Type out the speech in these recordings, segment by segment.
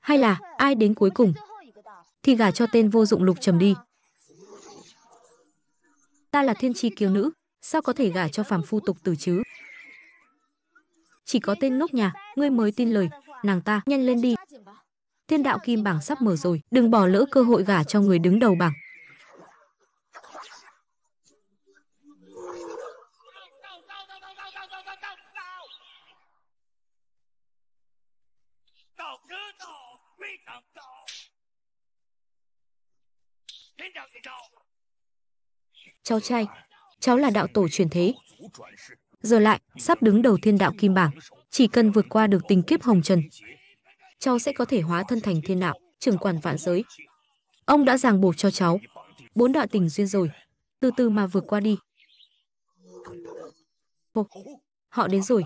Hay là ai đến cuối cùng thì gả cho tên vô dụng lục trầm đi. Ta là thiên tri kiều nữ, sao có thể gả cho phàm phu tục tử chứ? Chỉ có tên ngốc nhà, ngươi mới tin lời, nàng ta nhanh lên đi. Thiên đạo kim bảng sắp mở rồi, đừng bỏ lỡ cơ hội gả cho người đứng đầu bảng. Cháu trai, cháu là đạo tổ truyền thế. Giờ lại, sắp đứng đầu thiên đạo kim bảng, chỉ cần vượt qua được tình kiếp hồng trần. Cháu sẽ có thể hóa thân thành thiên đạo, trưởng quản vạn giới. Ông đã ràng buộc cho cháu. Bốn đạo tình duyên rồi, từ từ mà vượt qua đi. Ô, họ đến rồi.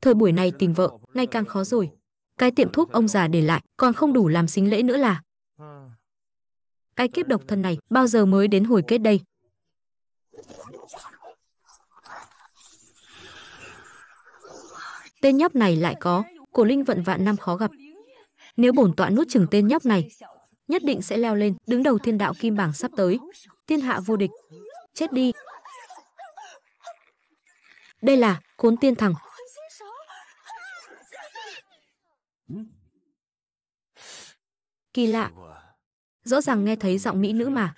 Thời buổi này tình vợ, ngày càng khó rồi cái tiệm thuốc ông già để lại còn không đủ làm xính lễ nữa là. Cái kiếp độc thân này bao giờ mới đến hồi kết đây? Tên nhóc này lại có, cổ linh vận vạn năm khó gặp. Nếu bổn tọa nuốt chừng tên nhóc này, nhất định sẽ leo lên, đứng đầu thiên đạo kim bảng sắp tới. Thiên hạ vô địch. Chết đi. Đây là Cốn Tiên thẳng. Kỳ lạ. Rõ ràng nghe thấy giọng mỹ nữ mà.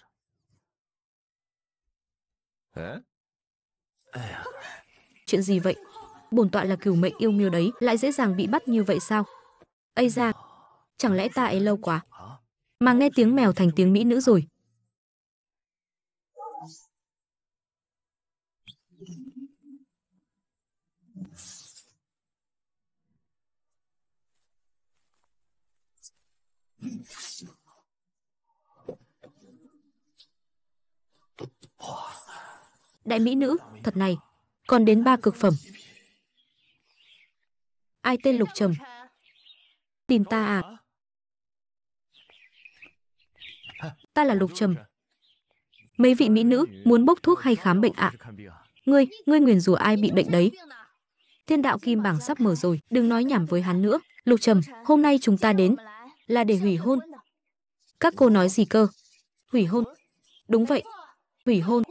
Chuyện gì vậy? Bổn tọa là cửu mệnh yêu miêu đấy, lại dễ dàng bị bắt như vậy sao? Ây ra, chẳng lẽ ta ấy lâu quá? Mà nghe tiếng mèo thành tiếng mỹ nữ rồi. Đại mỹ nữ, thật này, còn đến ba cực phẩm. Ai tên Lục Trầm? Tìm ta à? Ta là Lục Trầm. Mấy vị mỹ nữ muốn bốc thuốc hay khám bệnh ạ? À? Ngươi, ngươi nguyền rủa ai bị bệnh đấy? Thiên đạo kim bảng sắp mở rồi, đừng nói nhảm với hắn nữa. Lục Trầm, hôm nay chúng ta đến, là để hủy hôn. Các cô nói gì cơ? Hủy hôn. Đúng vậy, hủy hôn.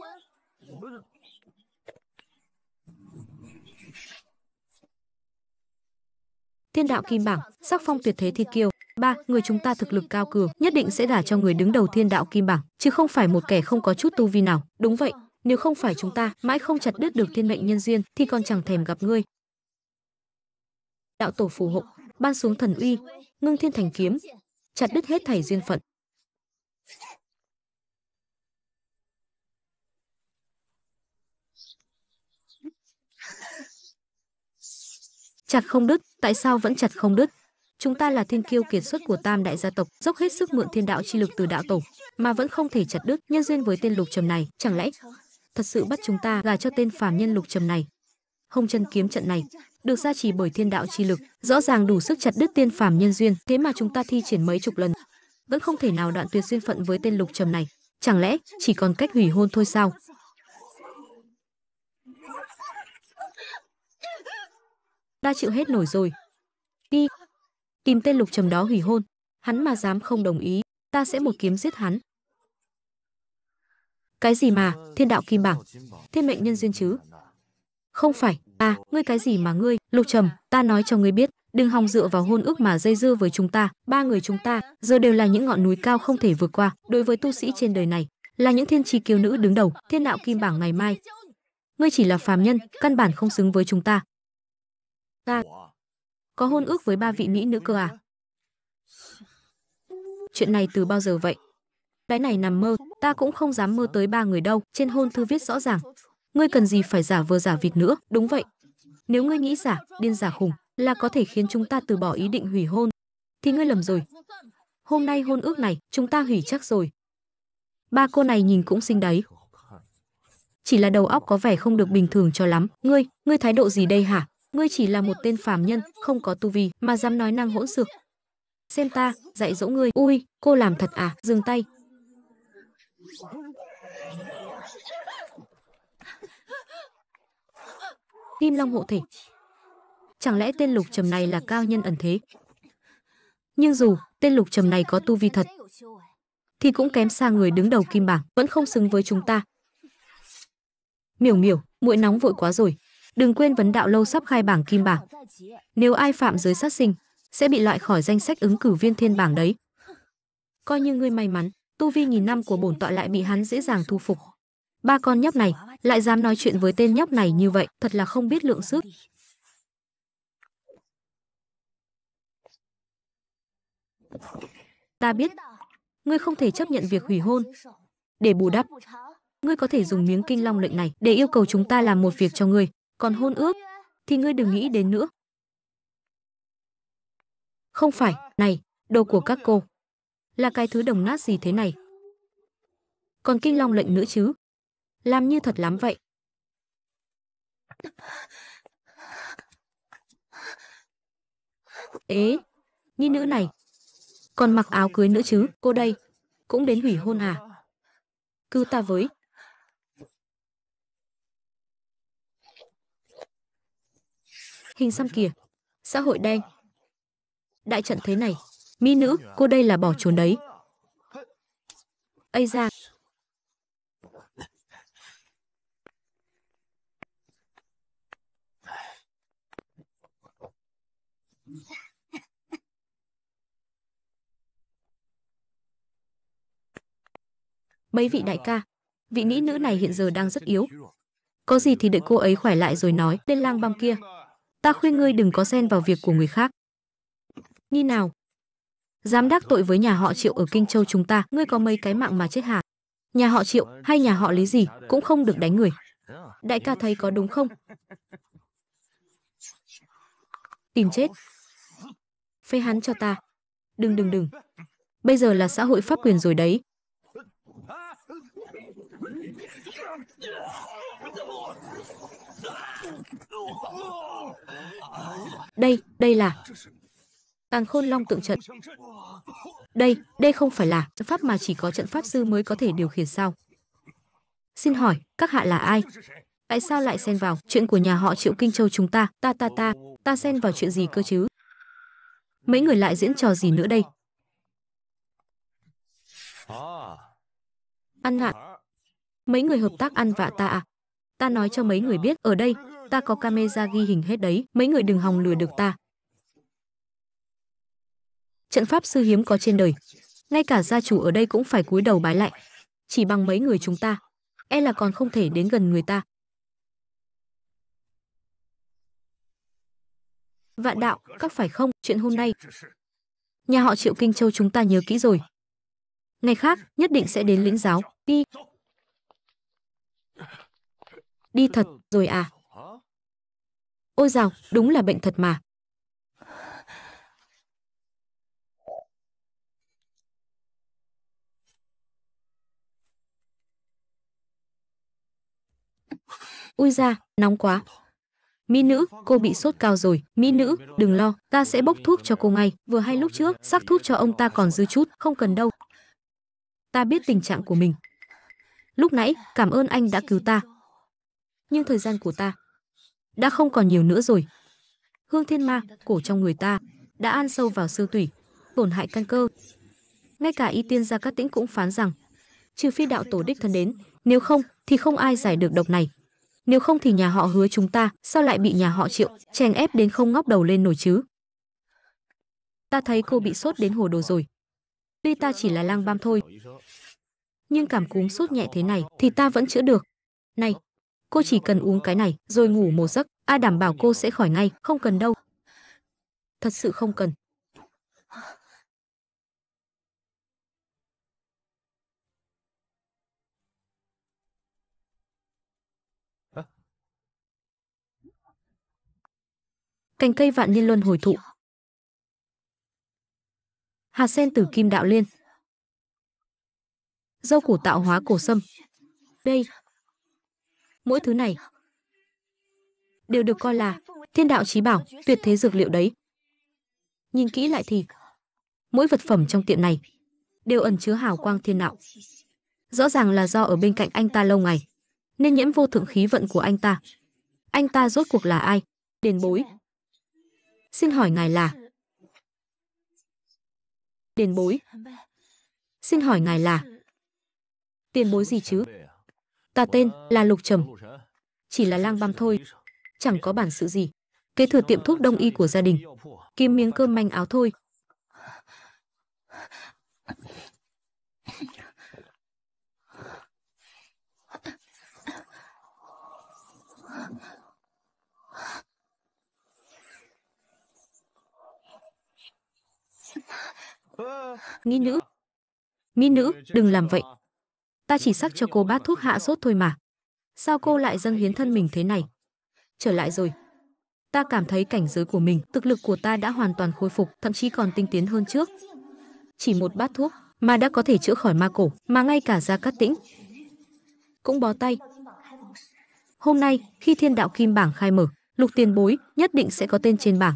Thiên đạo kim bảng, sắc phong tuyệt thế thi kiêu. Ba, người chúng ta thực lực cao cường, nhất định sẽ gả cho người đứng đầu thiên đạo kim bảng, chứ không phải một kẻ không có chút tu vi nào. Đúng vậy, nếu không phải chúng ta mãi không chặt đứt được thiên mệnh nhân duyên thì còn chẳng thèm gặp ngươi. Đạo tổ phù hộ, ban xuống thần uy, ngưng thiên thành kiếm, chặt đứt hết thảy duyên phận. Chặt không đứt, tại sao vẫn chặt không đứt? Chúng ta là thiên kiêu kiệt xuất của tam đại gia tộc, dốc hết sức mượn thiên đạo chi lực từ đạo tổ, mà vẫn không thể chặt đứt nhân duyên với tên lục trầm này, chẳng lẽ thật sự bắt chúng ta gà cho tên phàm nhân lục trầm này? Hồng Chân kiếm trận này được gia trì bởi thiên đạo chi lực, rõ ràng đủ sức chặt đứt tiên phàm nhân duyên, thế mà chúng ta thi triển mấy chục lần, vẫn không thể nào đoạn tuyệt duyên phận với tên Lục Trầm này, chẳng lẽ chỉ còn cách hủy hôn thôi sao? Ta chịu hết nổi rồi. Đi, tìm tên Lục Trầm đó hủy hôn, hắn mà dám không đồng ý, ta sẽ một kiếm giết hắn. Cái gì mà, thiên đạo kim bảng, thiên mệnh nhân duyên chứ, không phải à ngươi cái gì mà ngươi lục trầm ta nói cho ngươi biết đừng hòng dựa vào hôn ước mà dây dưa với chúng ta ba người chúng ta giờ đều là những ngọn núi cao không thể vượt qua đối với tu sĩ trên đời này là những thiên trì kiều nữ đứng đầu thiên đạo kim bảng ngày mai ngươi chỉ là phàm nhân căn bản không xứng với chúng ta ta có hôn ước với ba vị mỹ nữ cơ à chuyện này từ bao giờ vậy cái này nằm mơ ta cũng không dám mơ tới ba người đâu trên hôn thư viết rõ ràng ngươi cần gì phải giả vờ giả vịt nữa, đúng vậy. Nếu ngươi nghĩ giả, điên giả khùng là có thể khiến chúng ta từ bỏ ý định hủy hôn, thì ngươi lầm rồi. Hôm nay hôn ước này, chúng ta hủy chắc rồi. Ba cô này nhìn cũng xinh đấy. Chỉ là đầu óc có vẻ không được bình thường cho lắm. Ngươi, ngươi thái độ gì đây hả? Ngươi chỉ là một tên phàm nhân, không có tu vi, mà dám nói năng hỗn xược. Xem ta, dạy dỗ ngươi. Ui, cô làm thật à? Dừng tay. Kim Long hộ thể. Chẳng lẽ tên lục trầm này là cao nhân ẩn thế? Nhưng dù tên lục trầm này có tu vi thật, thì cũng kém xa người đứng đầu kim bảng, vẫn không xứng với chúng ta. Miểu miểu, muội nóng vội quá rồi. Đừng quên vấn đạo lâu sắp khai bảng kim bảng. Nếu ai phạm giới sát sinh, sẽ bị loại khỏi danh sách ứng cử viên thiên bảng đấy. Coi như ngươi may mắn, tu vi nghìn năm của bổn tọa lại bị hắn dễ dàng thu phục. Ba con nhóc này, lại dám nói chuyện với tên nhóc này như vậy, thật là không biết lượng sức. Ta biết, ngươi không thể chấp nhận việc hủy hôn. Để bù đắp, ngươi có thể dùng miếng kinh long lệnh này để yêu cầu chúng ta làm một việc cho ngươi. Còn hôn ước, thì ngươi đừng nghĩ đến nữa. Không phải, này, đồ của các cô. Là cái thứ đồng nát gì thế này? Còn kinh long lệnh nữa chứ, làm như thật lắm vậy. Ế, nhi nữ này, còn mặc áo cưới nữa chứ, cô đây, cũng đến hủy hôn à? Cư ta với. Hình xăm kìa, xã hội đen. Đại trận thế này, mi nữ, cô đây là bỏ trốn đấy. Ây ra, Mấy vị đại ca, vị mỹ nữ này hiện giờ đang rất yếu. Có gì thì đợi cô ấy khỏe lại rồi nói, tên lang băm kia. Ta khuyên ngươi đừng có xen vào việc của người khác. Như nào? Dám đắc tội với nhà họ Triệu ở Kinh Châu chúng ta, ngươi có mấy cái mạng mà chết hả? Nhà họ Triệu hay nhà họ Lý gì cũng không được đánh người. Đại ca thấy có đúng không? Tìm chết. Phê hắn cho ta. Đừng đừng đừng. Bây giờ là xã hội pháp quyền rồi đấy, Đây, đây là Tàng khôn long tượng trận. Đây, đây không phải là trận pháp mà chỉ có trận pháp sư mới có thể điều khiển sao? Xin hỏi, các hạ là ai? Tại sao lại xen vào chuyện của nhà họ Triệu Kinh Châu chúng ta? Ta ta ta, ta xen vào chuyện gì cơ chứ? Mấy người lại diễn trò gì nữa đây? Ăn hạn, Mấy người hợp tác ăn vạ ta à? Ta nói cho mấy người biết, ở đây, ta có camera ghi hình hết đấy, mấy người đừng hòng lừa được ta. Trận pháp sư hiếm có trên đời, ngay cả gia chủ ở đây cũng phải cúi đầu bái lại. Chỉ bằng mấy người chúng ta, e là còn không thể đến gần người ta. Vạn đạo, các phải không, chuyện hôm nay. Nhà họ Triệu Kinh Châu chúng ta nhớ kỹ rồi. Ngày khác, nhất định sẽ đến lĩnh giáo. Đi đi thật rồi à? Ôi dào, đúng là bệnh thật mà. Ui da, nóng quá. Mỹ nữ, cô bị sốt cao rồi. Mỹ nữ, đừng lo, ta sẽ bốc thuốc cho cô ngay. Vừa hay lúc trước, sắc thuốc cho ông ta còn dư chút, không cần đâu. Ta biết tình trạng của mình. Lúc nãy, cảm ơn anh đã cứu ta, nhưng thời gian của ta đã không còn nhiều nữa rồi. Hương thiên ma, cổ trong người ta, đã ăn sâu vào xương tủy, tổn hại căn cơ. Ngay cả y tiên gia các tĩnh cũng phán rằng, trừ phi đạo tổ đích thân đến, nếu không thì không ai giải được độc này. Nếu không thì nhà họ hứa chúng ta sao lại bị nhà họ triệu chèn ép đến không ngóc đầu lên nổi chứ? Ta thấy cô bị sốt đến hồ đồ rồi. Tuy ta chỉ là lang băm thôi, nhưng cảm cúm sốt nhẹ thế này thì ta vẫn chữa được. Này, cô chỉ cần uống cái này rồi ngủ một giấc, ai đảm bảo cô sẽ khỏi ngay, không cần đâu. Thật sự không cần. Cành cây vạn niên luân hồi thụ. Hạt sen từ kim đạo liên. Dâu củ tạo hóa cổ sâm. Đây, mỗi thứ này đều được coi là thiên đạo trí bảo, tuyệt thế dược liệu đấy. Nhìn kỹ lại thì, mỗi vật phẩm trong tiệm này đều ẩn chứa hào quang thiên đạo. Rõ ràng là do ở bên cạnh anh ta lâu ngày, nên nhiễm vô thượng khí vận của anh ta. Anh ta rốt cuộc là ai? Đền bối. Xin hỏi ngài là... Đền bối. Xin hỏi ngài là... Tiền bối gì chứ? Ta tên là Lục Trầm. Chỉ là lang băm thôi, chẳng có bản sự gì. Kế thừa tiệm thuốc đông y của gia đình, kiếm miếng cơm manh áo thôi. Nghi nữ, nghi nữ, đừng làm vậy ta chỉ sắc cho cô bát thuốc hạ sốt thôi mà. Sao cô lại dâng hiến thân mình thế này? Trở lại rồi. Ta cảm thấy cảnh giới của mình, thực lực của ta đã hoàn toàn khôi phục, thậm chí còn tinh tiến hơn trước. Chỉ một bát thuốc mà đã có thể chữa khỏi ma cổ, mà ngay cả Gia Cát Tĩnh cũng bó tay. Hôm nay, khi Thiên Đạo Kim bảng khai mở, Lục Tiền Bối nhất định sẽ có tên trên bảng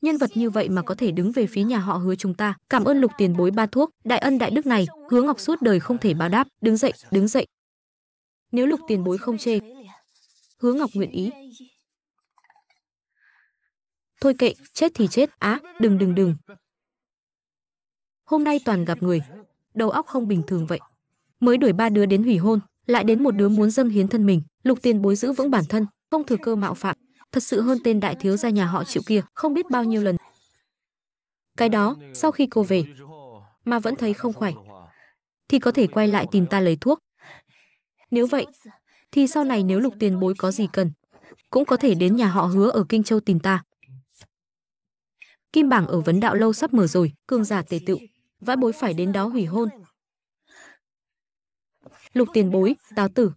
nhân vật như vậy mà có thể đứng về phía nhà họ hứa chúng ta cảm ơn lục tiền bối ba thuốc đại ân đại đức này hứa ngọc suốt đời không thể báo đáp đứng dậy đứng dậy nếu lục tiền bối không chê hứa ngọc nguyện ý thôi kệ chết thì chết á đừng đừng đừng hôm nay toàn gặp người đầu óc không bình thường vậy mới đuổi ba đứa đến hủy hôn lại đến một đứa muốn dâng hiến thân mình lục tiền bối giữ vững bản thân không thừa cơ mạo phạm thật sự hơn tên đại thiếu gia nhà họ triệu kia không biết bao nhiêu lần. Cái đó, sau khi cô về, mà vẫn thấy không khỏe, thì có thể quay lại tìm ta lấy thuốc. Nếu vậy, thì sau này nếu lục tiền bối có gì cần, cũng có thể đến nhà họ hứa ở Kinh Châu tìm ta. Kim bảng ở vấn đạo lâu sắp mở rồi, cương giả tề tựu, vãi bối phải đến đó hủy hôn. Lục tiền bối, táo tử.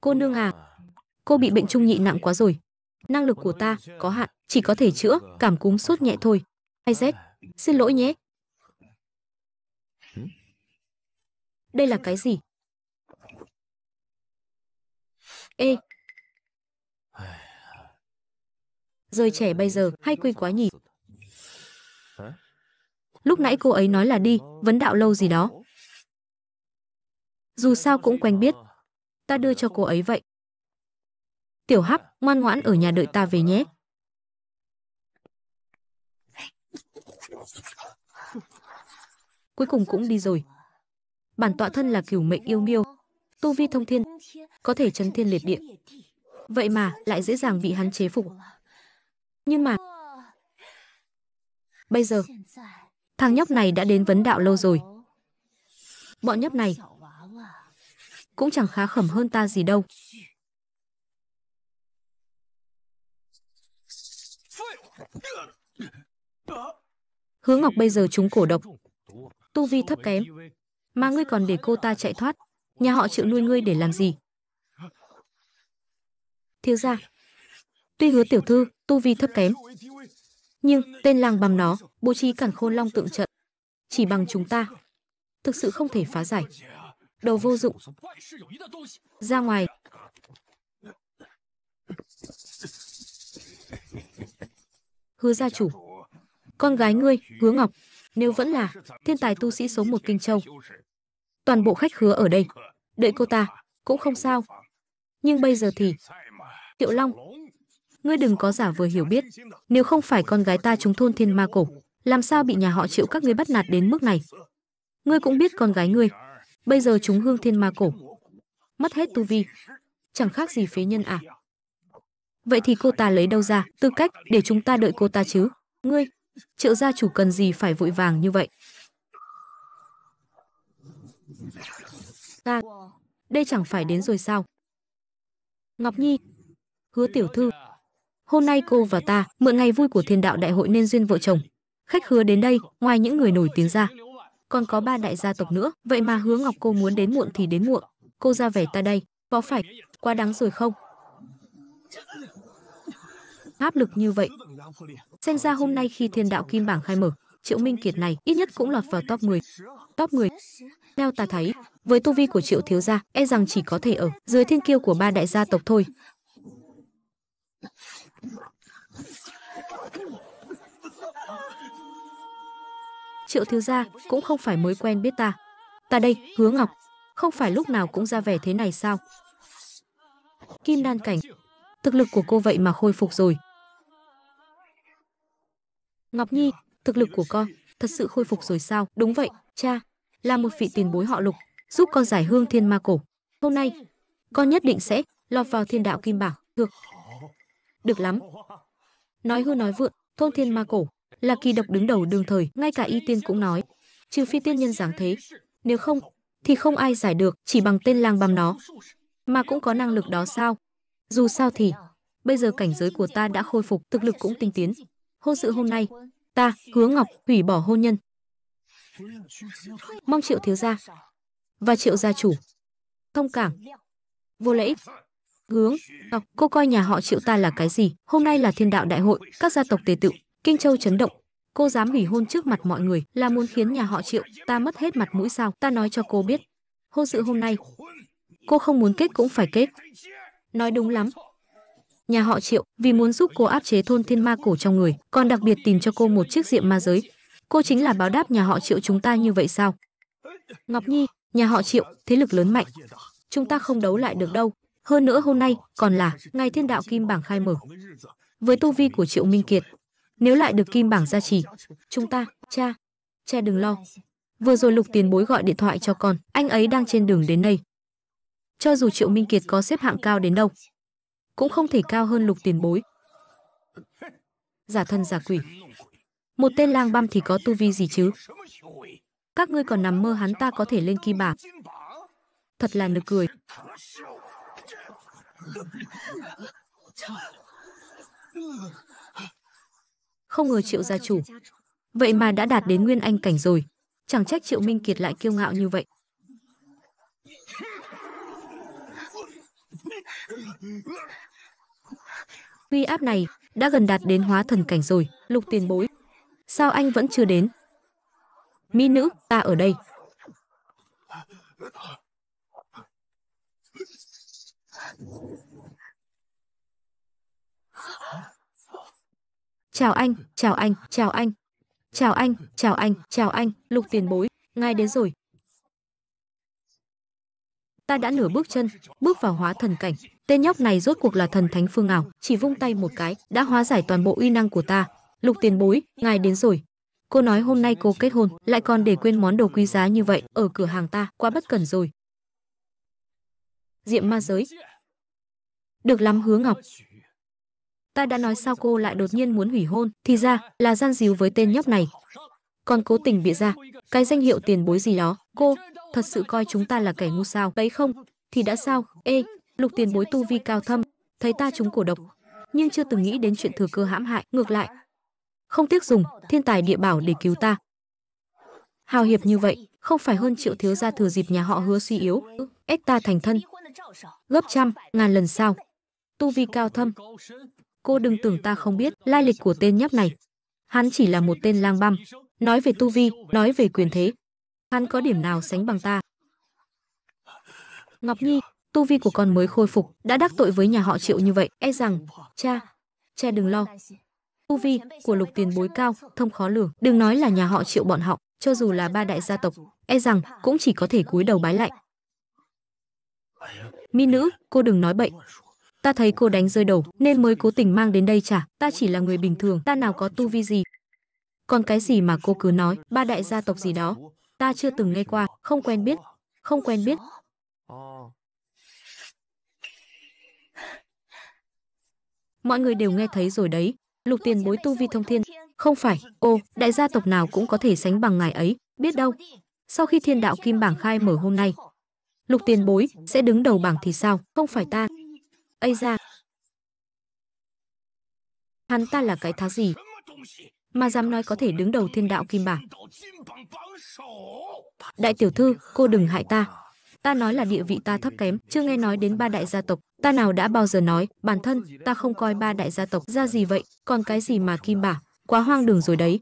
Cô nương à, cô bị bệnh trung nhị nặng quá rồi. Năng lực của ta có hạn, chỉ có thể chữa cảm cúm sốt nhẹ thôi. Isaac, xin lỗi nhé. Đây là cái gì? Ê! Rời trẻ bây giờ hay quy quá nhỉ? Lúc nãy cô ấy nói là đi, vấn đạo lâu gì đó. Dù sao cũng quen biết, ta đưa cho cô ấy vậy. Tiểu Hắc, ngoan ngoãn ở nhà đợi ta về nhé. Cuối cùng cũng đi rồi. Bản tọa thân là cửu mệnh yêu miêu, tu vi thông thiên, có thể chấn thiên liệt địa. Vậy mà lại dễ dàng bị hắn chế phục. Nhưng mà bây giờ thằng nhóc này đã đến vấn đạo lâu rồi. Bọn nhóc này cũng chẳng khá khẩm hơn ta gì đâu. Hứa Ngọc bây giờ chúng cổ độc, tu vi thấp kém, mà ngươi còn để cô ta chạy thoát, nhà họ chịu nuôi ngươi để làm gì? Thiếu gia, tuy hứa tiểu thư tu vi thấp kém, nhưng tên làng bằng nó bố trí cản khôn long tượng trận, chỉ bằng chúng ta, thực sự không thể phá giải đồ vô dụng. Ra ngoài. Hứa gia chủ. Con gái ngươi, Hứa Ngọc, nếu vẫn là thiên tài tu sĩ số một Kinh Châu. Toàn bộ khách hứa ở đây. Đợi cô ta, cũng không sao. Nhưng bây giờ thì... Tiệu Long, ngươi đừng có giả vờ hiểu biết. Nếu không phải con gái ta chúng thôn thiên ma cổ, làm sao bị nhà họ chịu các ngươi bắt nạt đến mức này? Ngươi cũng biết con gái ngươi, Bây giờ chúng hương thiên ma cổ. Mất hết tu vi. Chẳng khác gì phế nhân à. Vậy thì cô ta lấy đâu ra tư cách để chúng ta đợi cô ta chứ? Ngươi, trợ gia chủ cần gì phải vội vàng như vậy? Ta, đây chẳng phải đến rồi sao? Ngọc Nhi, hứa tiểu thư, hôm nay cô và ta mượn ngày vui của thiên đạo đại hội nên duyên vợ chồng. Khách hứa đến đây, ngoài những người nổi tiếng ra, còn có ba đại gia tộc nữa, vậy mà Hứa Ngọc cô muốn đến muộn thì đến muộn. Cô ra vẻ ta đây, có phải quá đáng rồi không? Áp lực như vậy. Xem ra hôm nay khi thiên đạo kim bảng khai mở, Triệu Minh Kiệt này ít nhất cũng lọt vào top 10. Top 10. Theo ta thấy, với tu vi của Triệu Thiếu Gia, e rằng chỉ có thể ở dưới thiên kiêu của ba đại gia tộc thôi. Triệu thiếu gia cũng không phải mới quen biết ta. Ta đây, Hứa Ngọc, không phải lúc nào cũng ra vẻ thế này sao? Kim đan cảnh, thực lực của cô vậy mà khôi phục rồi. Ngọc Nhi, thực lực của con thật sự khôi phục rồi sao? Đúng vậy, cha, là một vị tiền bối họ Lục, giúp con giải hương thiên ma cổ. Hôm nay, con nhất định sẽ lọt vào thiên đạo kim bảng. Được. Được lắm. Nói hư nói vượn, thôn thiên ma cổ là kỳ độc đứng đầu đương thời, ngay cả Y Tiên cũng nói, trừ phi tiên nhân giảng thế, nếu không thì không ai giải được, chỉ bằng tên lang băm nó. Mà cũng có năng lực đó sao? Dù sao thì, bây giờ cảnh giới của ta đã khôi phục, thực lực cũng tinh tiến. Hôn sự hôm nay, ta, Hứa Ngọc, hủy bỏ hôn nhân. Mong Triệu thiếu gia và Triệu gia chủ thông cảm. Vô lễ. Hướng, tộc, cô coi nhà họ Triệu ta là cái gì? Hôm nay là Thiên đạo đại hội, các gia tộc tề tựu, Kinh Châu chấn động, cô dám hủy hôn trước mặt mọi người là muốn khiến nhà họ Triệu ta mất hết mặt mũi sao? Ta nói cho cô biết, hôn sự hôm nay cô không muốn kết cũng phải kết. Nói đúng lắm. Nhà họ Triệu vì muốn giúp cô áp chế thôn thiên ma cổ trong người, còn đặc biệt tìm cho cô một chiếc diệm ma giới. Cô chính là báo đáp nhà họ Triệu chúng ta như vậy sao? Ngọc Nhi, nhà họ Triệu, thế lực lớn mạnh. Chúng ta không đấu lại được đâu. Hơn nữa hôm nay còn là ngày thiên đạo kim bảng khai mở. Với tu vi của Triệu Minh Kiệt, nếu lại được kim bảng gia trì, chúng ta, cha, cha đừng lo. Vừa rồi Lục Tiền Bối gọi điện thoại cho con, anh ấy đang trên đường đến đây. Cho dù Triệu Minh Kiệt có xếp hạng cao đến đâu, cũng không thể cao hơn Lục Tiền Bối. Giả thân giả quỷ. Một tên lang băm thì có tu vi gì chứ? Các ngươi còn nằm mơ hắn ta có thể lên kim bảng. Thật là nực cười. Ugh không ngờ Triệu gia chủ. Vậy mà đã đạt đến nguyên anh cảnh rồi, chẳng trách Triệu Minh Kiệt lại kiêu ngạo như vậy. Uy áp này đã gần đạt đến hóa thần cảnh rồi, Lục Tiền Bối. Sao anh vẫn chưa đến? Mỹ nữ, ta ở đây. chào anh chào anh chào anh chào anh chào anh chào anh lục tiền bối ngài đến rồi ta đã nửa bước chân bước vào hóa thần cảnh tên nhóc này rốt cuộc là thần thánh phương ảo chỉ vung tay một cái đã hóa giải toàn bộ uy năng của ta lục tiền bối ngài đến rồi cô nói hôm nay cô kết hôn lại còn để quên món đồ quý giá như vậy ở cửa hàng ta quá bất cẩn rồi diệm ma giới được lắm hứa ngọc ta đã nói sao cô lại đột nhiên muốn hủy hôn, thì ra là gian díu với tên nhóc này. Còn cố tình bịa ra, cái danh hiệu tiền bối gì đó, cô, thật sự coi chúng ta là kẻ ngu sao, đấy không? Thì đã sao, ê, lục tiền bối tu vi cao thâm, thấy ta chúng cổ độc, nhưng chưa từng nghĩ đến chuyện thừa cơ hãm hại, ngược lại. Không tiếc dùng, thiên tài địa bảo để cứu ta. Hào hiệp như vậy, không phải hơn triệu thiếu gia thừa dịp nhà họ hứa suy yếu, ép ta thành thân. Gấp trăm, ngàn lần sao. Tu vi cao thâm, Cô đừng tưởng ta không biết lai lịch của tên nhóc này. Hắn chỉ là một tên lang băm. Nói về tu vi, nói về quyền thế. Hắn có điểm nào sánh bằng ta? Ngọc Nhi, tu vi của con mới khôi phục, đã đắc tội với nhà họ triệu như vậy. E rằng, cha, cha đừng lo. Tu vi của lục tiền bối cao, thông khó lường. Đừng nói là nhà họ triệu bọn họ, cho dù là ba đại gia tộc, e rằng cũng chỉ có thể cúi đầu bái lại. Mi nữ, cô đừng nói bậy, ta thấy cô đánh rơi đầu nên mới cố tình mang đến đây trả ta chỉ là người bình thường ta nào có tu vi gì còn cái gì mà cô cứ nói ba đại gia tộc gì đó ta chưa từng nghe qua không quen biết không quen biết mọi người đều nghe thấy rồi đấy lục tiền bối tu vi thông thiên không phải ô đại gia tộc nào cũng có thể sánh bằng ngài ấy biết đâu sau khi thiên đạo kim bảng khai mở hôm nay lục tiền bối sẽ đứng đầu bảng thì sao không phải ta Ây ra! Hắn ta là cái thá gì? Mà dám nói có thể đứng đầu thiên đạo kim bảng. Đại tiểu thư, cô đừng hại ta. Ta nói là địa vị ta thấp kém, chưa nghe nói đến ba đại gia tộc. Ta nào đã bao giờ nói, bản thân, ta không coi ba đại gia tộc ra gì vậy, còn cái gì mà kim bảng, quá hoang đường rồi đấy.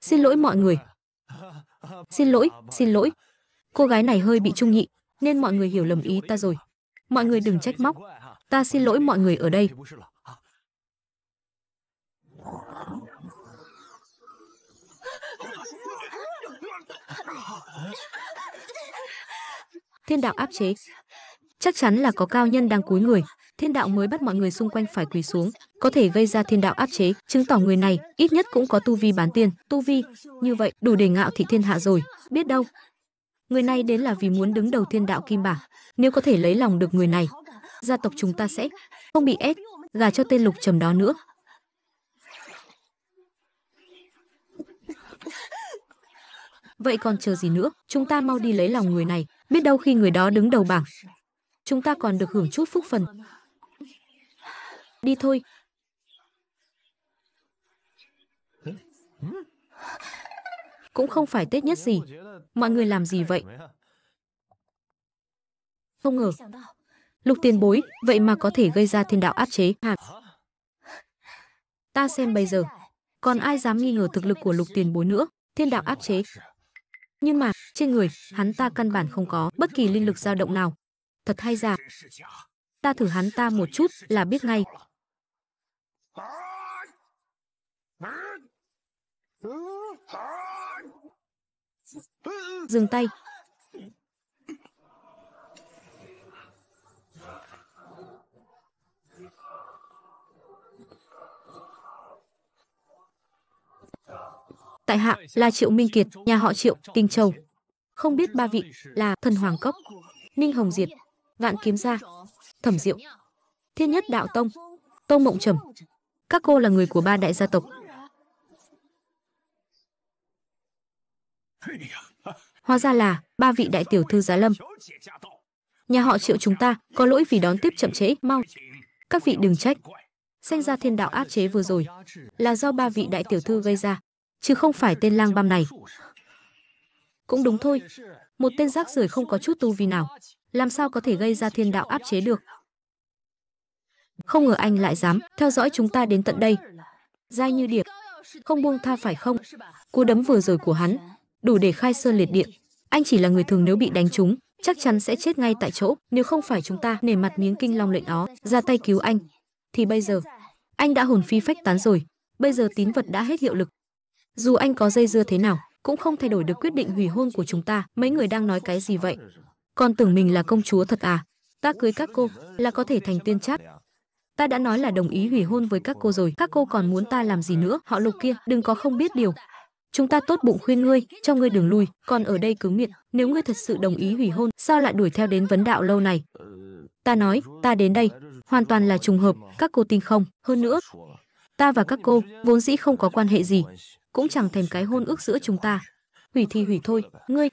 Xin lỗi mọi người. Xin lỗi, xin lỗi. Cô gái này hơi bị trung nhị, nên mọi người hiểu lầm ý ta rồi. Mọi người đừng trách móc. Ta xin lỗi mọi người ở đây. Thiên đạo áp chế. Chắc chắn là có cao nhân đang cúi người thiên đạo mới bắt mọi người xung quanh phải quỳ xuống, có thể gây ra thiên đạo áp chế, chứng tỏ người này ít nhất cũng có tu vi bán tiên, tu vi, như vậy đủ để ngạo thị thiên hạ rồi, biết đâu. Người này đến là vì muốn đứng đầu thiên đạo kim bảng, nếu có thể lấy lòng được người này, gia tộc chúng ta sẽ không bị ép, gà cho tên lục trầm đó nữa. Vậy còn chờ gì nữa, chúng ta mau đi lấy lòng người này, biết đâu khi người đó đứng đầu bảng. Chúng ta còn được hưởng chút phúc phần. Đi thôi Cũng không phải Tết nhất gì Mọi người làm gì vậy Không ngờ Lục tiền bối Vậy mà có thể gây ra thiên đạo áp chế hả Ta xem bây giờ Còn ai dám nghi ngờ thực lực của lục tiền bối nữa Thiên đạo áp chế Nhưng mà trên người hắn ta căn bản không có Bất kỳ linh lực dao động nào Thật hay giả Ta thử hắn ta một chút là biết ngay Dừng tay. Tại hạ là Triệu Minh Kiệt, nhà họ Triệu, Kinh Châu. Không biết ba vị là Thần Hoàng Cốc, Ninh Hồng Diệt, Vạn Kiếm Gia, Thẩm Diệu, Thiên Nhất Đạo Tông, Tông Mộng Trầm. Các cô là người của ba đại gia tộc, Hóa ra là ba vị đại tiểu thư Giá Lâm. Nhà họ Triệu chúng ta có lỗi vì đón tiếp chậm trễ, mau. Các vị đừng trách. Sanh ra thiên đạo áp chế vừa rồi là do ba vị đại tiểu thư gây ra, chứ không phải tên lang băm này. Cũng đúng thôi, một tên rác rưởi không có chút tu vi nào, làm sao có thể gây ra thiên đạo áp chế được. Không ngờ anh lại dám theo dõi chúng ta đến tận đây. Dai như điệp, không buông tha phải không? Cú đấm vừa rồi của hắn đủ để khai sơn liệt địa. Anh chỉ là người thường nếu bị đánh trúng, chắc chắn sẽ chết ngay tại chỗ, nếu không phải chúng ta nể mặt miếng kinh long lệnh đó, ra tay cứu anh. Thì bây giờ, anh đã hồn phi phách tán rồi, bây giờ tín vật đã hết hiệu lực. Dù anh có dây dưa thế nào, cũng không thay đổi được quyết định hủy hôn của chúng ta, mấy người đang nói cái gì vậy? Còn tưởng mình là công chúa thật à? Ta cưới các cô là có thể thành tiên chát. Ta đã nói là đồng ý hủy hôn với các cô rồi, các cô còn muốn ta làm gì nữa? Họ Lục kia, đừng có không biết điều, chúng ta tốt bụng khuyên ngươi, cho ngươi đường lui, còn ở đây cứ miệng, nếu ngươi thật sự đồng ý hủy hôn, sao lại đuổi theo đến vấn đạo lâu này? Ta nói, ta đến đây, hoàn toàn là trùng hợp, các cô tin không? Hơn nữa, ta và các cô vốn dĩ không có quan hệ gì, cũng chẳng thèm cái hôn ước giữa chúng ta. Hủy thì hủy thôi, ngươi.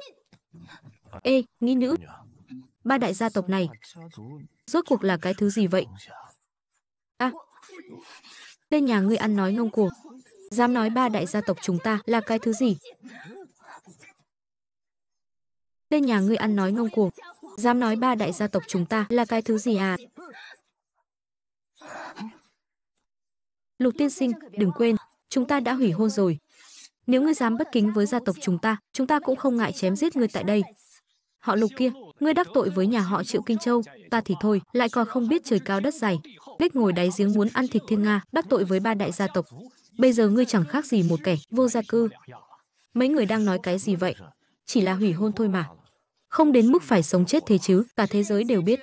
Ê, nghi nữ. Ba đại gia tộc này, rốt cuộc là cái thứ gì vậy? À, tên nhà ngươi ăn nói ngông cuồng dám nói ba đại gia tộc chúng ta là cái thứ gì? Tên nhà ngươi ăn nói ngông cuồng, dám nói ba đại gia tộc chúng ta là cái thứ gì à? Lục tiên sinh, đừng quên, chúng ta đã hủy hôn rồi. Nếu ngươi dám bất kính với gia tộc chúng ta, chúng ta cũng không ngại chém giết ngươi tại đây. Họ lục kia, ngươi đắc tội với nhà họ Triệu Kinh Châu, ta thì thôi, lại còn không biết trời cao đất dày. Lích ngồi đáy giếng muốn ăn thịt thiên Nga, đắc tội với ba đại gia tộc. Bây giờ ngươi chẳng khác gì một kẻ vô gia cư. Mấy người đang nói cái gì vậy? Chỉ là hủy hôn thôi mà. Không đến mức phải sống chết thế chứ, cả thế giới đều biết.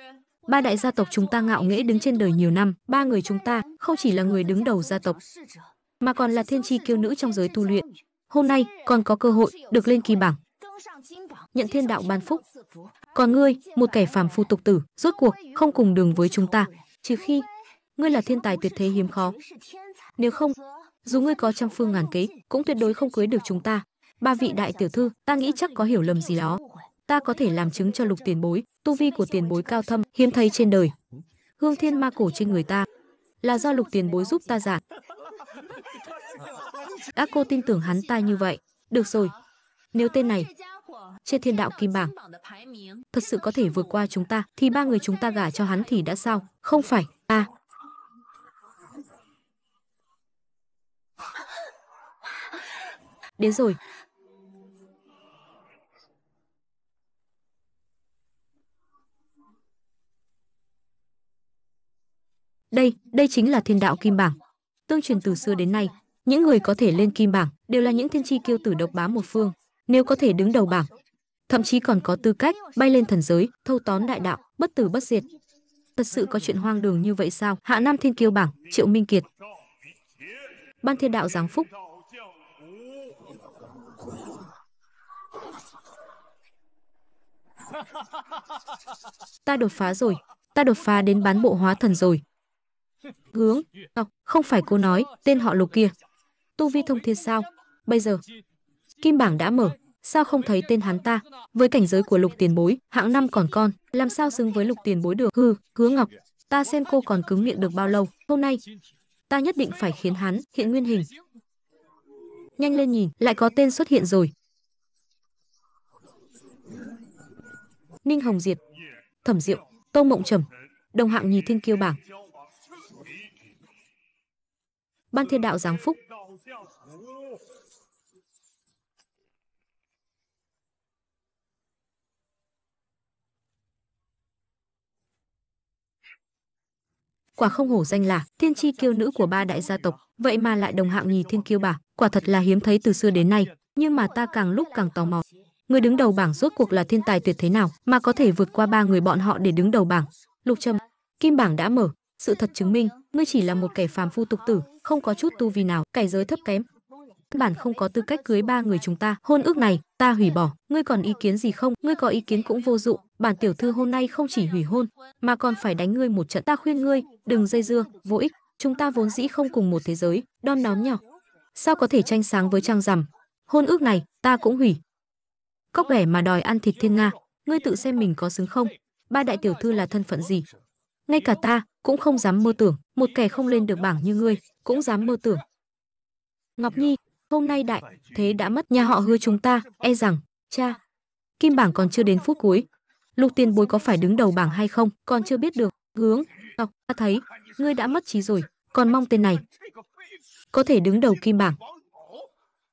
Ba đại gia tộc chúng ta ngạo nghễ đứng trên đời nhiều năm, ba người chúng ta không chỉ là người đứng đầu gia tộc, mà còn là thiên tri kiêu nữ trong giới tu luyện. Hôm nay còn có cơ hội được lên kỳ bảng, nhận thiên đạo ban phúc. Còn ngươi, một kẻ phàm phu tục tử, rốt cuộc không cùng đường với chúng ta, trừ khi ngươi là thiên tài tuyệt thế hiếm khó. Nếu không, dù ngươi có trăm phương ngàn kế, cũng tuyệt đối không cưới được chúng ta. Ba vị đại tiểu thư, ta nghĩ chắc có hiểu lầm gì đó. Ta có thể làm chứng cho lục tiền bối, tu vi của tiền bối cao thâm, hiếm thấy trên đời. Hương thiên ma cổ trên người ta, là do lục tiền bối giúp ta giản. Đã cô tin tưởng hắn ta như vậy. Được rồi, nếu tên này trên thiên đạo kim bảng thật sự có thể vượt qua chúng ta, thì ba người chúng ta gả cho hắn thì đã sao? Không phải, à, Đến rồi. Đây, đây chính là thiên đạo kim bảng. Tương truyền từ xưa đến nay, những người có thể lên kim bảng đều là những thiên tri kiêu tử độc bá một phương, nếu có thể đứng đầu bảng, thậm chí còn có tư cách bay lên thần giới, thâu tóm đại đạo, bất tử bất diệt. Thật sự có chuyện hoang đường như vậy sao? Hạ Nam Thiên Kiêu bảng, Triệu Minh Kiệt. Ban Thiên Đạo giáng phúc, Ta đột phá rồi, ta đột phá đến bán bộ hóa thần rồi. Hướng, à, không phải cô nói, tên họ lục kia. Tu vi thông thiên sao? Bây giờ, kim bảng đã mở, sao không thấy tên hắn ta? Với cảnh giới của lục tiền bối, hạng năm còn con, làm sao xứng với lục tiền bối được? Hừ, hứa ngọc, ta xem cô còn cứng miệng được bao lâu. Hôm nay, ta nhất định phải khiến hắn hiện nguyên hình. Nhanh lên nhìn, lại có tên xuất hiện rồi. Ninh Hồng Diệp, Thẩm Diệu, Tô Mộng Trầm, đồng hạng nhì thiên kiêu bảng. Ban Thiên Đạo giáng phúc. Quả không hổ danh là thiên chi kiêu nữ của ba đại gia tộc, vậy mà lại đồng hạng nhì thiên kiêu bảng, quả thật là hiếm thấy từ xưa đến nay, nhưng mà ta càng lúc càng tò mò, người đứng đầu bảng rốt cuộc là thiên tài tuyệt thế nào mà có thể vượt qua ba người bọn họ để đứng đầu bảng. Lục Trầm, kim bảng đã mở, sự thật chứng minh, ngươi chỉ là một kẻ phàm phu tục tử, không có chút tu vi nào, cảnh giới thấp kém. bản không có tư cách cưới ba người chúng ta, hôn ước này ta hủy bỏ, ngươi còn ý kiến gì không? Ngươi có ý kiến cũng vô dụng, bản tiểu thư hôm nay không chỉ hủy hôn mà còn phải đánh ngươi một trận. Ta khuyên ngươi, đừng dây dưa, vô ích, chúng ta vốn dĩ không cùng một thế giới, đom đóm nhỏ. Sao có thể tranh sáng với trang rằm? Hôn ước này ta cũng hủy, Cóc ghẻ mà đòi ăn thịt thiên nga, ngươi tự xem mình có xứng không? Ba đại tiểu thư là thân phận gì? Ngay cả ta cũng không dám mơ tưởng, một kẻ không lên được bảng như ngươi cũng dám mơ tưởng. Ngọc Nhi, hôm nay đại thế đã mất nhà họ hứa chúng ta, e rằng cha kim bảng còn chưa đến phút cuối, Lục Tiền Bối có phải đứng đầu bảng hay không, còn chưa biết được. Hướng, Ngọc, ta thấy ngươi đã mất trí rồi, còn mong tên này có thể đứng đầu kim bảng.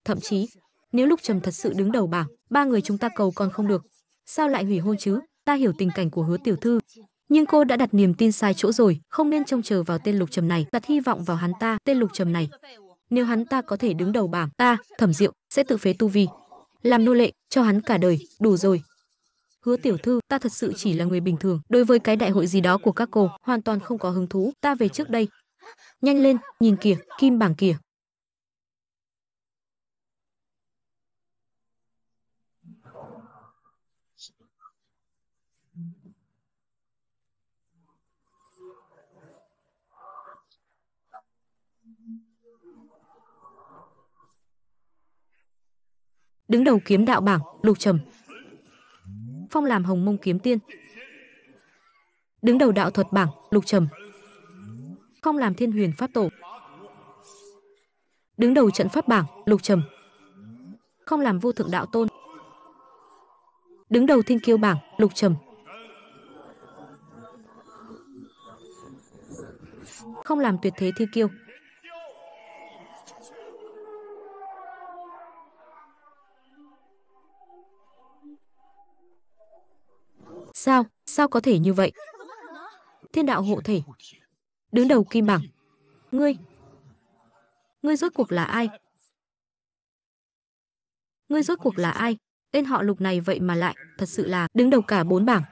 Thậm chí, nếu Lục Trầm thật sự đứng đầu bảng, ba người chúng ta cầu còn không được. Sao lại hủy hôn chứ? Ta hiểu tình cảnh của Hứa tiểu thư, nhưng cô đã đặt niềm tin sai chỗ rồi, không nên trông chờ vào tên Lục Trầm này, đặt hy vọng vào hắn ta, tên Lục Trầm này. Nếu hắn ta có thể đứng đầu bảng, ta, Thẩm Diệu sẽ tự phế tu vi, làm nô lệ cho hắn cả đời, đủ rồi. Hứa tiểu thư, ta thật sự chỉ là người bình thường, đối với cái đại hội gì đó của các cô, hoàn toàn không có hứng thú, ta về trước đây. Nhanh lên, nhìn kìa, kim bảng kìa. đứng đầu kiếm đạo bảng, Lục Trầm. Phong làm Hồng Mông kiếm tiên. Đứng đầu đạo thuật bảng, Lục Trầm. Phong làm Thiên Huyền pháp tổ. Đứng đầu trận pháp bảng, Lục Trầm. Phong làm vô thượng đạo tôn. Đứng đầu thiên kiêu bảng, Lục Trầm. Không làm tuyệt thế thiên kiêu, Sao? Sao có thể như vậy? Thiên đạo hộ thể. Đứng đầu kim bảng. Ngươi. Ngươi rốt cuộc là ai? Ngươi rốt cuộc là ai? Tên họ lục này vậy mà lại, thật sự là đứng đầu cả bốn bảng.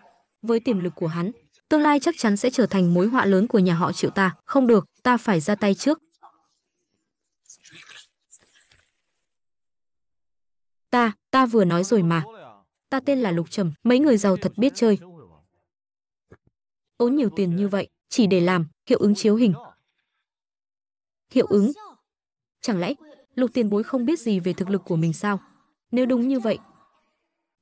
Với tiềm lực của hắn, tương lai chắc chắn sẽ trở thành mối họa lớn của nhà họ triệu ta. Không được, ta phải ra tay trước. Ta, ta vừa nói rồi mà ta tên là Lục Trầm, mấy người giàu thật biết chơi. Tốn nhiều tiền như vậy, chỉ để làm hiệu ứng chiếu hình. Hiệu ứng? Chẳng lẽ Lục Tiền Bối không biết gì về thực lực của mình sao? Nếu đúng như vậy,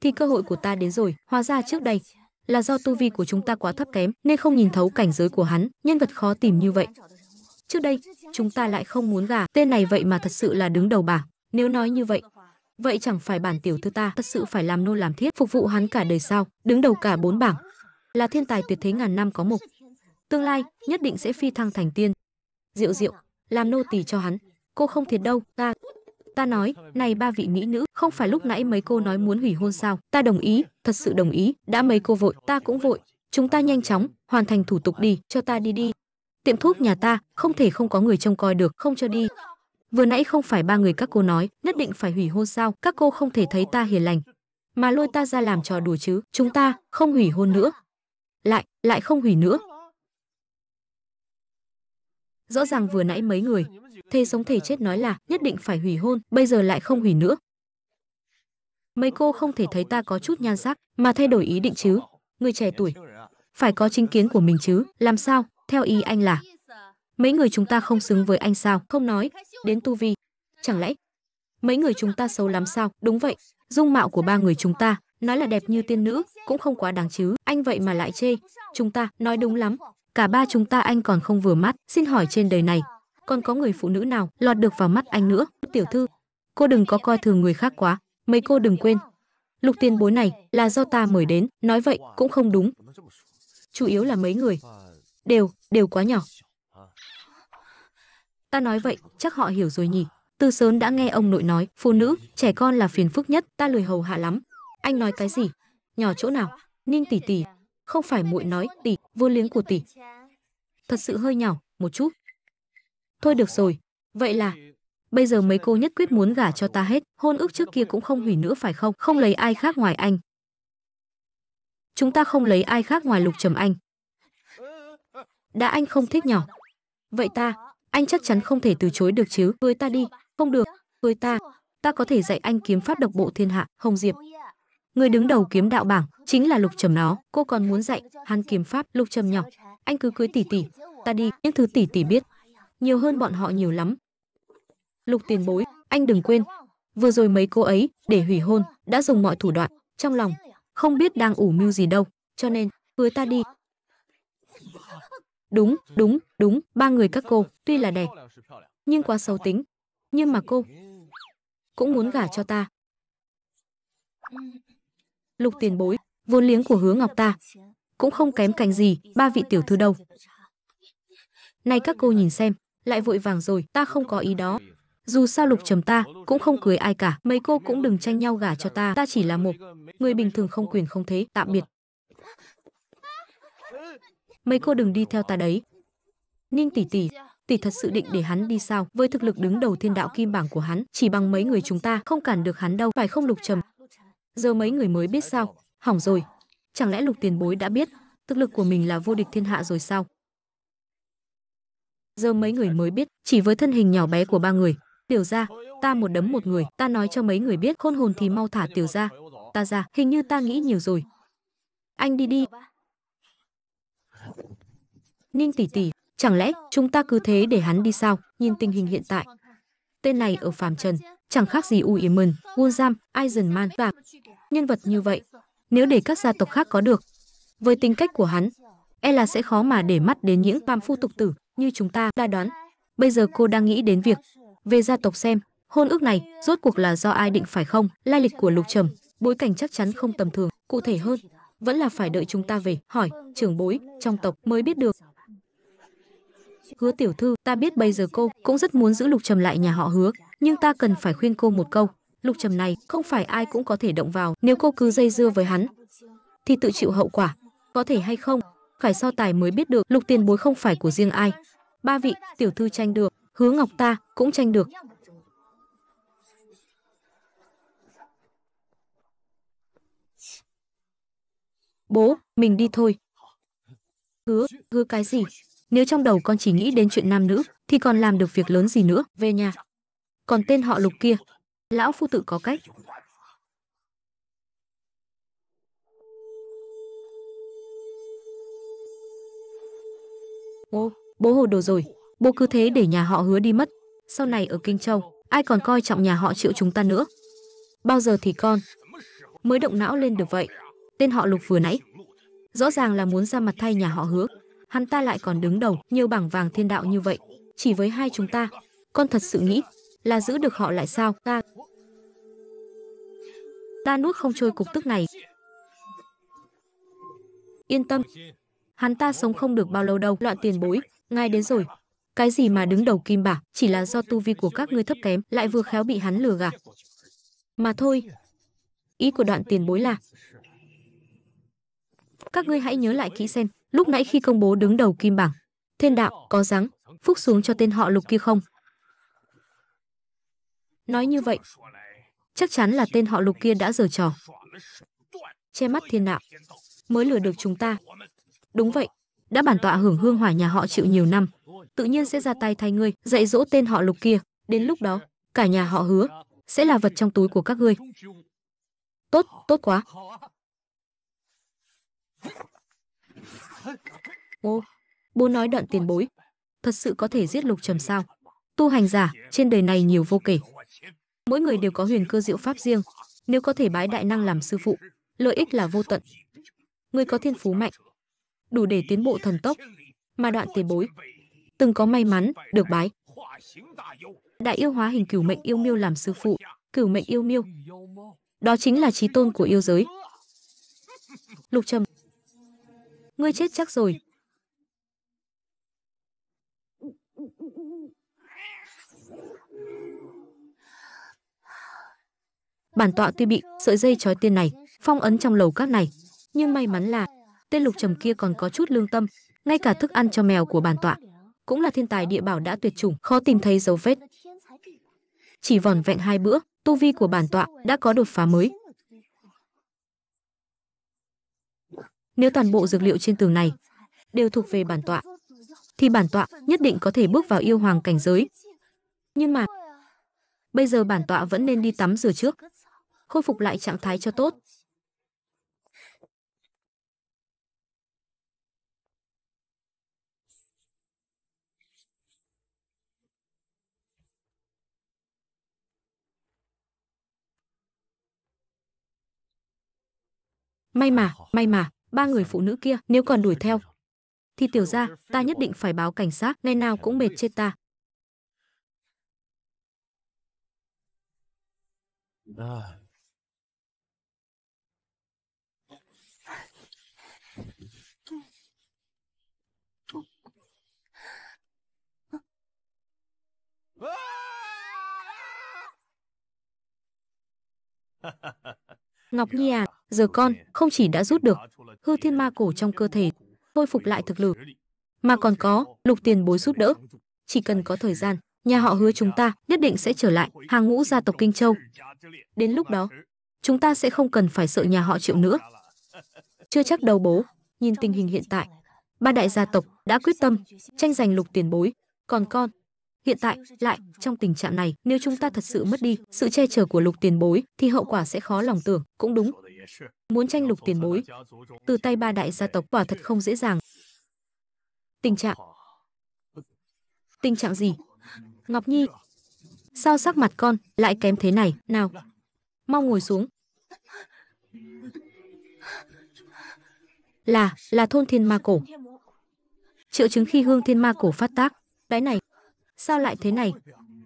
thì cơ hội của ta đến rồi, hóa ra trước đây là do tu vi của chúng ta quá thấp kém nên không nhìn thấu cảnh giới của hắn, nhân vật khó tìm như vậy. Trước đây, chúng ta lại không muốn gà, tên này vậy mà thật sự là đứng đầu bảng. Nếu nói như vậy, vậy chẳng phải bản tiểu thư ta thật sự phải làm nô làm thiết phục vụ hắn cả đời sao đứng đầu cả bốn bảng là thiên tài tuyệt thế ngàn năm có mục tương lai nhất định sẽ phi thăng thành tiên diệu diệu làm nô tỳ cho hắn cô không thiệt đâu ta ta nói này ba vị mỹ nữ không phải lúc nãy mấy cô nói muốn hủy hôn sao ta đồng ý thật sự đồng ý đã mấy cô vội ta cũng vội chúng ta nhanh chóng hoàn thành thủ tục đi cho ta đi đi tiệm thuốc nhà ta không thể không có người trông coi được không cho đi vừa nãy không phải ba người các cô nói nhất định phải hủy hôn sao các cô không thể thấy ta hiền lành mà lôi ta ra làm trò đùa chứ chúng ta không hủy hôn nữa lại lại không hủy nữa rõ ràng vừa nãy mấy người thê sống thể chết nói là nhất định phải hủy hôn bây giờ lại không hủy nữa mấy cô không thể thấy ta có chút nhan sắc mà thay đổi ý định chứ người trẻ tuổi phải có chính kiến của mình chứ làm sao theo ý anh là Mấy người chúng ta không xứng với anh sao? Không nói, đến tu vi. Chẳng lẽ mấy người chúng ta xấu lắm sao? Đúng vậy, dung mạo của ba người chúng ta, nói là đẹp như tiên nữ, cũng không quá đáng chứ. Anh vậy mà lại chê. Chúng ta, nói đúng lắm, cả ba chúng ta anh còn không vừa mắt. Xin hỏi trên đời này, còn có người phụ nữ nào lọt được vào mắt anh nữa? Tiểu thư, cô đừng có coi thường người khác quá. Mấy cô đừng quên, lục tiên bối này là do ta mời đến. Nói vậy cũng không đúng. Chủ yếu là mấy người đều, đều quá nhỏ. Ta nói vậy, chắc họ hiểu rồi nhỉ. Từ sớm đã nghe ông nội nói, phụ nữ, trẻ con là phiền phức nhất, ta lười hầu hạ lắm. Anh nói cái gì? Nhỏ chỗ nào? Ninh tỷ tỷ. Không phải muội nói, tỷ, vua liếng của tỷ. Thật sự hơi nhỏ, một chút. Thôi được rồi, vậy là bây giờ mấy cô nhất quyết muốn gả cho ta hết, hôn ước trước kia cũng không hủy nữa phải không? Không lấy ai khác ngoài anh. Chúng ta không lấy ai khác ngoài Lục Trầm Anh. Đã anh không thích nhỏ. Vậy ta, anh chắc chắn không thể từ chối được chứ? Cưới ta đi, không được, cưới ta. Ta có thể dạy anh kiếm pháp độc bộ thiên hạ, Hồng Diệp. Người đứng đầu kiếm đạo bảng chính là Lục Trầm nó, cô còn muốn dạy hắn kiếm pháp, Lục Trầm nhỏ, anh cứ cưới tỷ tỷ, ta đi, những thứ tỷ tỷ biết, nhiều hơn bọn họ nhiều lắm. Lục Tiền Bối, anh đừng quên, vừa rồi mấy cô ấy để hủy hôn đã dùng mọi thủ đoạn, trong lòng không biết đang ủ mưu gì đâu, cho nên cưới ta đi, Đúng, ừ. đúng, đúng, ba người các cô, tuy là đẹp, nhưng quá xấu tính. Nhưng mà cô cũng muốn gả cho ta. Lục tiền bối, vốn liếng của hứa ngọc ta, cũng không kém cành gì, ba vị tiểu thư đâu. Này các cô nhìn xem, lại vội vàng rồi, ta không có ý đó. Dù sao lục trầm ta, cũng không cưới ai cả, mấy cô cũng đừng tranh nhau gả cho ta, ta chỉ là một người bình thường không quyền không thế, tạm biệt mấy cô đừng đi theo ta đấy. Ninh tỷ tỷ, tỷ thật sự định để hắn đi sao? Với thực lực đứng đầu thiên đạo kim bảng của hắn, chỉ bằng mấy người chúng ta không cản được hắn đâu, phải không Lục Trầm? Giờ mấy người mới biết sao? Hỏng rồi. Chẳng lẽ Lục Tiền Bối đã biết thực lực của mình là vô địch thiên hạ rồi sao? Giờ mấy người mới biết, chỉ với thân hình nhỏ bé của ba người, tiểu ra, ta một đấm một người, ta nói cho mấy người biết khôn hồn thì mau thả tiểu ra, ta ra, hình như ta nghĩ nhiều rồi. Anh đi đi, Ninh tỷ tỷ, chẳng lẽ chúng ta cứ thế để hắn đi sao? Nhìn tình hình hiện tại, tên này ở phàm trần chẳng khác gì Uiman, Wulzam, Eisenman và nhân vật như vậy. Nếu để các gia tộc khác có được, với tính cách của hắn, e là sẽ khó mà để mắt đến những phàm phu tục tử như chúng ta đã đoán. Bây giờ cô đang nghĩ đến việc về gia tộc xem hôn ước này rốt cuộc là do ai định phải không? Lai lịch của Lục Trầm, bối cảnh chắc chắn không tầm thường, cụ thể hơn vẫn là phải đợi chúng ta về hỏi trưởng bối trong tộc mới biết được hứa tiểu thư, ta biết bây giờ cô cũng rất muốn giữ Lục Trầm lại nhà họ hứa, nhưng ta cần phải khuyên cô một câu. Lục Trầm này không phải ai cũng có thể động vào, nếu cô cứ dây dưa với hắn, thì tự chịu hậu quả. Có thể hay không? Phải so tài mới biết được Lục tiền bối không phải của riêng ai. Ba vị, tiểu thư tranh được, hứa ngọc ta cũng tranh được. Bố, mình đi thôi. Hứa, hứa cái gì? Nếu trong đầu con chỉ nghĩ đến chuyện nam nữ thì còn làm được việc lớn gì nữa, về nhà. Còn tên họ Lục kia, lão phu tự có cách. Ô, bố hồ đồ rồi, bố cứ thế để nhà họ hứa đi mất. Sau này ở Kinh Châu, ai còn coi trọng nhà họ chịu chúng ta nữa. Bao giờ thì con mới động não lên được vậy? Tên họ Lục vừa nãy. Rõ ràng là muốn ra mặt thay nhà họ hứa hắn ta lại còn đứng đầu nhiều bảng vàng thiên đạo như vậy. Chỉ với hai chúng ta, con thật sự nghĩ là giữ được họ lại sao? Ta ta nuốt không trôi cục tức này. Yên tâm, hắn ta sống không được bao lâu đâu, loạn tiền bối, ngay đến rồi. Cái gì mà đứng đầu kim bả, chỉ là do tu vi của các ngươi thấp kém, lại vừa khéo bị hắn lừa gạt. Mà thôi, ý của đoạn tiền bối là các ngươi hãy nhớ lại kỹ xem lúc nãy khi công bố đứng đầu kim bảng, thiên đạo có giáng phúc xuống cho tên họ Lục kia không? Nói như vậy, chắc chắn là tên họ Lục kia đã giở trò. Che mắt thiên đạo, mới lừa được chúng ta. Đúng vậy, đã bản tọa hưởng hương hỏa nhà họ chịu nhiều năm, tự nhiên sẽ ra tay thay ngươi, dạy dỗ tên họ Lục kia, đến lúc đó, cả nhà họ hứa sẽ là vật trong túi của các ngươi. Tốt, tốt quá. Ô, bố nói đoạn tiền bối. Thật sự có thể giết lục trầm sao? Tu hành giả, trên đời này nhiều vô kể. Mỗi người đều có huyền cơ diệu pháp riêng. Nếu có thể bái đại năng làm sư phụ, lợi ích là vô tận. Người có thiên phú mạnh, đủ để tiến bộ thần tốc. Mà đoạn tiền bối, từng có may mắn, được bái. Đại yêu hóa hình cửu mệnh yêu miêu làm sư phụ, cửu mệnh yêu miêu. Đó chính là trí tôn của yêu giới. Lục Trầm Ngươi chết chắc rồi. Bản tọa tuy bị sợi dây trói tiên này, phong ấn trong lầu các này, nhưng may mắn là tên lục trầm kia còn có chút lương tâm, ngay cả thức ăn cho mèo của bản tọa cũng là thiên tài địa bảo đã tuyệt chủng, khó tìm thấy dấu vết. Chỉ vòn vẹn hai bữa, tu vi của bản tọa đã có đột phá mới, Nếu toàn bộ dược liệu trên tường này đều thuộc về bản tọa, thì bản tọa nhất định có thể bước vào yêu hoàng cảnh giới. Nhưng mà, bây giờ bản tọa vẫn nên đi tắm rửa trước, khôi phục lại trạng thái cho tốt. May mà, may mà, ba người phụ nữ kia nếu còn đuổi theo thì tiểu ra ta nhất định phải báo cảnh sát ngày nào cũng mệt chết ta Ngọc Nhi à, Giờ con không chỉ đã rút được hư thiên ma cổ trong cơ thể, khôi phục lại thực lực, mà còn có lục tiền bối giúp đỡ. Chỉ cần có thời gian, nhà họ hứa chúng ta nhất định sẽ trở lại hàng ngũ gia tộc Kinh Châu. Đến lúc đó, chúng ta sẽ không cần phải sợ nhà họ triệu nữa. Chưa chắc đầu bố, nhìn tình hình hiện tại, ba đại gia tộc đã quyết tâm tranh giành lục tiền bối, còn con Hiện tại, lại, trong tình trạng này, nếu chúng ta thật sự mất đi sự che chở của lục tiền bối, thì hậu quả sẽ khó lòng tưởng, cũng đúng. Muốn tranh lục tiền bối, từ tay ba đại gia tộc quả thật không dễ dàng. Tình trạng Tình trạng gì? Ngọc Nhi, sao sắc mặt con lại kém thế này? Nào, mau ngồi xuống. Là, là thôn thiên ma cổ. Triệu chứng khi hương thiên ma cổ phát tác. Cái này, sao lại thế này?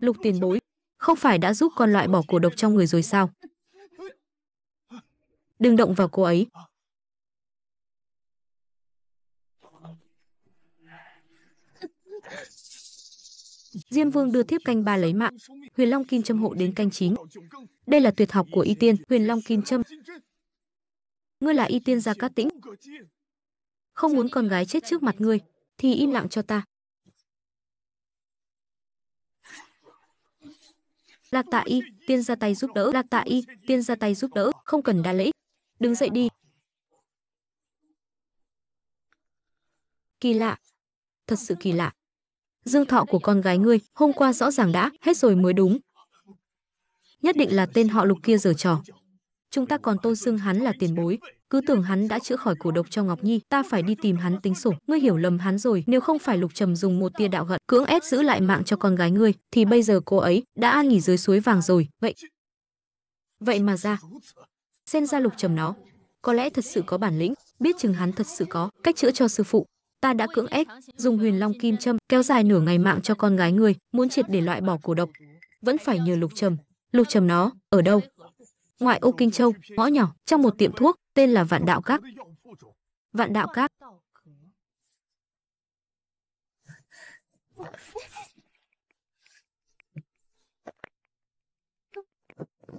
Lục tiền bối, không phải đã giúp con loại bỏ cổ độc trong người rồi sao? đừng động vào cô ấy. Diêm Vương đưa thiếp canh ba lấy mạng, Huyền Long Kim châm hộ đến canh chính. Đây là tuyệt học của Y Tiên, Huyền Long Kim châm. Ngươi là Y Tiên gia cát tĩnh. Không muốn con gái chết trước mặt ngươi, thì im lặng cho ta. Lạc Tạ Y, tiên ra tay giúp đỡ, Lạc Tạ Y, tiên ra tay giúp đỡ, không cần đa lễ. Đứng dậy đi. Kỳ lạ. Thật sự kỳ lạ. Dương thọ của con gái ngươi, hôm qua rõ ràng đã, hết rồi mới đúng. Nhất định là tên họ lục kia giở trò. Chúng ta còn tôn xưng hắn là tiền bối, cứ tưởng hắn đã chữa khỏi cổ độc cho Ngọc Nhi, ta phải đi tìm hắn tính sổ. Ngươi hiểu lầm hắn rồi, nếu không phải Lục Trầm dùng một tia đạo hận cưỡng ép giữ lại mạng cho con gái ngươi, thì bây giờ cô ấy đã an nghỉ dưới suối vàng rồi. Vậy, vậy mà ra xen ra lục trầm nó. Có lẽ thật sự có bản lĩnh, biết chừng hắn thật sự có cách chữa cho sư phụ. Ta đã cưỡng ép dùng huyền long kim châm kéo dài nửa ngày mạng cho con gái người, muốn triệt để loại bỏ cổ độc. Vẫn phải nhờ lục trầm. Lục trầm nó, ở đâu? Ngoại ô Kinh Châu, ngõ nhỏ, trong một tiệm thuốc, tên là Vạn Đạo Các. Vạn Đạo Các.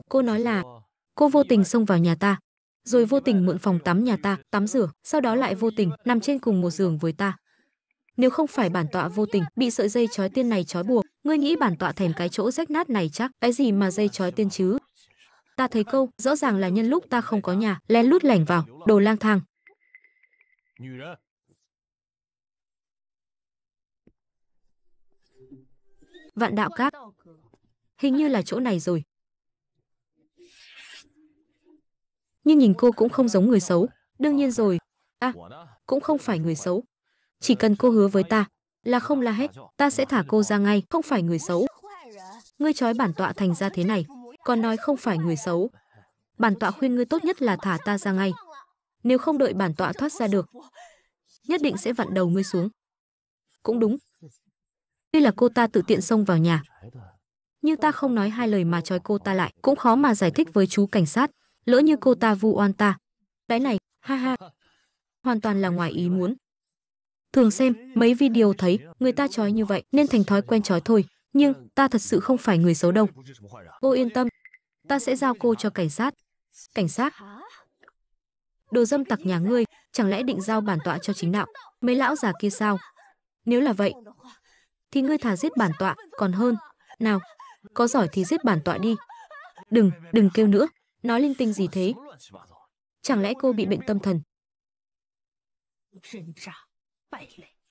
Cô nói là cô vô tình xông vào nhà ta, rồi vô tình mượn phòng tắm nhà ta, tắm rửa, sau đó lại vô tình nằm trên cùng một giường với ta. Nếu không phải bản tọa vô tình bị sợi dây trói tiên này trói buộc, ngươi nghĩ bản tọa thèm cái chỗ rách nát này chắc, cái gì mà dây trói tiên chứ? Ta thấy câu, rõ ràng là nhân lúc ta không có nhà, lén lút lẻn vào, đồ lang thang. Vạn đạo cát, Hình như là chỗ này rồi. nhưng nhìn cô cũng không giống người xấu. Đương nhiên rồi. À, cũng không phải người xấu. Chỉ cần cô hứa với ta, là không là hết, ta sẽ thả cô ra ngay, không phải người xấu. Ngươi trói bản tọa thành ra thế này, còn nói không phải người xấu. Bản tọa khuyên ngươi tốt nhất là thả ta ra ngay. Nếu không đợi bản tọa thoát ra được, nhất định sẽ vặn đầu ngươi xuống. Cũng đúng. Tuy là cô ta tự tiện xông vào nhà, nhưng ta không nói hai lời mà trói cô ta lại, cũng khó mà giải thích với chú cảnh sát lỡ như cô ta vu oan ta. Cái này, ha ha, hoàn toàn là ngoài ý muốn. Thường xem, mấy video thấy, người ta chói như vậy nên thành thói quen chói thôi. Nhưng ta thật sự không phải người xấu đâu. Cô yên tâm, ta sẽ giao cô cho cảnh sát. Cảnh sát? Đồ dâm tặc nhà ngươi, chẳng lẽ định giao bản tọa cho chính đạo? Mấy lão già kia sao? Nếu là vậy, thì ngươi thà giết bản tọa còn hơn. Nào, có giỏi thì giết bản tọa đi. Đừng, đừng kêu nữa. Nói linh tinh gì thế? Chẳng lẽ cô bị bệnh tâm thần?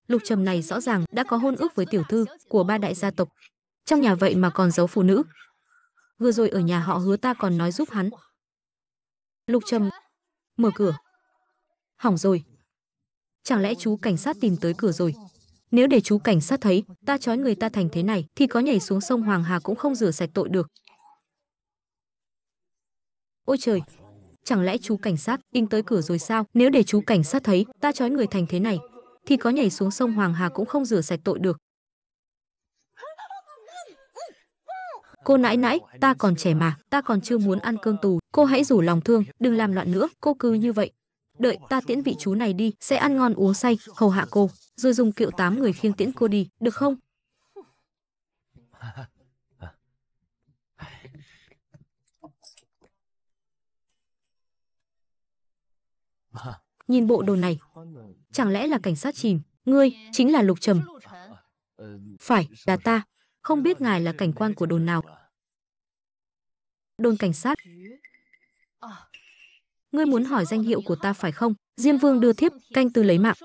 Lục trầm này rõ ràng đã có hôn ước với tiểu thư của ba đại gia tộc. Trong nhà vậy mà còn giấu phụ nữ. Vừa rồi ở nhà họ hứa ta còn nói giúp hắn. Lục trầm mở cửa. Hỏng rồi. Chẳng lẽ chú cảnh sát tìm tới cửa rồi? Nếu để chú cảnh sát thấy ta trói người ta thành thế này thì có nhảy xuống sông Hoàng Hà cũng không rửa sạch tội được. Ôi trời, chẳng lẽ chú cảnh sát in tới cửa rồi sao? Nếu để chú cảnh sát thấy ta trói người thành thế này, thì có nhảy xuống sông Hoàng Hà cũng không rửa sạch tội được. Cô nãi nãi, ta còn trẻ mà, ta còn chưa muốn ăn cơm tù, cô hãy rủ lòng thương, đừng làm loạn nữa, cô cứ như vậy. Đợi ta tiễn vị chú này đi, sẽ ăn ngon uống say, hầu hạ cô, rồi dùng kiệu tám người khiêng tiễn cô đi, được không? Nhìn bộ đồ này, chẳng lẽ là cảnh sát chìm? Ngươi chính là Lục Trầm. Phải, là ta. Không biết ngài là cảnh quan của đồn nào. Đồn cảnh sát. Ngươi muốn hỏi danh hiệu của ta phải không? Diêm Vương đưa thiếp, canh tư lấy mạng.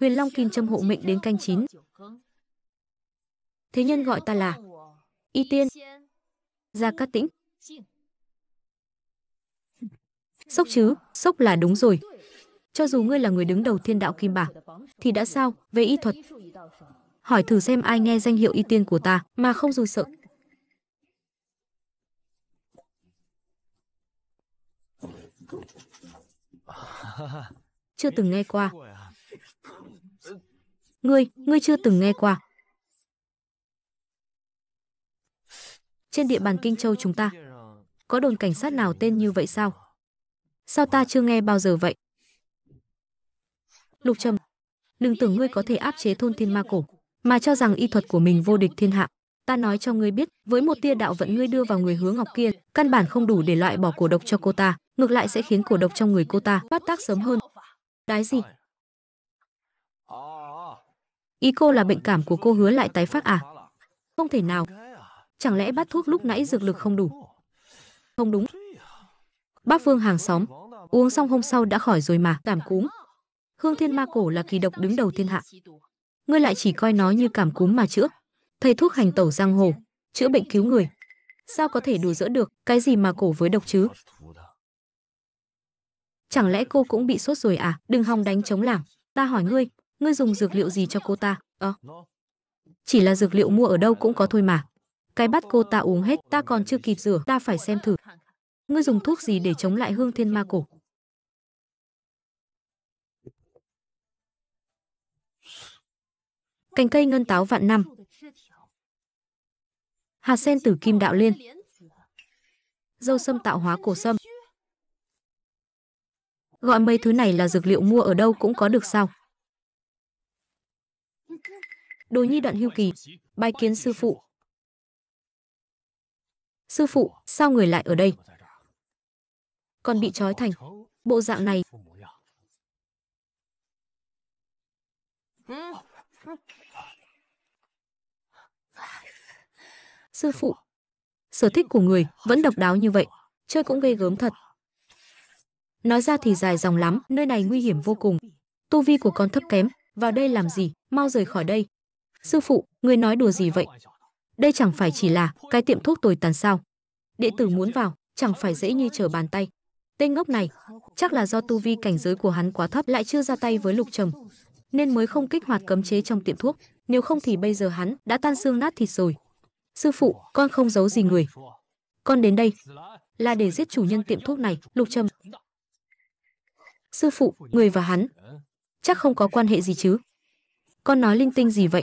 Huyền Long Kim châm hộ mệnh đến canh chín. Thế nhân gọi ta là Y Tiên, Gia Cát Tĩnh. Sốc chứ, sốc là đúng rồi. Cho dù ngươi là người đứng đầu thiên đạo kim bảng, thì đã sao, về y thuật. Hỏi thử xem ai nghe danh hiệu y tiên của ta mà không rùi sợ. Chưa từng nghe qua. Ngươi, ngươi chưa từng nghe qua. Trên địa bàn Kinh Châu chúng ta, có đồn cảnh sát nào tên như vậy sao? Sao ta chưa nghe bao giờ vậy? Lục Trầm, đừng tưởng ngươi có thể áp chế thôn thiên ma cổ, mà cho rằng y thuật của mình vô địch thiên hạ. Ta nói cho ngươi biết, với một tia đạo vận ngươi đưa vào người hứa ngọc kia, căn bản không đủ để loại bỏ cổ độc cho cô ta, ngược lại sẽ khiến cổ độc trong người cô ta phát tác sớm hơn. Đái gì? Ý cô là bệnh cảm của cô hứa lại tái phát à? Không thể nào. Chẳng lẽ bắt thuốc lúc nãy dược lực không đủ? Không đúng, Bác vương hàng xóm, uống xong hôm sau đã khỏi rồi mà, cảm cúm. Hương thiên ma cổ là kỳ độc đứng đầu thiên hạ. Ngươi lại chỉ coi nó như cảm cúm mà chữa. Thầy thuốc hành tẩu giang hồ, chữa bệnh cứu người. Sao có thể đùa dỡ được, cái gì mà cổ với độc chứ? Chẳng lẽ cô cũng bị sốt rồi à? Đừng hòng đánh chống lảng. Ta hỏi ngươi, ngươi dùng dược liệu gì cho cô ta? Ờ. À. Chỉ là dược liệu mua ở đâu cũng có thôi mà. Cái bắt cô ta uống hết, ta còn chưa kịp rửa, ta phải xem thử ngươi dùng thuốc gì để chống lại hương thiên ma cổ? Cành cây ngân táo vạn năm. Hạt sen tử kim đạo liên. Dâu sâm tạo hóa cổ sâm. Gọi mấy thứ này là dược liệu mua ở đâu cũng có được sao? Đồ nhi đoạn hưu kỳ, bài kiến sư phụ. Sư phụ, sao người lại ở đây? còn bị trói thành bộ dạng này. Sư phụ, sở thích của người vẫn độc đáo như vậy, chơi cũng ghê gớm thật. Nói ra thì dài dòng lắm, nơi này nguy hiểm vô cùng. Tu vi của con thấp kém, vào đây làm gì, mau rời khỏi đây. Sư phụ, người nói đùa gì vậy? Đây chẳng phải chỉ là cái tiệm thuốc tồi tàn sao. Đệ tử muốn vào, chẳng phải dễ như trở bàn tay. Tên ngốc này, chắc là do tu vi cảnh giới của hắn quá thấp lại chưa ra tay với Lục Trầm, nên mới không kích hoạt cấm chế trong tiệm thuốc, nếu không thì bây giờ hắn đã tan xương nát thịt rồi. Sư phụ, con không giấu gì người. Con đến đây là để giết chủ nhân tiệm thuốc này, Lục Trầm. Sư phụ, người và hắn chắc không có quan hệ gì chứ? Con nói linh tinh gì vậy?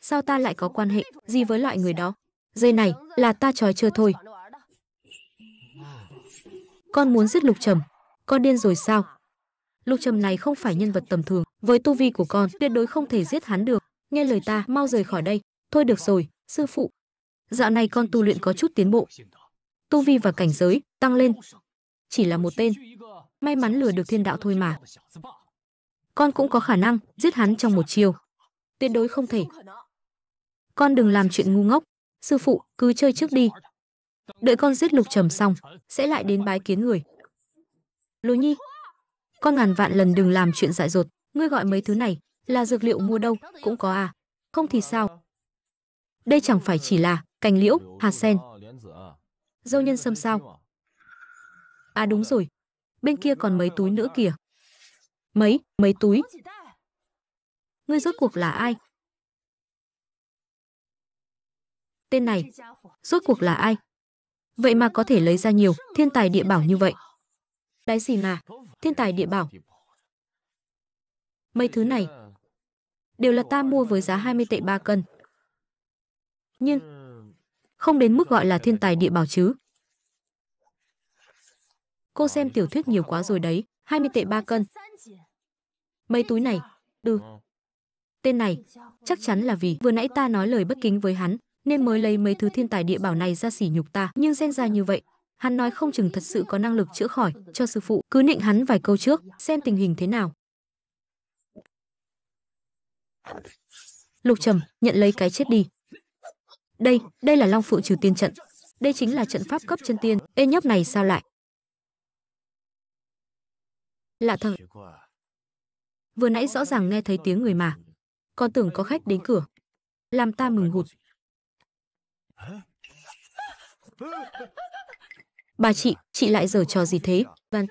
Sao ta lại có quan hệ gì với loại người đó? Dây này là ta trói chưa thôi. Con muốn giết Lục Trầm, con điên rồi sao? Lục Trầm này không phải nhân vật tầm thường, với tu vi của con tuyệt đối không thể giết hắn được. Nghe lời ta, mau rời khỏi đây. Thôi được rồi, sư phụ. Dạo này con tu luyện có chút tiến bộ. Tu vi và cảnh giới tăng lên. Chỉ là một tên. May mắn lừa được thiên đạo thôi mà. Con cũng có khả năng giết hắn trong một chiều. Tuyệt đối không thể. Con đừng làm chuyện ngu ngốc. Sư phụ, cứ chơi trước đi, Đợi con giết lục trầm xong, sẽ lại đến bái kiến người. Lô Nhi, con ngàn vạn lần đừng làm chuyện dại dột. Ngươi gọi mấy thứ này là dược liệu mua đâu cũng có à? Không thì sao? Đây chẳng phải chỉ là cành liễu, hạt sen, dâu nhân sâm sao? À đúng rồi, bên kia còn mấy túi nữa kìa. Mấy, mấy túi. Ngươi rốt cuộc là ai? Tên này, rốt cuộc là ai? vậy mà có thể lấy ra nhiều thiên tài địa bảo như vậy. Cái gì mà? Thiên tài địa bảo. Mấy thứ này đều là ta mua với giá 20 tệ 3 cân. Nhưng không đến mức gọi là thiên tài địa bảo chứ. Cô xem tiểu thuyết nhiều quá rồi đấy, 20 tệ 3 cân. Mấy túi này, ừ. Tên này, chắc chắn là vì vừa nãy ta nói lời bất kính với hắn, nên mới lấy mấy thứ thiên tài địa bảo này ra sỉ nhục ta. Nhưng xen ra như vậy, hắn nói không chừng thật sự có năng lực chữa khỏi, cho sư phụ cứ nịnh hắn vài câu trước, xem tình hình thế nào. Lục Trầm, nhận lấy cái chết đi. Đây, đây là Long Phượng trừ tiên trận. Đây chính là trận pháp cấp chân tiên, ê nhóc này sao lại? Lạ thật. Vừa nãy rõ ràng nghe thấy tiếng người mà, còn tưởng có khách đến cửa. Làm ta mừng hụt, Bà chị, chị lại giở trò gì thế? Văn,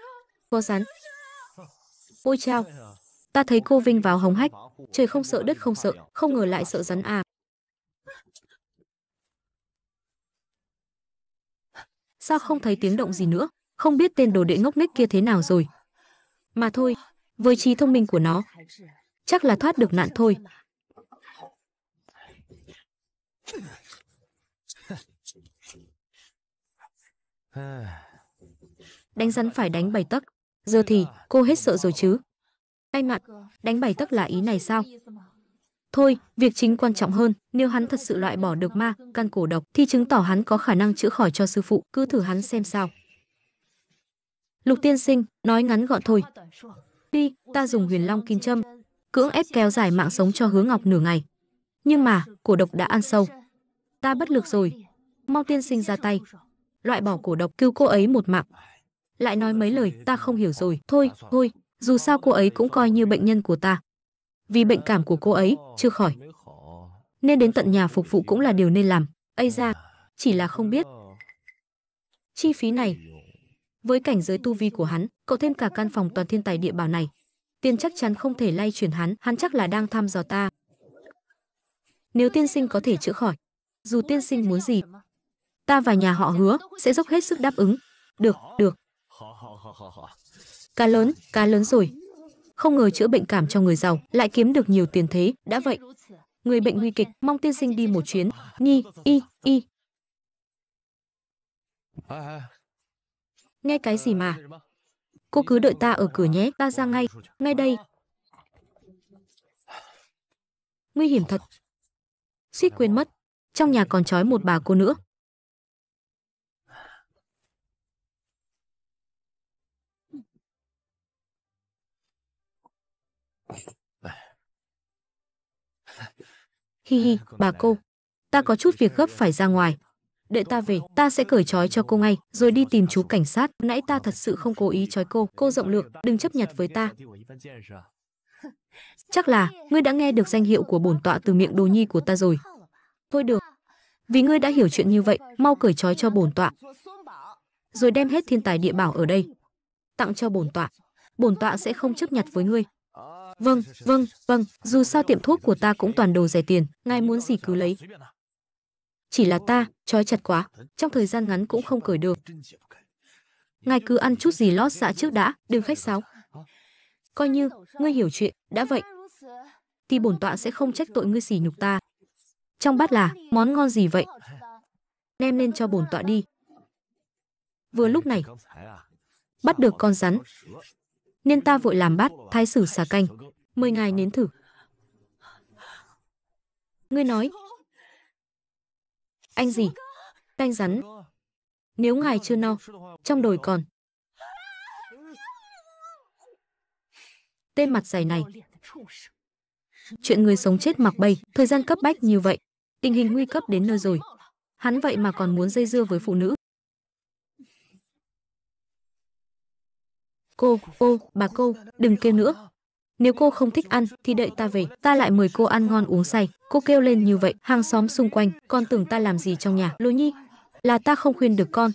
có rắn. Ôi chao, ta thấy cô Vinh vào hống hách. Trời không sợ đất không sợ, không ngờ lại sợ rắn à. Sao không thấy tiếng động gì nữa? Không biết tên đồ đệ ngốc nghếch kia thế nào rồi. Mà thôi, với trí thông minh của nó, chắc là thoát được nạn thôi. Đánh rắn phải đánh bảy tấc. Giờ thì, cô hết sợ rồi chứ. Anh mặn, đánh bảy tấc là ý này sao? Thôi, việc chính quan trọng hơn, nếu hắn thật sự loại bỏ được ma, căn cổ độc thì chứng tỏ hắn có khả năng chữa khỏi cho sư phụ, cứ thử hắn xem sao. Lục tiên sinh, nói ngắn gọn thôi. Đi, ta dùng huyền long kim châm, cưỡng ép kéo dài mạng sống cho hứa ngọc nửa ngày. Nhưng mà, cổ độc đã ăn sâu. Ta bất lực rồi. Mau tiên sinh ra tay, loại bỏ cổ độc cứu cô ấy một mạng. Lại nói mấy lời, ta không hiểu rồi, thôi, thôi, dù sao cô ấy cũng coi như bệnh nhân của ta. Vì bệnh cảm của cô ấy, chưa khỏi. Nên đến tận nhà phục vụ cũng là điều nên làm. Ây ra, chỉ là không biết. Chi phí này, với cảnh giới tu vi của hắn, cậu thêm cả căn phòng toàn thiên tài địa bảo này. tiên chắc chắn không thể lay chuyển hắn, hắn chắc là đang thăm dò ta. Nếu tiên sinh có thể chữa khỏi, dù tiên sinh muốn gì, Ta và nhà họ hứa sẽ dốc hết sức đáp ứng. Được, được. Cá lớn, cá lớn rồi. Không ngờ chữa bệnh cảm cho người giàu lại kiếm được nhiều tiền thế, đã vậy. Người bệnh nguy kịch, mong tiên sinh đi một chuyến. Nhi, y, y. Nghe cái gì mà? Cô cứ đợi ta ở cửa nhé, ta ra ngay, ngay đây. Nguy hiểm thật. Suýt quên mất, trong nhà còn trói một bà cô nữa. Hi hi, bà cô, ta có chút việc gấp phải ra ngoài. Đợi ta về, ta sẽ cởi trói cho cô ngay, rồi đi tìm chú cảnh sát. Nãy ta thật sự không cố ý trói cô, cô rộng lượng, đừng chấp nhặt với ta. Chắc là, ngươi đã nghe được danh hiệu của bổn tọa từ miệng đồ nhi của ta rồi. Thôi được, vì ngươi đã hiểu chuyện như vậy, mau cởi trói cho bổn tọa. Rồi đem hết thiên tài địa bảo ở đây. Tặng cho bổn tọa. Bổn tọa sẽ không chấp nhặt với ngươi. Vâng, vâng, vâng, dù sao tiệm thuốc của ta cũng toàn đồ rẻ tiền, ngài muốn gì cứ lấy. Chỉ là ta, trói chặt quá, trong thời gian ngắn cũng không cởi được. Ngài cứ ăn chút gì lót dạ trước đã, đừng khách sáo. Coi như, ngươi hiểu chuyện, đã vậy. Thì bổn tọa sẽ không trách tội ngươi sỉ nhục ta. Trong bát là, món ngon gì vậy? Đem lên cho bổn tọa đi. Vừa lúc này, bắt được con rắn. Nên ta vội làm bát, thái sử xà canh, Mời ngài nếm thử. Ngươi nói. Anh gì? Canh rắn. Nếu ngài chưa no, trong đồi còn. Tên mặt dày này. Chuyện người sống chết mặc bay, thời gian cấp bách như vậy. Tình hình nguy cấp đến nơi rồi. Hắn vậy mà còn muốn dây dưa với phụ nữ. Cô, cô, bà cô, đừng kêu nữa. Nếu cô không thích ăn thì đợi ta về, ta lại mời cô ăn ngon uống say. Cô kêu lên như vậy, hàng xóm xung quanh, con tưởng ta làm gì trong nhà. Lôi nhi, là ta không khuyên được con.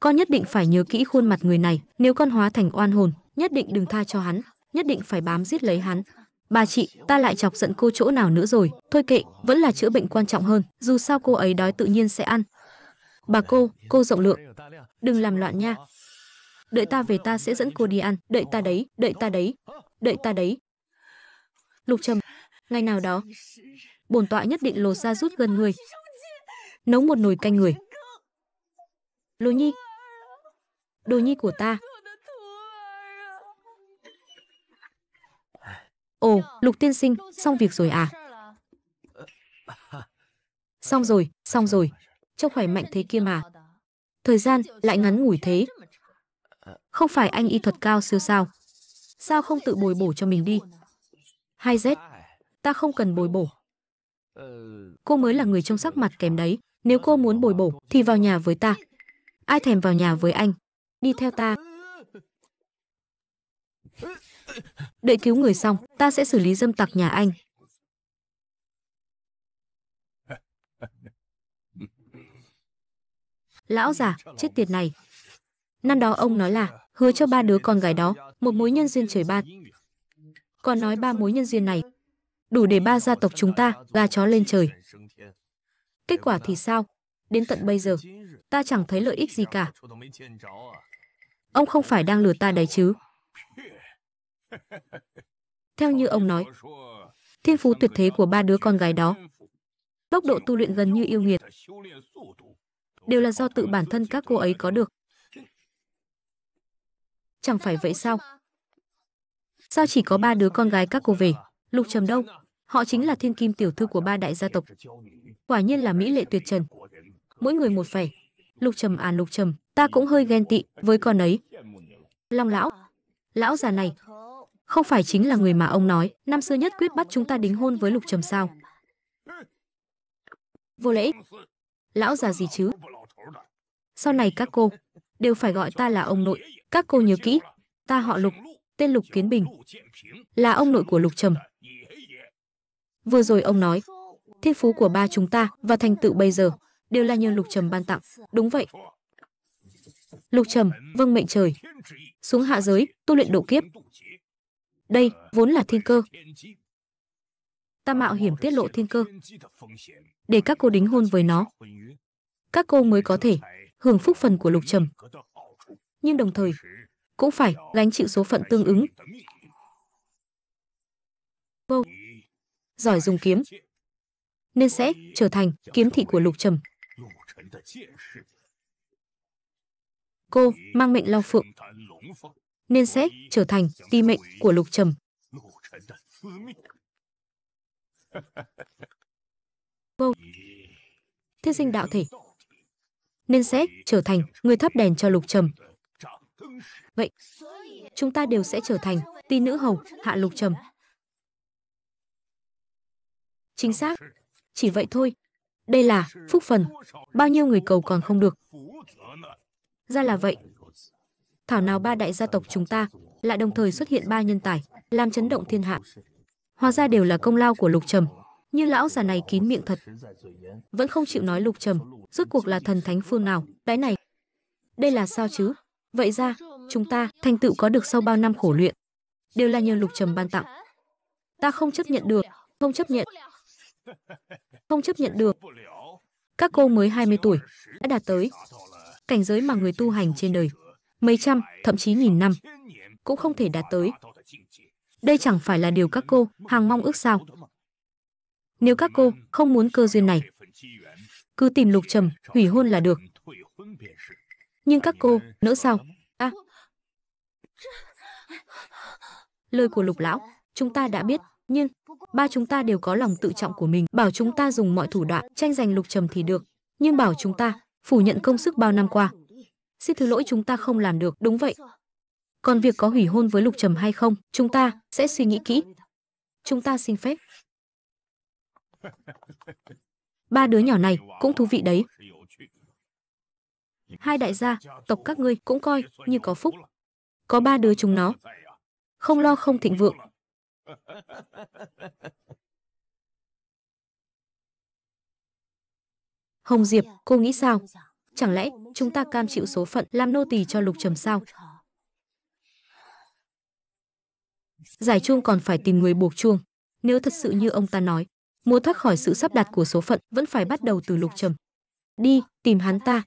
Con nhất định phải nhớ kỹ khuôn mặt người này, nếu con hóa thành oan hồn, nhất định đừng tha cho hắn, nhất định phải bám giết lấy hắn. Bà chị, ta lại chọc giận cô chỗ nào nữa rồi, thôi kệ, vẫn là chữa bệnh quan trọng hơn, dù sao cô ấy đói tự nhiên sẽ ăn. Bà cô, cô rộng lượng. Đừng làm loạn nha, đợi ta về ta sẽ dẫn cô đi ăn, đợi ta đấy, đợi ta đấy, đợi ta đấy. Lục Trầm, ngày nào đó, bổn tọa nhất định lột ra rút gần người, nấu một nồi canh người. Lô Nhi, đồ nhi của ta. Ồ, Lục tiên sinh, xong việc rồi à? Xong rồi, xong rồi, cho khỏe mạnh thế kia mà. Thời gian lại ngắn ngủi thế, không phải anh y thuật cao siêu sao? Sao không tự bồi bổ cho mình đi? Hai Z, ta không cần bồi bổ. Cô mới là người trông sắc mặt kém đấy, nếu cô muốn bồi bổ thì vào nhà với ta. Ai thèm vào nhà với anh, đi theo ta. Đợi cứu người xong, ta sẽ xử lý dâm tặc nhà anh. Lão già, chết tiệt này. Năm đó ông nói là hứa cho ba đứa con gái đó một mối nhân duyên trời ban. Còn nói ba mối nhân duyên này đủ để ba gia tộc chúng ta gà chó lên trời. Kết quả thì sao? Đến tận bây giờ, ta chẳng thấy lợi ích gì cả. Ông không phải đang lừa ta đấy chứ? Theo như ông nói, thiên phú tuyệt thế của ba đứa con gái đó, tốc độ tu luyện gần như yêu nghiệt, đều là do tự bản thân các cô ấy có được chẳng phải vậy sao? Sao chỉ có ba đứa con gái các cô về? Lục Trầm đâu? Họ chính là thiên kim tiểu thư của ba đại gia tộc. Quả nhiên là mỹ lệ tuyệt trần. Mỗi người một vẻ. Lục Trầm à Lục Trầm, ta cũng hơi ghen tị với con ấy. Long lão, lão già này, không phải chính là người mà ông nói, năm xưa nhất quyết bắt chúng ta đính hôn với Lục Trầm sao? Vô lễ, lão già gì chứ? Sau này các cô đều phải gọi ta là ông nội. Các cô nhớ kỹ, ta họ Lục, tên Lục Kiến Bình, là ông nội của Lục Trầm. Vừa rồi ông nói, thiên phú của ba chúng ta và thành tựu bây giờ đều là nhờ Lục Trầm ban tặng. Đúng vậy. Lục Trầm, vâng mệnh trời, xuống hạ giới, tu luyện độ kiếp. Đây vốn là thiên cơ. Ta mạo hiểm tiết lộ thiên cơ để các cô đính hôn với nó. Các cô mới có thể hưởng phúc phần của Lục Trầm nhưng đồng thời cũng phải gánh chịu số phận tương ứng. Vô vâng. giỏi dùng kiếm nên sẽ trở thành kiếm thị của Lục Trầm. Cô mang mệnh Lao Phượng nên sẽ trở thành ti mệnh của Lục Trầm. Vô vâng. Thiên sinh đạo thể nên sẽ trở thành người thắp đèn cho Lục Trầm. Vậy, chúng ta đều sẽ trở thành ti nữ hầu, hạ lục trầm. Chính xác, chỉ vậy thôi. Đây là phúc phần, bao nhiêu người cầu còn không được. Ra là vậy. Thảo nào ba đại gia tộc chúng ta lại đồng thời xuất hiện ba nhân tài, làm chấn động thiên hạ. Hóa ra đều là công lao của lục trầm, như lão già này kín miệng thật. Vẫn không chịu nói lục trầm, rốt cuộc là thần thánh phương nào, cái này. Đây là sao chứ? Vậy ra, chúng ta, thành tựu có được sau bao năm khổ luyện, đều là nhờ Lục Trầm ban tặng. Ta không chấp nhận được, không chấp nhận. Không chấp nhận được. Các cô mới 20 tuổi đã đạt tới cảnh giới mà người tu hành trên đời mấy trăm, thậm chí nghìn năm cũng không thể đạt tới. Đây chẳng phải là điều các cô hàng mong ước sao? Nếu các cô không muốn cơ duyên này, cứ tìm Lục Trầm hủy hôn là được. Nhưng các cô nỡ sao? lời của lục lão, chúng ta đã biết, nhưng ba chúng ta đều có lòng tự trọng của mình, bảo chúng ta dùng mọi thủ đoạn tranh giành lục trầm thì được, nhưng bảo chúng ta phủ nhận công sức bao năm qua. Xin thứ lỗi chúng ta không làm được, đúng vậy. Còn việc có hủy hôn với lục trầm hay không, chúng ta sẽ suy nghĩ kỹ. Chúng ta xin phép. Ba đứa nhỏ này cũng thú vị đấy. Hai đại gia, tộc các ngươi cũng coi như có phúc. Có ba đứa chúng nó không lo không thịnh vượng. Hồng Diệp, cô nghĩ sao? Chẳng lẽ chúng ta cam chịu số phận làm nô tỳ cho lục trầm sao? Giải chuông còn phải tìm người buộc chuông. Nếu thật sự như ông ta nói, muốn thoát khỏi sự sắp đặt của số phận vẫn phải bắt đầu từ lục trầm. Đi, tìm hắn ta,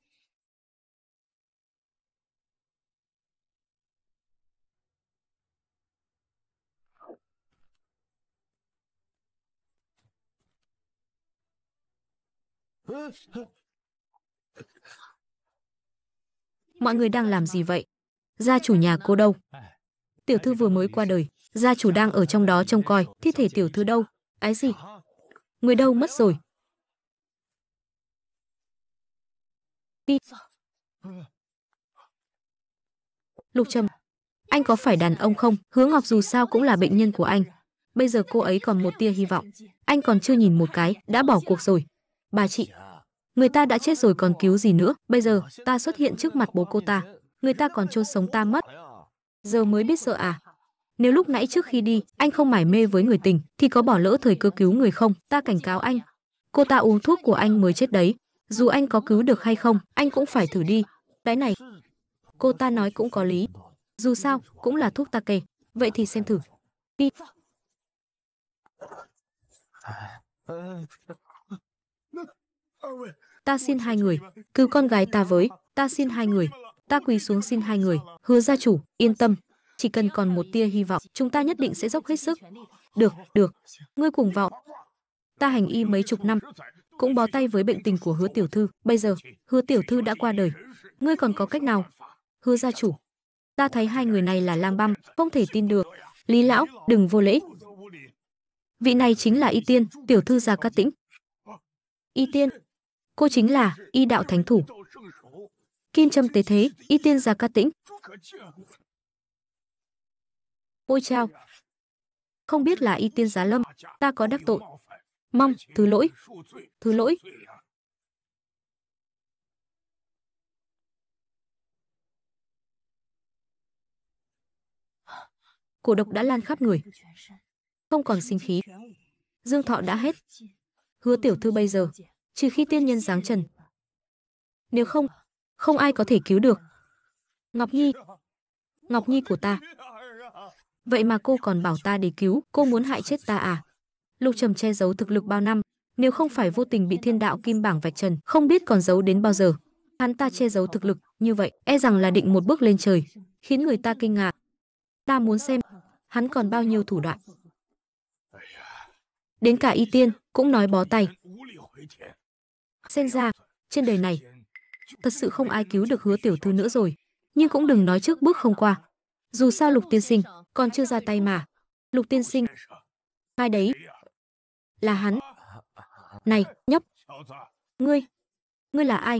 Mọi người đang làm gì vậy? Gia chủ nhà cô đâu? Tiểu thư vừa mới qua đời, gia chủ đang ở trong đó trông coi, thi thể tiểu thư đâu? Ái gì? Người đâu mất rồi? Lục Trầm, anh có phải đàn ông không? Hứa Ngọc dù sao cũng là bệnh nhân của anh. Bây giờ cô ấy còn một tia hy vọng. Anh còn chưa nhìn một cái, đã bỏ cuộc rồi. Bà chị, người ta đã chết rồi còn cứu gì nữa, bây giờ ta xuất hiện trước mặt bố cô ta, người ta còn chôn sống ta mất. Giờ mới biết sợ à? Nếu lúc nãy trước khi đi, anh không mải mê với người tình, thì có bỏ lỡ thời cơ cứu người không? Ta cảnh cáo anh. Cô ta uống thuốc của anh mới chết đấy. Dù anh có cứu được hay không, anh cũng phải thử đi. Cái này, cô ta nói cũng có lý. Dù sao, cũng là thuốc ta kê. Vậy thì xem thử. Đi. Ta xin hai người, cứu con gái ta với, ta xin hai người, ta quỳ xuống xin hai người, hứa gia chủ, yên tâm, chỉ cần còn một tia hy vọng, chúng ta nhất định sẽ dốc hết sức. Được, được, ngươi cùng vào. Ta hành y mấy chục năm, cũng bó tay với bệnh tình của hứa tiểu thư, bây giờ, hứa tiểu thư đã qua đời, ngươi còn có cách nào? Hứa gia chủ, ta thấy hai người này là lang băm, không thể tin được. Lý lão, đừng vô lễ. Vị này chính là Y Tiên, tiểu thư gia ca Tĩnh. Y Tiên, Cô chính là Y đạo thánh thủ. Kim trâm tế thế, Y tiên gia ca tĩnh. Ôi chao! Không biết là Y tiên giá lâm, ta có đắc tội. Mong, thứ lỗi. Thứ lỗi. Cổ độc đã lan khắp người. Không còn sinh khí. Dương thọ đã hết. Hứa tiểu thư bây giờ trừ khi tiên nhân giáng trần. Nếu không, không ai có thể cứu được. Ngọc Nhi, Ngọc Nhi của ta. Vậy mà cô còn bảo ta để cứu, cô muốn hại chết ta à? Lục Trầm che giấu thực lực bao năm, nếu không phải vô tình bị thiên đạo kim bảng vạch trần, không biết còn giấu đến bao giờ. Hắn ta che giấu thực lực như vậy, e rằng là định một bước lên trời, khiến người ta kinh ngạc. Ta muốn xem, hắn còn bao nhiêu thủ đoạn. Đến cả y tiên cũng nói bó tay. Xem ra, trên đời này, thật sự không ai cứu được hứa tiểu thư nữa rồi. Nhưng cũng đừng nói trước bước không qua. Dù sao lục tiên sinh, còn chưa ra tay mà. Lục tiên sinh, ai đấy, là hắn. Này, nhóc, ngươi, ngươi là ai?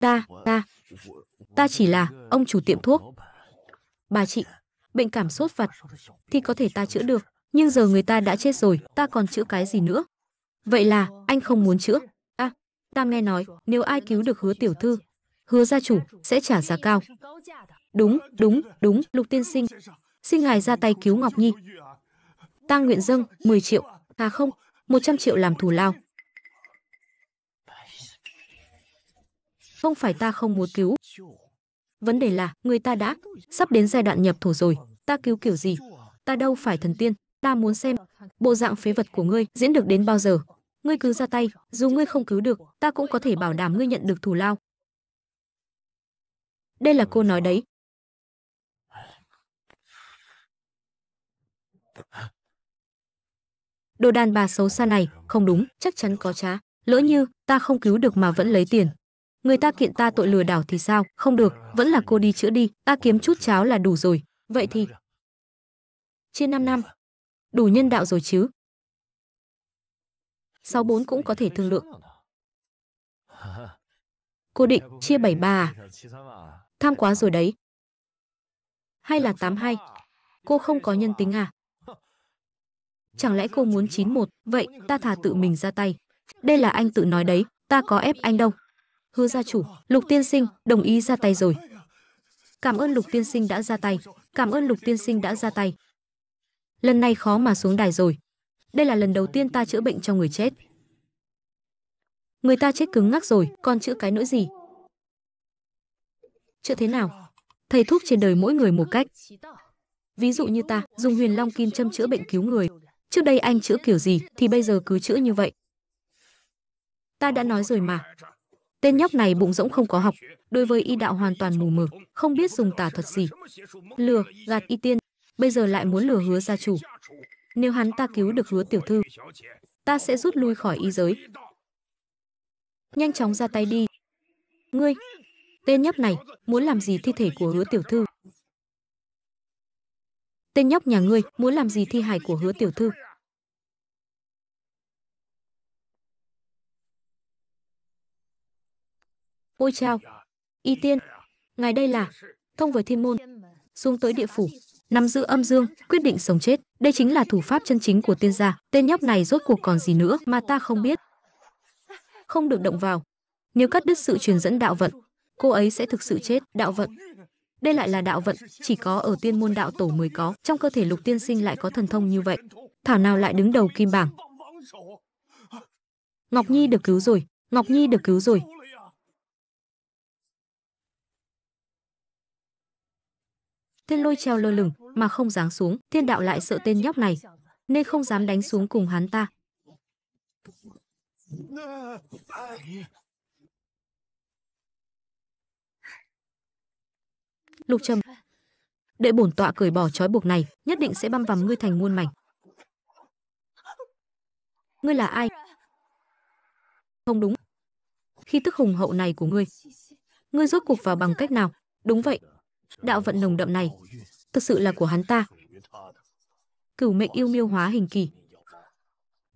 Ta, ta, ta chỉ là ông chủ tiệm thuốc. Bà chị, bệnh cảm sốt vặt thì có thể ta chữa được, nhưng giờ người ta đã chết rồi, ta còn chữa cái gì nữa? Vậy là anh không muốn chữa. Ta nghe nói, nếu ai cứu được hứa tiểu thư, hứa gia chủ sẽ trả giá cao. Đúng, đúng, đúng, Lục Tiên Sinh. Xin ngài ra tay cứu Ngọc Nhi. Ta nguyện dâng 10 triệu, à không, 100 triệu làm thù lao. Không phải ta không muốn cứu. Vấn đề là, người ta đã sắp đến giai đoạn nhập thổ rồi, ta cứu kiểu gì? Ta đâu phải thần tiên, ta muốn xem bộ dạng phế vật của ngươi diễn được đến bao giờ ngươi cứ ra tay, dù ngươi không cứu được, ta cũng có thể bảo đảm ngươi nhận được thù lao. Đây là cô nói đấy. Đồ đàn bà xấu xa này, không đúng, chắc chắn có trá. Lỡ như, ta không cứu được mà vẫn lấy tiền. Người ta kiện ta tội lừa đảo thì sao? Không được, vẫn là cô đi chữa đi, ta kiếm chút cháo là đủ rồi. Vậy thì... Chia 5 năm, đủ nhân đạo rồi chứ, bốn cũng có thể thương lượng. Cô định chia 73 à? Tham quá rồi đấy. Hay là 82? Cô không có nhân tính à? Chẳng lẽ cô muốn 91? Vậy ta thả tự mình ra tay. Đây là anh tự nói đấy, ta có ép anh đâu. Hứa gia chủ, Lục Tiên Sinh đồng ý ra tay rồi. Cảm ơn Lục Tiên Sinh đã ra tay. Cảm ơn Lục Tiên Sinh đã ra tay. Lần này khó mà xuống đài rồi. Đây là lần đầu tiên ta chữa bệnh cho người chết. Người ta chết cứng ngắc rồi, còn chữa cái nỗi gì? Chữa thế nào? Thầy thuốc trên đời mỗi người một cách. Ví dụ như ta, dùng huyền long kim châm chữa bệnh cứu người. Trước đây anh chữa kiểu gì thì bây giờ cứ chữa như vậy. Ta đã nói rồi mà. Tên nhóc này bụng rỗng không có học, đối với y đạo hoàn toàn mù mờ, không biết dùng tà thuật gì. Lừa, gạt y tiên, bây giờ lại muốn lừa hứa gia chủ. Nếu hắn ta cứu được hứa tiểu thư, ta sẽ rút lui khỏi y giới. Nhanh chóng ra tay đi. Ngươi, tên nhóc này, muốn làm gì thi thể của hứa tiểu thư? Tên nhóc nhà ngươi, muốn làm gì thi hài của hứa tiểu thư? Ôi chao, y tiên, ngài đây là, thông với thiên môn, xuống tới địa phủ, nắm giữ âm dương, quyết định sống chết. Đây chính là thủ pháp chân chính của tiên gia, tên nhóc này rốt cuộc còn gì nữa mà ta không biết. Không được động vào. Nếu cắt đứt sự truyền dẫn đạo vận, cô ấy sẽ thực sự chết, đạo vận. Đây lại là đạo vận, chỉ có ở tiên môn đạo tổ mới có, trong cơ thể lục tiên sinh lại có thần thông như vậy. Thảo nào lại đứng đầu kim bảng. Ngọc Nhi được cứu rồi, Ngọc Nhi được cứu rồi, Tiên lôi treo lơ lửng mà không giáng xuống, tiên đạo lại sợ tên nhóc này, nên không dám đánh xuống cùng hắn ta. Lục Trầm, đệ bổn tọa cởi bỏ trói buộc này, nhất định sẽ băm vằm ngươi thành muôn mảnh. Ngươi là ai? Không đúng. Khi tức hùng hậu này của ngươi, ngươi rốt cuộc vào bằng cách nào? Đúng vậy, Đạo vận nồng đậm này, thực sự là của hắn ta. Cửu mệnh yêu miêu hóa hình kỳ.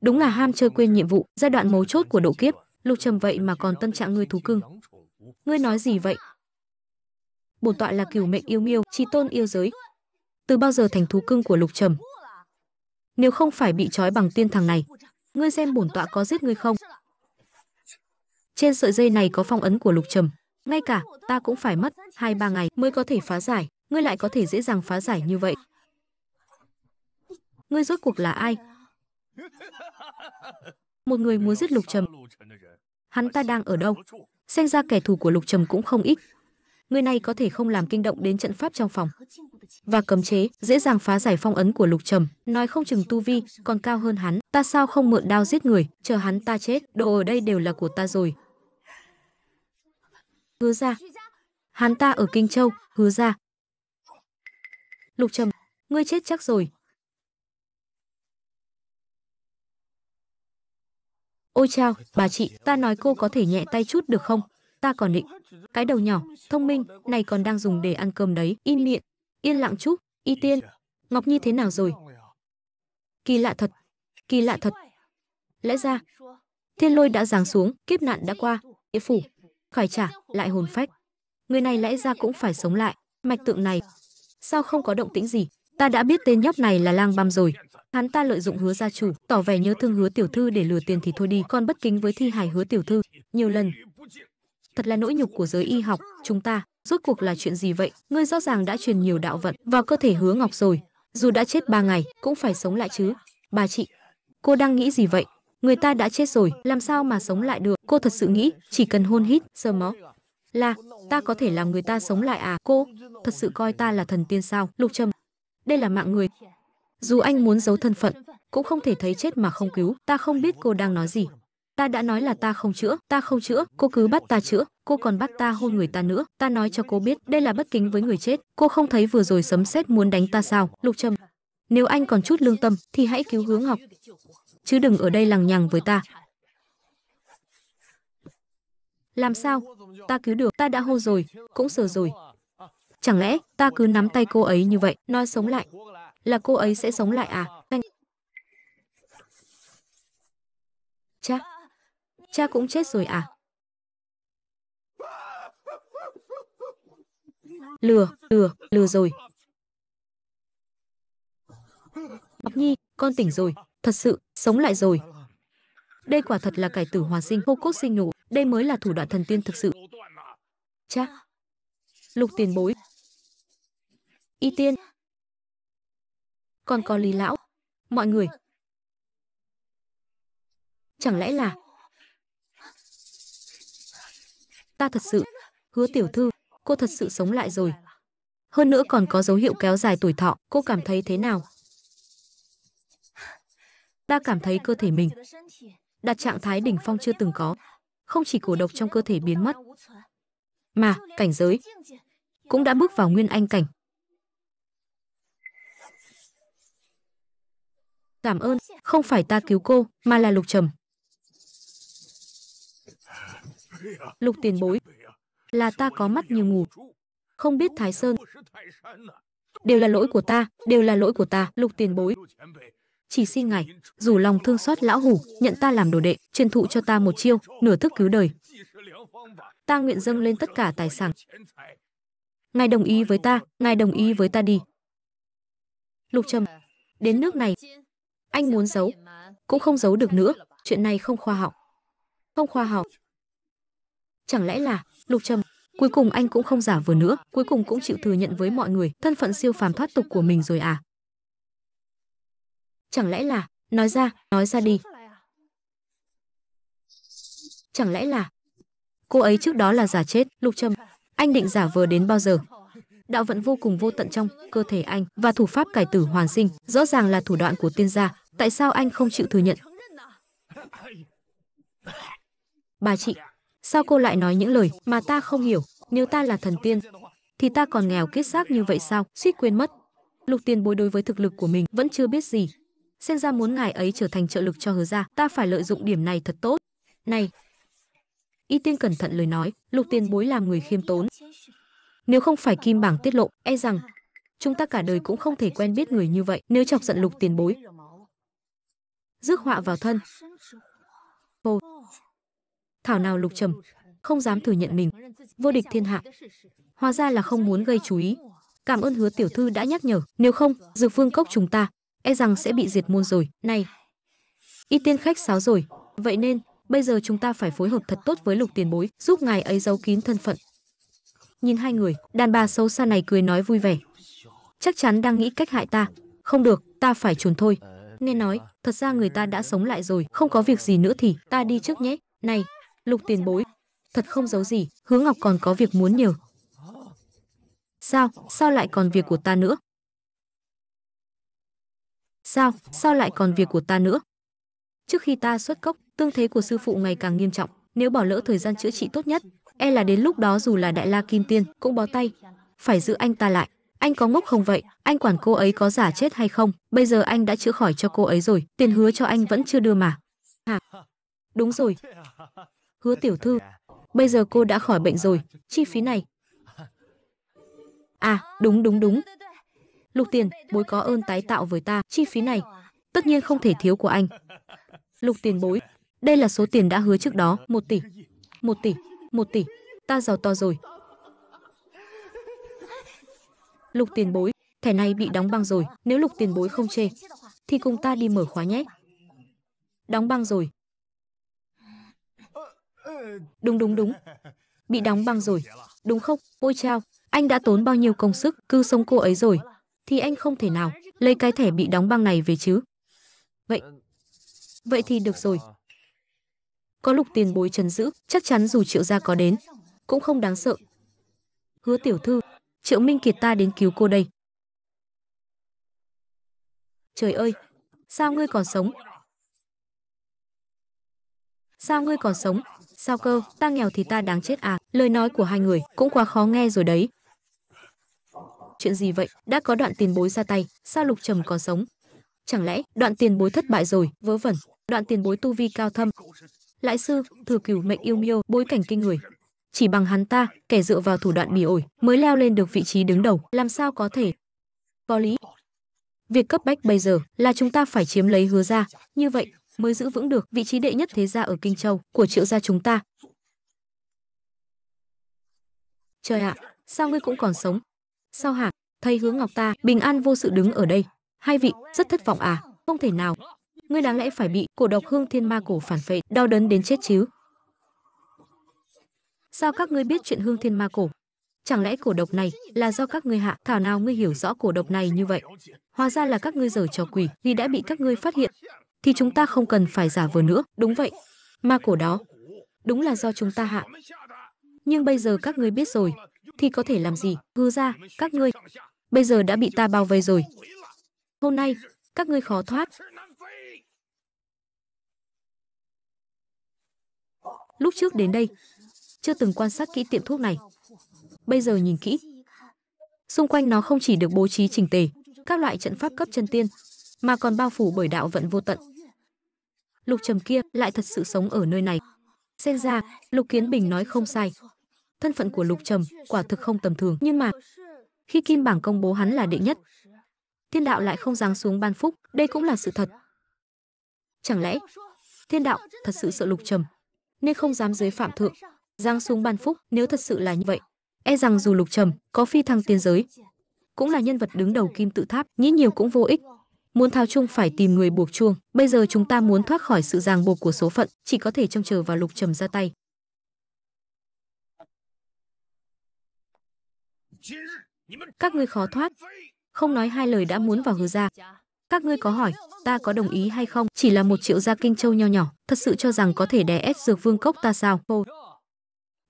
Đúng là ham chơi quên nhiệm vụ, giai đoạn mấu chốt của độ kiếp, lục trầm vậy mà còn tâm trạng ngươi thú cưng. Ngươi nói gì vậy? Bổn tọa là cửu mệnh yêu miêu, chi tôn yêu giới. Từ bao giờ thành thú cưng của lục trầm? Nếu không phải bị trói bằng tiên thằng này, ngươi xem bổn tọa có giết ngươi không? Trên sợi dây này có phong ấn của lục trầm, ngay cả, ta cũng phải mất hai ba ngày mới có thể phá giải, ngươi lại có thể dễ dàng phá giải như vậy. Ngươi rốt cuộc là ai? Một người muốn giết Lục Trầm. Hắn ta đang ở đâu? Xem ra kẻ thù của Lục Trầm cũng không ít. Người này có thể không làm kinh động đến trận pháp trong phòng và cấm chế, dễ dàng phá giải phong ấn của Lục Trầm, nói không chừng tu vi còn cao hơn hắn, ta sao không mượn đao giết người, chờ hắn ta chết, đồ ở đây đều là của ta rồi. Hứa ra. Hắn ta ở Kinh Châu, hứa ra. Lục Trầm, ngươi chết chắc rồi. Ôi chao, bà chị, ta nói cô có thể nhẹ tay chút được không? Ta còn định. Cái đầu nhỏ, thông minh, này còn đang dùng để ăn cơm đấy. Im miệng, yên lặng chút, y tiên. Ngọc Nhi thế nào rồi? Kỳ lạ thật, kỳ lạ thật. Lẽ ra, thiên lôi đã giáng xuống, kiếp nạn đã qua, địa phủ, phải trả lại hồn phách. Người này lẽ ra cũng phải sống lại. Mạch tượng này. Sao không có động tĩnh gì? Ta đã biết tên nhóc này là lang băm rồi. Hắn ta lợi dụng hứa gia chủ, tỏ vẻ nhớ thương hứa tiểu thư để lừa tiền thì thôi đi. Còn bất kính với thi hài hứa tiểu thư. Nhiều lần. Thật là nỗi nhục của giới y học. Chúng ta, rốt cuộc là chuyện gì vậy? Ngươi rõ ràng đã truyền nhiều đạo vận vào cơ thể hứa ngọc rồi. Dù đã chết ba ngày, cũng phải sống lại chứ. Bà chị, cô đang nghĩ gì vậy? Người ta đã chết rồi, làm sao mà sống lại được? Cô thật sự nghĩ, chỉ cần hôn hít, sờ mó. Là, ta có thể làm người ta sống lại à? Cô, thật sự coi ta là thần tiên sao? Lục Trầm, đây là mạng người. Dù anh muốn giấu thân phận, cũng không thể thấy chết mà không cứu. Ta không biết cô đang nói gì. Ta đã nói là ta không chữa, ta không chữa, cô cứ bắt ta chữa, cô còn bắt ta hôn người ta nữa. Ta nói cho cô biết, đây là bất kính với người chết. Cô không thấy vừa rồi sấm sét muốn đánh ta sao? Lục Trầm, nếu anh còn chút lương tâm thì hãy cứu hướng học chứ đừng ở đây lằng nhằng với ta. Làm sao? Ta cứu được, ta đã hô rồi, cũng sờ rồi. Chẳng lẽ ta cứ nắm tay cô ấy như vậy, nói sống lại? Là cô ấy sẽ sống lại à? Cha? Cha cũng chết rồi à? Lừa, lừa, lừa rồi. Ngọc Nhi, con tỉnh rồi, thật sự, sống lại rồi. Đây quả thật là cải tử hòa sinh hô cốt sinh nổ, đây mới là thủ đoạn thần tiên thực sự. Chắc. Lục tiền bối. Y tiên. Còn có lý lão. Mọi người. Chẳng lẽ là... Ta thật sự, hứa tiểu thư, cô thật sự sống lại rồi. Hơn nữa còn có dấu hiệu kéo dài tuổi thọ, cô cảm thấy thế nào? ta cảm thấy cơ thể mình đạt trạng thái đỉnh phong chưa từng có, không chỉ cổ độc trong cơ thể biến mất, mà cảnh giới cũng đã bước vào nguyên anh cảnh. Cảm ơn, không phải ta cứu cô, mà là Lục Trầm. Lục tiền bối, là ta có mắt nhiều ngủ, không biết Thái Sơn. Đều là lỗi của ta, đều là lỗi của ta, Lục tiền bối chỉ xin ngài dù lòng thương xót lão hủ nhận ta làm đồ đệ truyền thụ cho ta một chiêu nửa thức cứu đời ta nguyện dâng lên tất cả tài sản ngài đồng ý với ta ngài đồng ý với ta đi lục trầm đến nước này anh muốn giấu cũng không giấu được nữa chuyện này không khoa học không khoa học chẳng lẽ là lục trầm cuối cùng anh cũng không giả vờ nữa cuối cùng cũng chịu thừa nhận với mọi người thân phận siêu phàm thoát tục của mình rồi à Chẳng lẽ là, nói ra, nói ra đi. Chẳng lẽ là, cô ấy trước đó là giả chết, Lục Trâm. Anh định giả vờ đến bao giờ? Đạo vận vô cùng vô tận trong cơ thể anh và thủ pháp cải tử hoàn sinh, rõ ràng là thủ đoạn của tiên gia, tại sao anh không chịu thừa nhận? Bà chị, sao cô lại nói những lời mà ta không hiểu, nếu ta là thần tiên thì ta còn nghèo kết xác như vậy sao, suýt quên mất. Lục tiên Bối đối với thực lực của mình vẫn chưa biết gì, Xem ra muốn ngài ấy trở thành trợ lực cho hứa gia, ta phải lợi dụng điểm này thật tốt. Này, Y Tiên cẩn thận lời nói, Lục Tiền Bối làm người khiêm tốn. Nếu không phải Kim Bảng tiết lộ, e rằng chúng ta cả đời cũng không thể quen biết người như vậy, nếu chọc giận Lục Tiền Bối. Rước họa vào thân. Vô. Thảo nào Lục Trầm, không dám thừa nhận mình, vô địch thiên hạ. Hóa ra là không muốn gây chú ý. Cảm ơn Hứa tiểu thư đã nhắc nhở, nếu không, Dược Vương cốc chúng ta e rằng sẽ bị diệt môn rồi. Này, y tiên khách sáo rồi. Vậy nên, bây giờ chúng ta phải phối hợp thật tốt với lục tiền bối, giúp ngài ấy giấu kín thân phận. Nhìn hai người, đàn bà xấu xa này cười nói vui vẻ. Chắc chắn đang nghĩ cách hại ta. Không được, ta phải trốn thôi. Nghe nói, thật ra người ta đã sống lại rồi, không có việc gì nữa thì ta đi trước nhé. Này, lục tiền bối, thật không giấu gì, hứa ngọc còn có việc muốn nhờ. Sao, sao lại còn việc của ta nữa? Sao, sao lại còn việc của ta nữa? Trước khi ta xuất cốc, tương thế của sư phụ ngày càng nghiêm trọng, nếu bỏ lỡ thời gian chữa trị tốt nhất, e là đến lúc đó dù là đại la kim tiên cũng bó tay. Phải giữ anh ta lại, anh có ngốc không vậy, anh quản cô ấy có giả chết hay không, bây giờ anh đã chữa khỏi cho cô ấy rồi, tiền hứa cho anh vẫn chưa đưa mà. hả? đúng rồi. Hứa tiểu thư, bây giờ cô đã khỏi bệnh rồi, chi phí này. À, đúng đúng đúng, Lục Tiền, bối có ơn tái tạo với ta, chi phí này tất nhiên không thể thiếu của anh. Lục Tiền bối, đây là số tiền đã hứa trước đó, một tỷ. một tỷ, một tỷ, ta giàu to rồi. Lục Tiền bối, thẻ này bị đóng băng rồi, nếu Lục Tiền bối không chê thì cùng ta đi mở khóa nhé. Đóng băng rồi. Đúng đúng đúng. Bị đóng băng rồi. Đúng không? Ôi chao, anh đã tốn bao nhiêu công sức, cư sống cô ấy rồi thì anh không thể nào lấy cái thẻ bị đóng băng này về chứ. Vậy, vậy thì được rồi. Có lục tiền bối trấn giữ, chắc chắn dù triệu gia có đến, cũng không đáng sợ. Hứa tiểu thư, triệu minh kiệt ta đến cứu cô đây. Trời ơi, sao ngươi còn sống? Sao ngươi còn sống? Sao cơ, ta nghèo thì ta đáng chết à? Lời nói của hai người cũng quá khó nghe rồi đấy. Chuyện gì vậy? Đã có đoạn tiền bối ra tay, sao Lục Trầm còn sống? Chẳng lẽ đoạn tiền bối thất bại rồi, vớ vẩn. Đoạn tiền bối tu vi cao thâm. Lại sư, thừa cửu mệnh yêu miêu, bối cảnh kinh người. Chỉ bằng hắn ta, kẻ dựa vào thủ đoạn bỉ ổi, mới leo lên được vị trí đứng đầu, làm sao có thể? Có lý. Việc cấp bách bây giờ là chúng ta phải chiếm lấy hứa ra, như vậy mới giữ vững được vị trí đệ nhất thế gia ở Kinh Châu của triệu gia chúng ta. Trời ạ, à, sao ngươi cũng còn sống? Sao hả? Thầy Hướng Ngọc ta bình an vô sự đứng ở đây. Hai vị, rất thất vọng à? Không thể nào. Ngươi đáng lẽ phải bị cổ độc hương thiên ma cổ phản phệ, đau đớn đến chết chứ. Sao các ngươi biết chuyện hương thiên ma cổ? Chẳng lẽ cổ độc này là do các ngươi hạ thảo nào ngươi hiểu rõ cổ độc này như vậy? Hóa ra là các ngươi giở trò quỷ vì đã bị các ngươi phát hiện. Thì chúng ta không cần phải giả vờ nữa, đúng vậy. Ma cổ đó, đúng là do chúng ta hạ. Nhưng bây giờ các ngươi biết rồi, thì có thể làm gì? Gư ra, các ngươi bây giờ đã bị ta bao vây rồi. Hôm nay, các ngươi khó thoát. Lúc trước đến đây, chưa từng quan sát kỹ tiệm thuốc này. Bây giờ nhìn kỹ. Xung quanh nó không chỉ được bố trí chỉnh tề, các loại trận pháp cấp chân tiên, mà còn bao phủ bởi đạo vận vô tận. Lục trầm kia lại thật sự sống ở nơi này. Xem ra, Lục Kiến Bình nói không sai thân phận của Lục Trầm quả thực không tầm thường, nhưng mà khi Kim Bảng công bố hắn là đệ nhất, Thiên đạo lại không giáng xuống ban phúc, đây cũng là sự thật. Chẳng lẽ Thiên đạo thật sự sợ Lục Trầm, nên không dám dưới phạm thượng, giáng xuống ban phúc, nếu thật sự là như vậy, e rằng dù Lục Trầm có phi thăng tiên giới, cũng là nhân vật đứng đầu kim tự tháp, nghĩ nhiều cũng vô ích. Muốn thao chung phải tìm người buộc chuông, bây giờ chúng ta muốn thoát khỏi sự ràng buộc của số phận, chỉ có thể trông chờ vào Lục Trầm ra tay. Các ngươi khó thoát. Không nói hai lời đã muốn vào hứa ra. Các ngươi có hỏi, ta có đồng ý hay không? Chỉ là một triệu gia kinh châu nho nhỏ, thật sự cho rằng có thể đè ép dược vương cốc ta sao? Ô.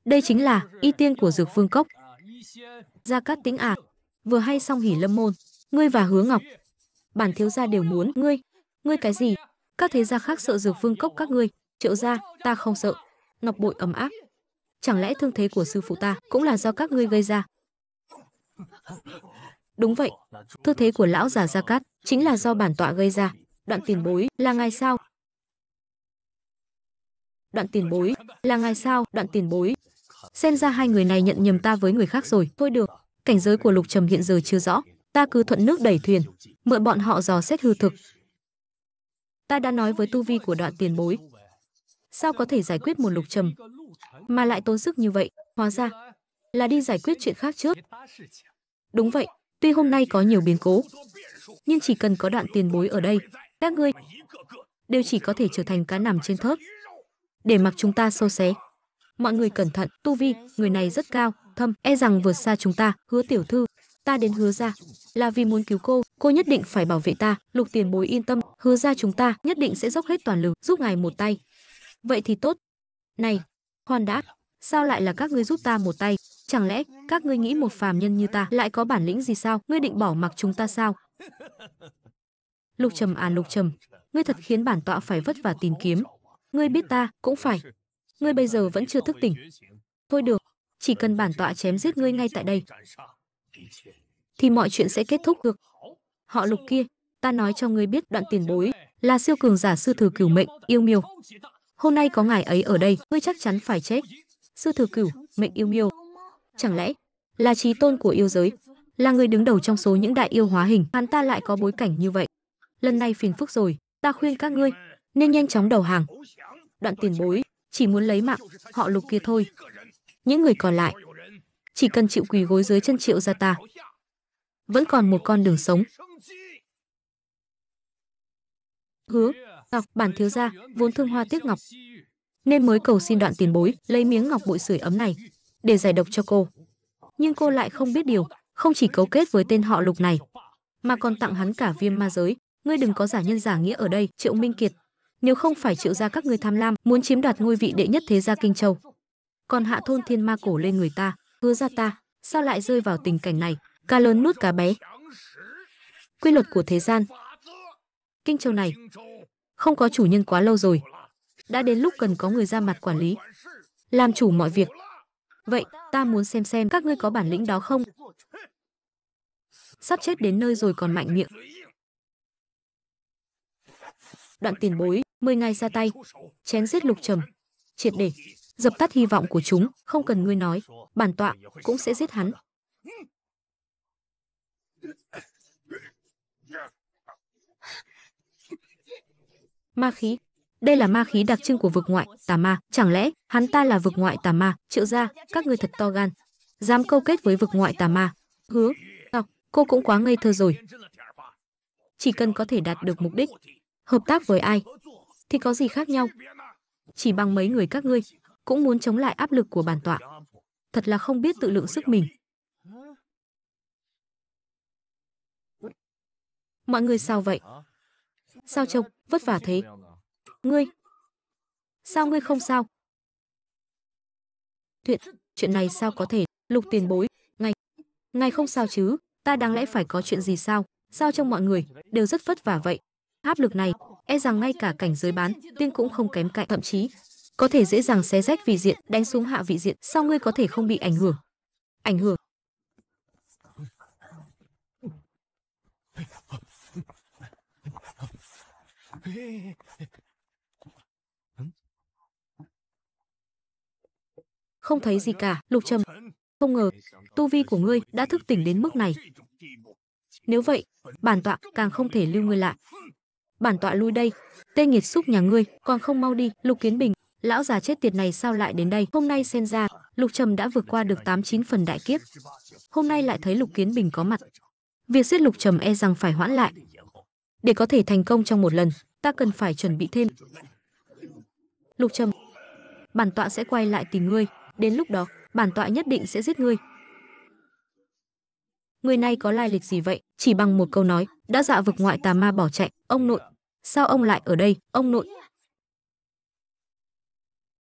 Đây chính là y tiên của dược vương cốc. Gia Cát Tĩnh à, vừa hay xong hỉ lâm môn, ngươi và Hứa Ngọc, bản thiếu gia đều muốn ngươi, ngươi cái gì? Các thế gia khác sợ dược vương cốc các ngươi, Triệu gia, ta không sợ. Ngọc bội ấm áp. Chẳng lẽ thương thế của sư phụ ta cũng là do các ngươi gây ra? Đúng vậy, thư thế của lão già Gia Cát chính là do bản tọa gây ra. Đoạn tiền bối là ngài sao? Đoạn tiền bối là ngài sao? Đoạn tiền bối. Xem ra hai người này nhận nhầm ta với người khác rồi. Thôi được, cảnh giới của Lục Trầm hiện giờ chưa rõ. Ta cứ thuận nước đẩy thuyền, mượn bọn họ dò xét hư thực. Ta đã nói với tu vi của đoạn tiền bối. Sao có thể giải quyết một lục trầm mà lại tốn sức như vậy? Hóa ra là đi giải quyết chuyện khác trước. Đúng vậy, tuy hôm nay có nhiều biến cố, nhưng chỉ cần có đoạn tiền bối ở đây, các ngươi đều chỉ có thể trở thành cá nằm trên thớt. Để mặc chúng ta sâu xé. Mọi người cẩn thận, tu vi, người này rất cao, thâm, e rằng vượt xa chúng ta, hứa tiểu thư. Ta đến hứa ra, là vì muốn cứu cô, cô nhất định phải bảo vệ ta, lục tiền bối yên tâm, hứa ra chúng ta nhất định sẽ dốc hết toàn lực, giúp ngài một tay. Vậy thì tốt. Này, hoàn đã, sao lại là các ngươi giúp ta một tay? Chẳng lẽ các ngươi nghĩ một phàm nhân như ta lại có bản lĩnh gì sao? Ngươi định bỏ mặc chúng ta sao? Lục Trầm à Lục Trầm, ngươi thật khiến bản tọa phải vất vả tìm kiếm. Ngươi biết ta, cũng phải. Ngươi bây giờ vẫn chưa thức tỉnh. Thôi được, chỉ cần bản tọa chém giết ngươi ngay tại đây. Thì mọi chuyện sẽ kết thúc được. Họ lục kia, ta nói cho ngươi biết đoạn tiền bối, là siêu cường giả sư thừa cửu mệnh, yêu miêu. Hôm nay có ngài ấy ở đây, ngươi chắc chắn phải chết. Sư thừa cửu, mệnh yêu miêu, Chẳng lẽ là trí tôn của yêu giới, là người đứng đầu trong số những đại yêu hóa hình, hắn ta lại có bối cảnh như vậy. Lần này phiền phức rồi, ta khuyên các ngươi nên nhanh chóng đầu hàng. Đoạn tiền bối chỉ muốn lấy mạng họ Lục kia thôi. Những người còn lại chỉ cần chịu quỳ gối dưới chân Triệu gia ta, vẫn còn một con đường sống. Hứa, Ngọc, bản thiếu gia vốn thương hoa tiếc ngọc, nên mới cầu xin đoạn tiền bối lấy miếng ngọc bội sưởi ấm này để giải độc cho cô. Nhưng cô lại không biết điều, không chỉ cấu kết với tên họ Lục này, mà còn tặng hắn cả viêm ma giới. Ngươi đừng có giả nhân giả nghĩa ở đây, Triệu Minh Kiệt. Nếu không phải Triệu gia các ngươi tham lam, muốn chiếm đoạt ngôi vị đệ nhất thế gia Kinh Châu. Còn hạ thôn thiên ma cổ lên người ta, hứa ra ta, sao lại rơi vào tình cảnh này, cá lớn nuốt cá bé. Quy luật của thế gian. Kinh Châu này không có chủ nhân quá lâu rồi, đã đến lúc cần có người ra mặt quản lý, làm chủ mọi việc. Vậy, ta muốn xem xem các ngươi có bản lĩnh đó không? Sắp chết đến nơi rồi còn mạnh miệng. Đoạn tiền bối, mười ngày ra tay, chém giết lục trầm, triệt để, dập tắt hy vọng của chúng, không cần ngươi nói, bản tọa cũng sẽ giết hắn. Ma khí, đây là ma khí đặc trưng của vực ngoại, tà ma, chẳng lẽ hắn ta là vực ngoại tà ma? Triệu gia, các ngươi thật to gan, dám câu kết với vực ngoại tà ma. Hứa, đọc, à, cô cũng quá ngây thơ rồi. Chỉ cần có thể đạt được mục đích, hợp tác với ai thì có gì khác nhau? Chỉ bằng mấy người các ngươi cũng muốn chống lại áp lực của bản tọa. Thật là không biết tự lượng sức mình. Mọi người sao vậy? Sao trông, vất vả thế? Ngươi! Sao ngươi không sao? Chuyện, chuyện này sao có thể? Lục tiền bối, ngay, ngay không sao chứ? Ta đáng lẽ phải có chuyện gì sao? Sao trong mọi người đều rất vất vả vậy? Áp lực này, e rằng ngay cả cảnh giới bán, tiên cũng không kém cạnh, thậm chí có thể dễ dàng xé rách vị diện, đánh xuống hạ vị diện, sao ngươi có thể không bị ảnh hưởng? Ảnh hưởng? không thấy gì cả, Lục Trầm. Không ngờ, tu vi của ngươi đã thức tỉnh đến mức này. Nếu vậy, bản tọa càng không thể lưu ngươi lại. Bản tọa lui đây, tên nghiệt xúc nhà ngươi, còn không mau đi, Lục Kiến Bình. Lão già chết tiệt này sao lại đến đây? Hôm nay xem ra, Lục Trầm đã vượt qua được 89 phần đại kiếp. Hôm nay lại thấy Lục Kiến Bình có mặt. Việc giết Lục Trầm e rằng phải hoãn lại. Để có thể thành công trong một lần, ta cần phải chuẩn bị thêm. Lục Trầm, bản tọa sẽ quay lại tìm ngươi, đến lúc đó, bản tọa nhất định sẽ giết ngươi. Người này có lai lịch gì vậy? Chỉ bằng một câu nói, đã dạ vực ngoại tà ma bỏ chạy, ông nội. Sao ông lại ở đây, ông nội?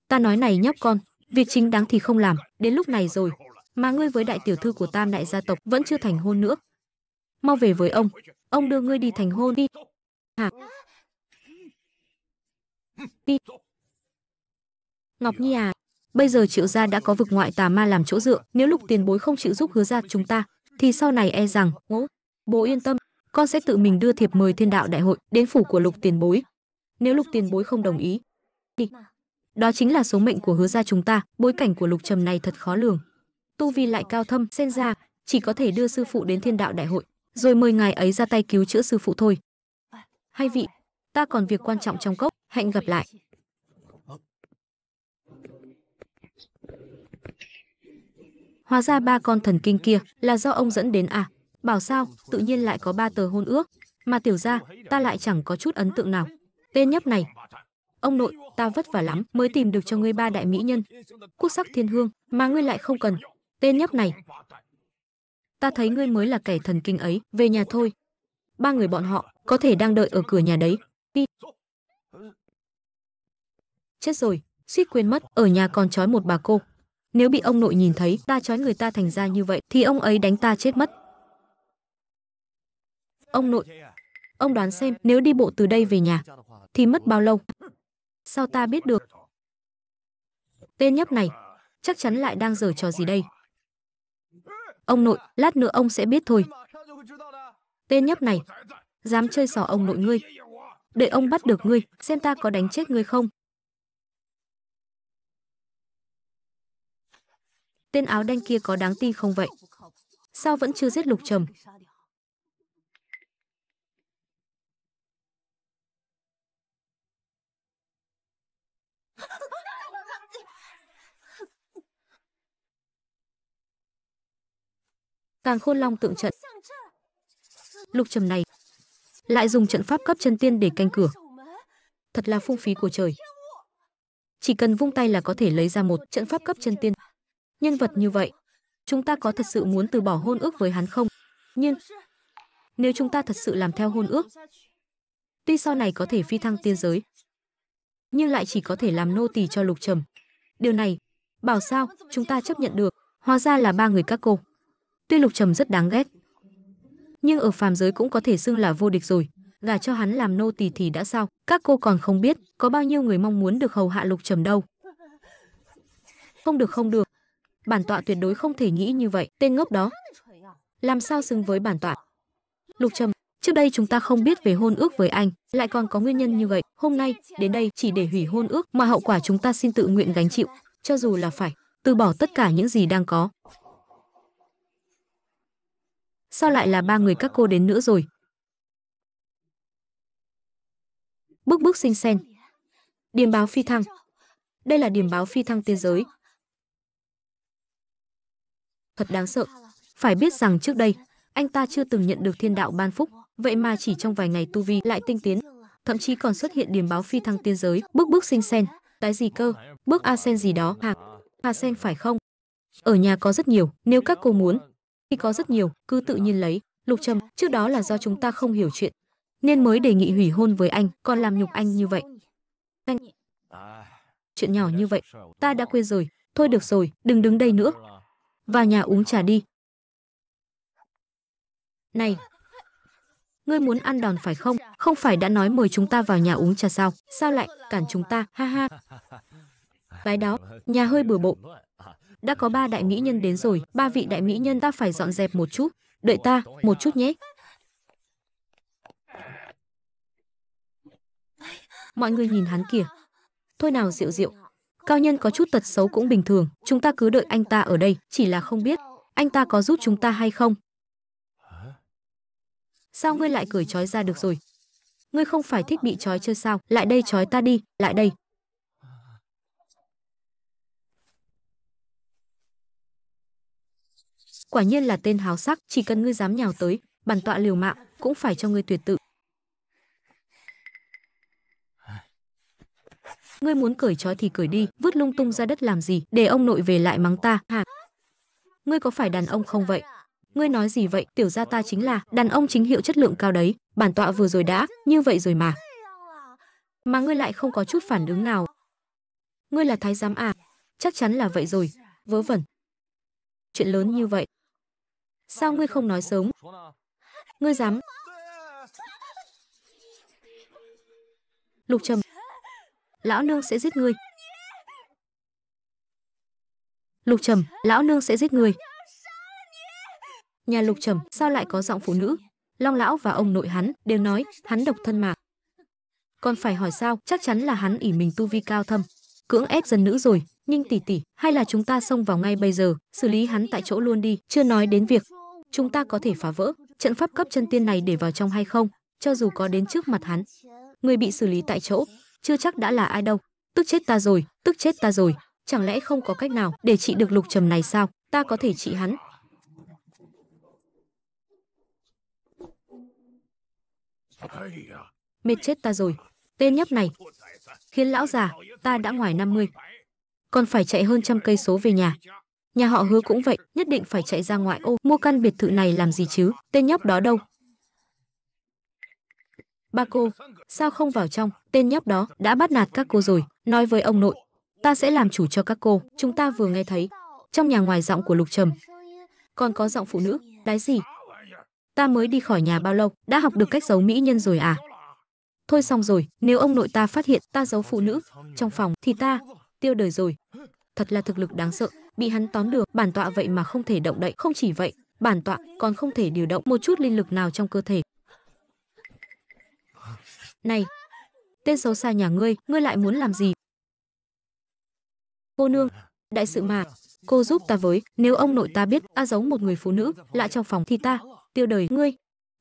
Ta nói này nhóc con, việc chính đáng thì không làm, đến lúc này rồi. Mà ngươi với đại tiểu thư của tam đại gia tộc vẫn chưa thành hôn nữa. Mau về với ông, ông đưa ngươi đi thành hôn đi. Hả? Đi. Ngọc Nhi à, bây giờ triệu gia đã có vực ngoại tà ma làm chỗ dựa nếu lục tiền bối không chịu giúp hứa gia chúng ta thì sau này e rằng ngỗ bố yên tâm con sẽ tự mình đưa thiệp mời thiên đạo đại hội đến phủ của lục tiền bối nếu lục tiền bối không đồng ý đi đó chính là số mệnh của hứa gia chúng ta bối cảnh của lục trầm này thật khó lường tu vi lại cao thâm xen ra chỉ có thể đưa sư phụ đến thiên đạo đại hội rồi mời ngài ấy ra tay cứu chữa sư phụ thôi hay vị ta còn việc quan trọng trong cốc hẹn gặp lại Hóa ra ba con thần kinh kia là do ông dẫn đến à? Bảo sao, tự nhiên lại có ba tờ hôn ước, mà tiểu ra, ta lại chẳng có chút ấn tượng nào. Tên nhấp này. Ông nội, ta vất vả lắm mới tìm được cho ngươi ba đại mỹ nhân. Quốc sắc thiên hương, mà ngươi lại không cần. Tên nhấp này. Ta thấy ngươi mới là kẻ thần kinh ấy, về nhà thôi. Ba người bọn họ có thể đang đợi ở cửa nhà đấy. Đi. Chết rồi, suýt quên mất, ở nhà còn trói một bà cô nếu bị ông nội nhìn thấy ta trói người ta thành ra như vậy thì ông ấy đánh ta chết mất ông nội ông đoán xem nếu đi bộ từ đây về nhà thì mất bao lâu sao ta biết được tên nhóc này chắc chắn lại đang giở trò gì đây ông nội lát nữa ông sẽ biết thôi tên nhóc này dám chơi xỏ ông nội ngươi để ông bắt được ngươi xem ta có đánh chết ngươi không Tên áo đen kia có đáng tin không vậy? Sao vẫn chưa giết lục trầm? Càng khôn long tượng trận. Lục trầm này lại dùng trận pháp cấp chân tiên để canh cửa. Thật là phung phí của trời. Chỉ cần vung tay là có thể lấy ra một trận pháp cấp chân tiên. Nhân vật như vậy, chúng ta có thật sự muốn từ bỏ hôn ước với hắn không? Nhưng nếu chúng ta thật sự làm theo hôn ước, tuy sau này có thể phi thăng tiên giới, nhưng lại chỉ có thể làm nô tỳ cho Lục Trầm. Điều này, bảo sao chúng ta chấp nhận được? Hóa ra là ba người các cô. Tuy Lục Trầm rất đáng ghét, nhưng ở phàm giới cũng có thể xưng là vô địch rồi. Gả cho hắn làm nô tỳ thì đã sao? Các cô còn không biết có bao nhiêu người mong muốn được hầu hạ Lục Trầm đâu. Không được không được, bản tọa tuyệt đối không thể nghĩ như vậy, tên ngốc đó. Làm sao xứng với bản tọa? Lục Trầm, trước đây chúng ta không biết về hôn ước với anh, lại còn có nguyên nhân như vậy, hôm nay đến đây chỉ để hủy hôn ước mà hậu quả chúng ta xin tự nguyện gánh chịu, cho dù là phải từ bỏ tất cả những gì đang có. Sao lại là ba người các cô đến nữa rồi? Bước bước xinh sen. Điểm báo phi thăng. Đây là điểm báo phi thăng tiên giới, thật đáng sợ. Phải biết rằng trước đây, anh ta chưa từng nhận được thiên đạo ban phúc, vậy mà chỉ trong vài ngày tu vi lại tinh tiến, thậm chí còn xuất hiện điểm báo phi thăng tiên giới, bước bước sinh sen, tái gì cơ, bước a sen gì đó, hà, hà sen phải không? Ở nhà có rất nhiều, nếu các cô muốn, thì có rất nhiều, cứ tự nhiên lấy, lục trầm, trước đó là do chúng ta không hiểu chuyện, nên mới đề nghị hủy hôn với anh, còn làm nhục anh như vậy. Anh... Chuyện nhỏ như vậy, ta đã quên rồi, thôi được rồi, đừng đứng đây nữa, vào nhà uống trà đi. Này, ngươi muốn ăn đòn phải không? Không phải đã nói mời chúng ta vào nhà uống trà sao? Sao lại cản chúng ta? Ha ha. Cái đó, nhà hơi bừa bộn. Đã có ba đại mỹ nhân đến rồi, ba vị đại mỹ nhân ta phải dọn dẹp một chút. Đợi ta, một chút nhé. Mọi người nhìn hắn kìa. Thôi nào rượu rượu, Cao nhân có chút tật xấu cũng bình thường, chúng ta cứ đợi anh ta ở đây, chỉ là không biết anh ta có giúp chúng ta hay không. Sao ngươi lại cởi trói ra được rồi? Ngươi không phải thích bị trói chơi sao? Lại đây trói ta đi, lại đây. Quả nhiên là tên háo sắc, chỉ cần ngươi dám nhào tới, bản tọa liều mạng cũng phải cho ngươi tuyệt tự. ngươi muốn cởi trói thì cởi đi vứt lung tung ra đất làm gì để ông nội về lại mắng ta hả ngươi có phải đàn ông không vậy ngươi nói gì vậy tiểu gia ta chính là đàn ông chính hiệu chất lượng cao đấy bản tọa vừa rồi đã như vậy rồi mà mà ngươi lại không có chút phản ứng nào ngươi là thái giám à chắc chắn là vậy rồi vớ vẩn chuyện lớn như vậy sao ngươi không nói sớm ngươi dám lục trầm lão nương sẽ giết ngươi. Lục Trầm, lão nương sẽ giết ngươi. Nhà Lục Trầm sao lại có giọng phụ nữ? Long lão và ông nội hắn đều nói hắn độc thân mà. Còn phải hỏi sao, chắc chắn là hắn ỉ mình tu vi cao thâm, cưỡng ép dân nữ rồi, nhưng tỷ tỷ, hay là chúng ta xông vào ngay bây giờ, xử lý hắn tại chỗ luôn đi, chưa nói đến việc chúng ta có thể phá vỡ trận pháp cấp chân tiên này để vào trong hay không, cho dù có đến trước mặt hắn, người bị xử lý tại chỗ, chưa chắc đã là ai đâu. Tức chết ta rồi, tức chết ta rồi, chẳng lẽ không có cách nào để trị được lục trầm này sao? Ta có thể trị hắn, Mệt chết ta rồi. Tên nhóc này. Khiến lão già, ta đã ngoài 50. Còn phải chạy hơn trăm cây số về nhà. Nhà họ hứa cũng vậy, nhất định phải chạy ra ngoại ô, mua căn biệt thự này làm gì chứ? Tên nhóc đó đâu? Ba cô, sao không vào trong? Tên nhóc đó đã bắt nạt các cô rồi, nói với ông nội. Ta sẽ làm chủ cho các cô, chúng ta vừa nghe thấy. Trong nhà ngoài giọng của Lục Trầm. Còn có giọng phụ nữ, đái gì? Ta mới đi khỏi nhà bao lâu, đã học được cách giấu mỹ nhân rồi à? Thôi xong rồi, nếu ông nội ta phát hiện ta giấu phụ nữ trong phòng thì ta tiêu đời rồi. Thật là thực lực đáng sợ, bị hắn tóm được, bản tọa vậy mà không thể động đậy, không chỉ vậy, bản tọa còn không thể điều động một chút linh lực nào trong cơ thể, này, tên xấu xa nhà ngươi, ngươi lại muốn làm gì? Cô nương, đại sự mà, cô giúp ta với, nếu ông nội ta biết ta giấu một người phụ nữ, lại trong phòng thì ta, tiêu đời ngươi.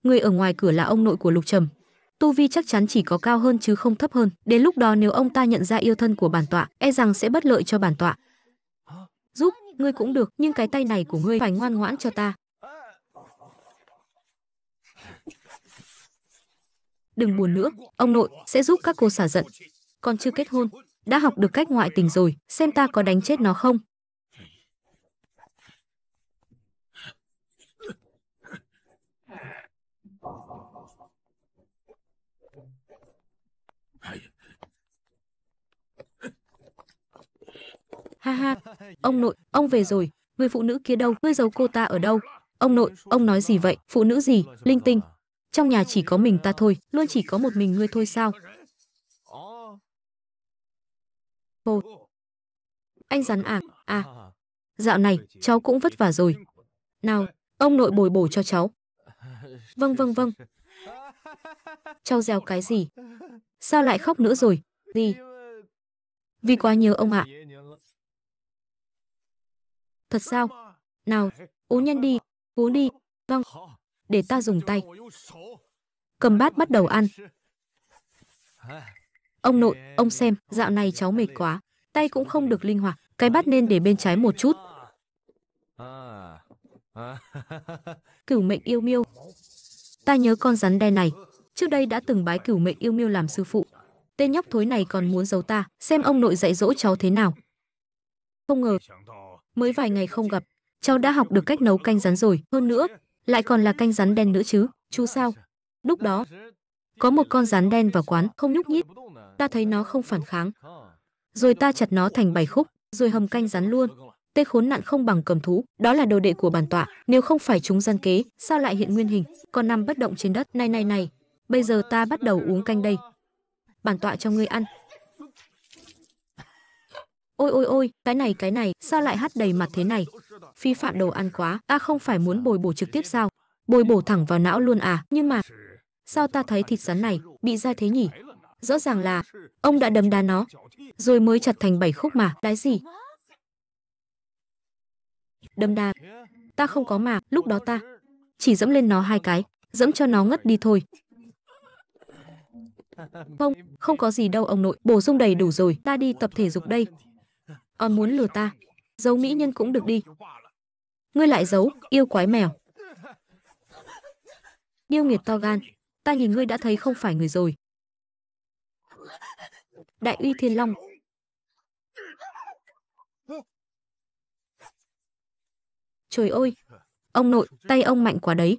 Ngươi ở ngoài cửa là ông nội của Lục Trầm. Tu vi chắc chắn chỉ có cao hơn chứ không thấp hơn, đến lúc đó nếu ông ta nhận ra yêu thân của bản tọa, e rằng sẽ bất lợi cho bản tọa. Giúp, ngươi cũng được, nhưng cái tay này của ngươi phải ngoan ngoãn cho ta, đừng buồn nữa, ông nội sẽ giúp các cô xả giận. Con chưa kết hôn, đã học được cách ngoại tình rồi, xem ta có đánh chết nó không. Ha ha, ông nội, ông về rồi, người phụ nữ kia đâu, người giấu cô ta ở đâu? Ông nội, ông nói gì vậy, phụ nữ gì, linh tinh, trong nhà chỉ có mình ta thôi, luôn chỉ có một mình ngươi thôi sao? Cô. Anh rắn à, à. Dạo này, cháu cũng vất vả rồi. Nào, ông nội bồi bổ cho cháu. Vâng vâng vâng. Cháu dèo cái gì? Sao lại khóc nữa rồi? Gì? Vì quá nhớ ông ạ. À. Thật sao? Nào, uống nhanh đi, uống đi. Vâng để ta dùng tay. Cầm bát bắt đầu ăn. Ông nội, ông xem, dạo này cháu mệt quá. Tay cũng không được linh hoạt, cái bát nên để bên trái một chút. Cửu mệnh yêu miêu. Ta nhớ con rắn đen này. Trước đây đã từng bái cửu mệnh yêu miêu làm sư phụ. Tên nhóc thối này còn muốn giấu ta, xem ông nội dạy dỗ cháu thế nào. Không ngờ, mới vài ngày không gặp, cháu đã học được cách nấu canh rắn rồi. Hơn nữa, lại còn là canh rắn đen nữa chứ, chú sao? Lúc đó, có một con rắn đen vào quán, không nhúc nhích. Ta thấy nó không phản kháng. Rồi ta chặt nó thành bảy khúc, rồi hầm canh rắn luôn. Tê khốn nạn không bằng cầm thú, đó là đồ đệ của bản tọa. Nếu không phải chúng gian kế, sao lại hiện nguyên hình, còn nằm bất động trên đất. Này này này, bây giờ ta bắt đầu uống canh đây. Bản tọa cho ngươi ăn. Ôi ôi ôi, cái này cái này, sao lại hát đầy mặt thế này? Phi phạm đồ ăn quá, ta không phải muốn bồi bổ trực tiếp sao? Bồi bổ thẳng vào não luôn à, nhưng mà... Sao ta thấy thịt rắn này, bị ra thế nhỉ? Rõ ràng là, ông đã đấm đá nó, rồi mới chặt thành bảy khúc mà, đái gì? Đấm đá, ta không có mà, lúc đó ta... Chỉ dẫm lên nó hai cái, dẫm cho nó ngất đi thôi. Không, không có gì đâu ông nội, bổ sung đầy đủ rồi, ta đi tập thể dục đây. On ờ, muốn lừa ta. Giấu mỹ nhân cũng được đi. Ngươi lại giấu, yêu quái mèo. Điêu nghiệt to gan, ta nhìn ngươi đã thấy không phải người rồi. Đại uy thiên long. Trời ơi, ông nội, tay ông mạnh quá đấy.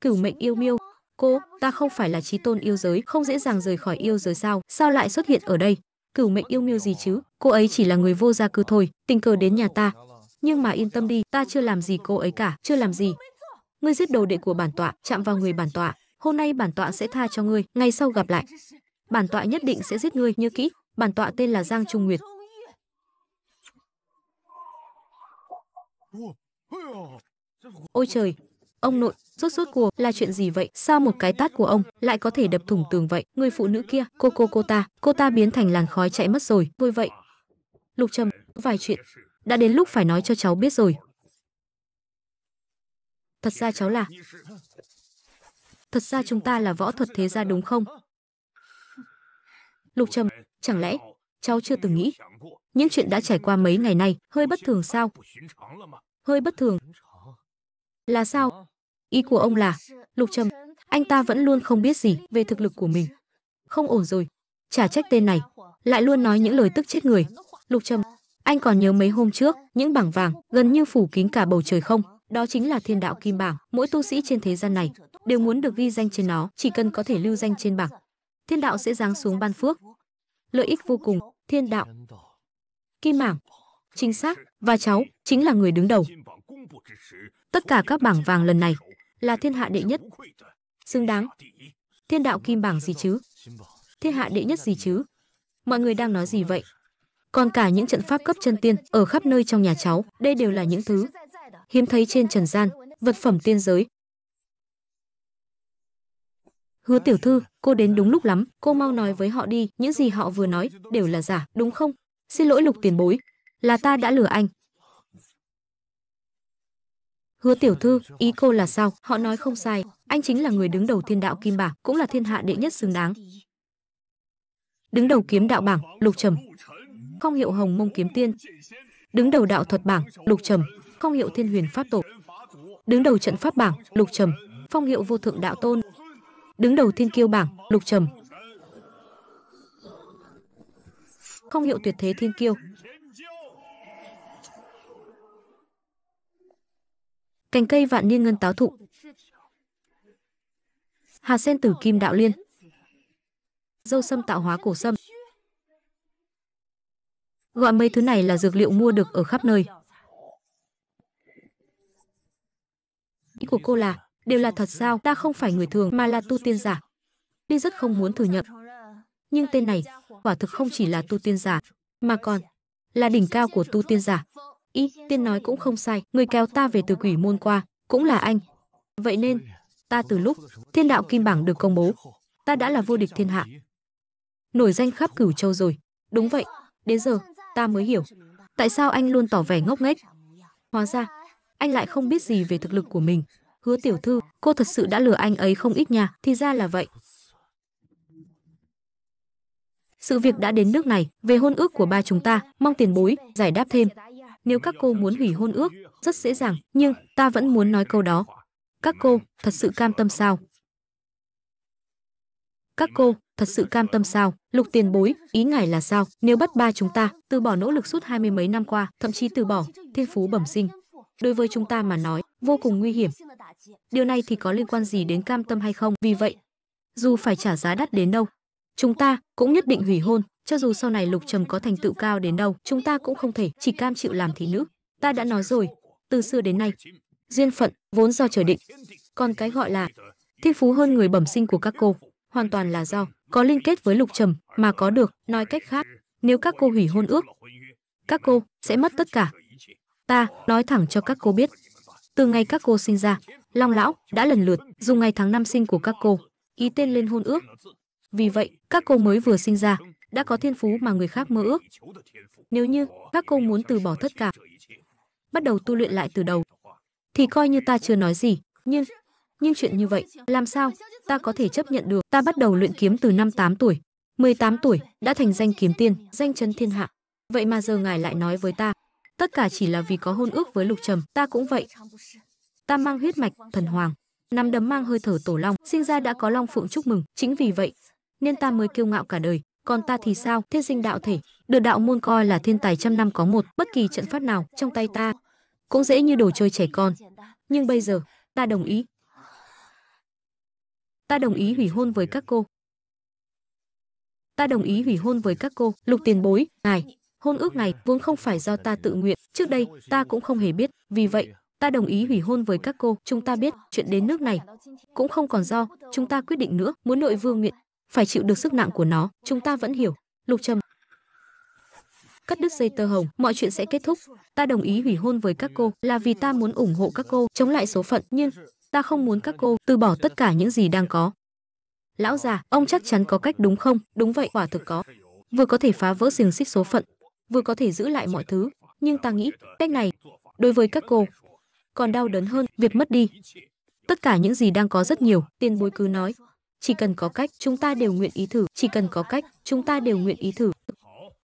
Cửu mệnh yêu miêu, cô, ta không phải là trí tôn yêu giới, không dễ dàng rời khỏi yêu giới sao, sao lại xuất hiện ở đây? cửu mệnh yêu miêu gì chứ cô ấy chỉ là người vô gia cư thôi tình cờ đến nhà ta nhưng mà yên tâm đi ta chưa làm gì cô ấy cả chưa làm gì ngươi giết đồ đệ của bản tọa chạm vào người bản tọa hôm nay bản tọa sẽ tha cho ngươi ngay sau gặp lại bản tọa nhất định sẽ giết ngươi như kỹ bản tọa tên là giang trung nguyệt ôi trời Ông nội, rốt rốt cuộc là chuyện gì vậy? Sao một cái tát của ông lại có thể đập thủng tường vậy? Người phụ nữ kia, cô cô cô ta, cô ta biến thành làn khói chạy mất rồi. Vui vậy. Lục Trầm, vài chuyện đã đến lúc phải nói cho cháu biết rồi. Thật ra cháu là Thật ra chúng ta là võ thuật thế gia đúng không? Lục Trầm, chẳng lẽ cháu chưa từng nghĩ những chuyện đã trải qua mấy ngày nay hơi bất thường sao? Hơi bất thường. Là sao? Ý của ông là, Lục Trầm, anh ta vẫn luôn không biết gì về thực lực của mình. Không ổn rồi. Chả trách tên này, lại luôn nói những lời tức chết người. Lục Trầm, anh còn nhớ mấy hôm trước, những bảng vàng gần như phủ kín cả bầu trời không? Đó chính là thiên đạo kim bảng, mỗi tu sĩ trên thế gian này đều muốn được ghi danh trên nó, chỉ cần có thể lưu danh trên bảng. Thiên đạo sẽ giáng xuống ban phước. Lợi ích vô cùng, thiên đạo. Kim bảng, chính xác, và cháu chính là người đứng đầu. Tất cả các bảng vàng lần này là thiên hạ đệ nhất. Xứng đáng. Thiên đạo kim bảng gì chứ? Thiên hạ đệ nhất gì chứ? Mọi người đang nói gì vậy? Còn cả những trận pháp cấp chân tiên ở khắp nơi trong nhà cháu, đây đều là những thứ hiếm thấy trên trần gian, vật phẩm tiên giới. Hứa tiểu thư, cô đến đúng lúc lắm, cô mau nói với họ đi, những gì họ vừa nói đều là giả, đúng không? Xin lỗi lục tiền bối, là ta đã lừa anh, Hứa tiểu thư, ý cô là sao? Họ nói không sai, anh chính là người đứng đầu thiên đạo kim bảng, cũng là thiên hạ đệ nhất xứng đáng. Đứng đầu kiếm đạo bảng, lục trầm. Không hiệu hồng mông kiếm tiên. Đứng đầu đạo thuật bảng, lục trầm. Không hiệu thiên huyền pháp tổ. Đứng đầu trận pháp bảng, lục trầm. Phong hiệu vô thượng đạo tôn. Đứng đầu thiên kiêu bảng, lục trầm. Không hiệu tuyệt thế thiên kiêu, Cành cây vạn niên ngân táo thụ. Hạt sen tử kim đạo liên. Dâu sâm tạo hóa cổ sâm. Gọi mấy thứ này là dược liệu mua được ở khắp nơi. Ý của cô là, đều là thật sao, ta không phải người thường mà là tu tiên giả. Đi rất không muốn thừa nhận. Nhưng tên này, quả thực không chỉ là tu tiên giả, mà còn là đỉnh cao của tu tiên giả. Ý, tiên nói cũng không sai, người kéo ta về từ quỷ môn qua, cũng là anh. Vậy nên, ta từ lúc thiên đạo kim bảng được công bố, ta đã là vô địch thiên hạ. Nổi danh khắp cửu châu rồi. Đúng vậy, đến giờ, ta mới hiểu. Tại sao anh luôn tỏ vẻ ngốc nghếch? Hóa ra, anh lại không biết gì về thực lực của mình. Hứa tiểu thư, cô thật sự đã lừa anh ấy không ít nha, thì ra là vậy. Sự việc đã đến nước này, về hôn ước của ba chúng ta, mong tiền bối, giải đáp thêm, nếu các cô muốn hủy hôn ước, rất dễ dàng, nhưng ta vẫn muốn nói câu đó. Các cô, thật sự cam tâm sao? Các cô, thật sự cam tâm sao? Lục tiền bối, ý ngài là sao? Nếu bắt ba chúng ta, từ bỏ nỗ lực suốt hai mươi mấy năm qua, thậm chí từ bỏ, thiên phú bẩm sinh. Đối với chúng ta mà nói, vô cùng nguy hiểm. Điều này thì có liên quan gì đến cam tâm hay không? Vì vậy, dù phải trả giá đắt đến đâu, chúng ta cũng nhất định hủy hôn cho dù sau này Lục Trầm có thành tựu cao đến đâu, chúng ta cũng không thể chỉ cam chịu làm thị nữ. Ta đã nói rồi, từ xưa đến nay, duyên phận vốn do trời định, còn cái gọi là thiên phú hơn người bẩm sinh của các cô, hoàn toàn là do có liên kết với Lục Trầm mà có được, nói cách khác, nếu các cô hủy hôn ước, các cô sẽ mất tất cả. Ta nói thẳng cho các cô biết, từ ngày các cô sinh ra, Long lão đã lần lượt dùng ngày tháng năm sinh của các cô, ý tên lên hôn ước. Vì vậy, các cô mới vừa sinh ra đã có thiên phú mà người khác mơ ước. Nếu như các cô muốn từ bỏ tất cả, bắt đầu tu luyện lại từ đầu, thì coi như ta chưa nói gì, nhưng nhưng chuyện như vậy, làm sao ta có thể chấp nhận được? Ta bắt đầu luyện kiếm từ năm 8 tuổi, 18 tuổi đã thành danh kiếm tiên, danh chân thiên hạ. Vậy mà giờ ngài lại nói với ta, tất cả chỉ là vì có hôn ước với Lục Trầm, ta cũng vậy. Ta mang huyết mạch thần hoàng, nắm đấm mang hơi thở tổ long, sinh ra đã có long phượng chúc mừng, chính vì vậy nên ta mới kiêu ngạo cả đời. Còn ta thì sao? Thiên sinh đạo thể, được đạo môn coi là thiên tài trăm năm có một, bất kỳ trận pháp nào trong tay ta cũng dễ như đồ chơi trẻ con. Nhưng bây giờ, ta đồng ý. Ta đồng ý hủy hôn với các cô. Ta đồng ý hủy hôn với các cô, Lục Tiền Bối, ngài, hôn ước này vốn không phải do ta tự nguyện, trước đây ta cũng không hề biết, vì vậy ta đồng ý hủy hôn với các cô, chúng ta biết chuyện đến nước này cũng không còn do chúng ta quyết định nữa, muốn nội vương nguyện phải chịu được sức nặng của nó chúng ta vẫn hiểu lục trầm cắt đứt dây tơ hồng mọi chuyện sẽ kết thúc ta đồng ý hủy hôn với các cô là vì ta muốn ủng hộ các cô chống lại số phận nhưng ta không muốn các cô từ bỏ tất cả những gì đang có lão già ông chắc chắn có cách đúng không đúng vậy quả thực có vừa có thể phá vỡ xiềng xích số phận vừa có thể giữ lại mọi thứ nhưng ta nghĩ cách này đối với các cô còn đau đớn hơn việc mất đi tất cả những gì đang có rất nhiều tiên bối cứ nói chỉ cần có cách, chúng ta đều nguyện ý thử, chỉ cần có cách, chúng ta đều nguyện ý thử.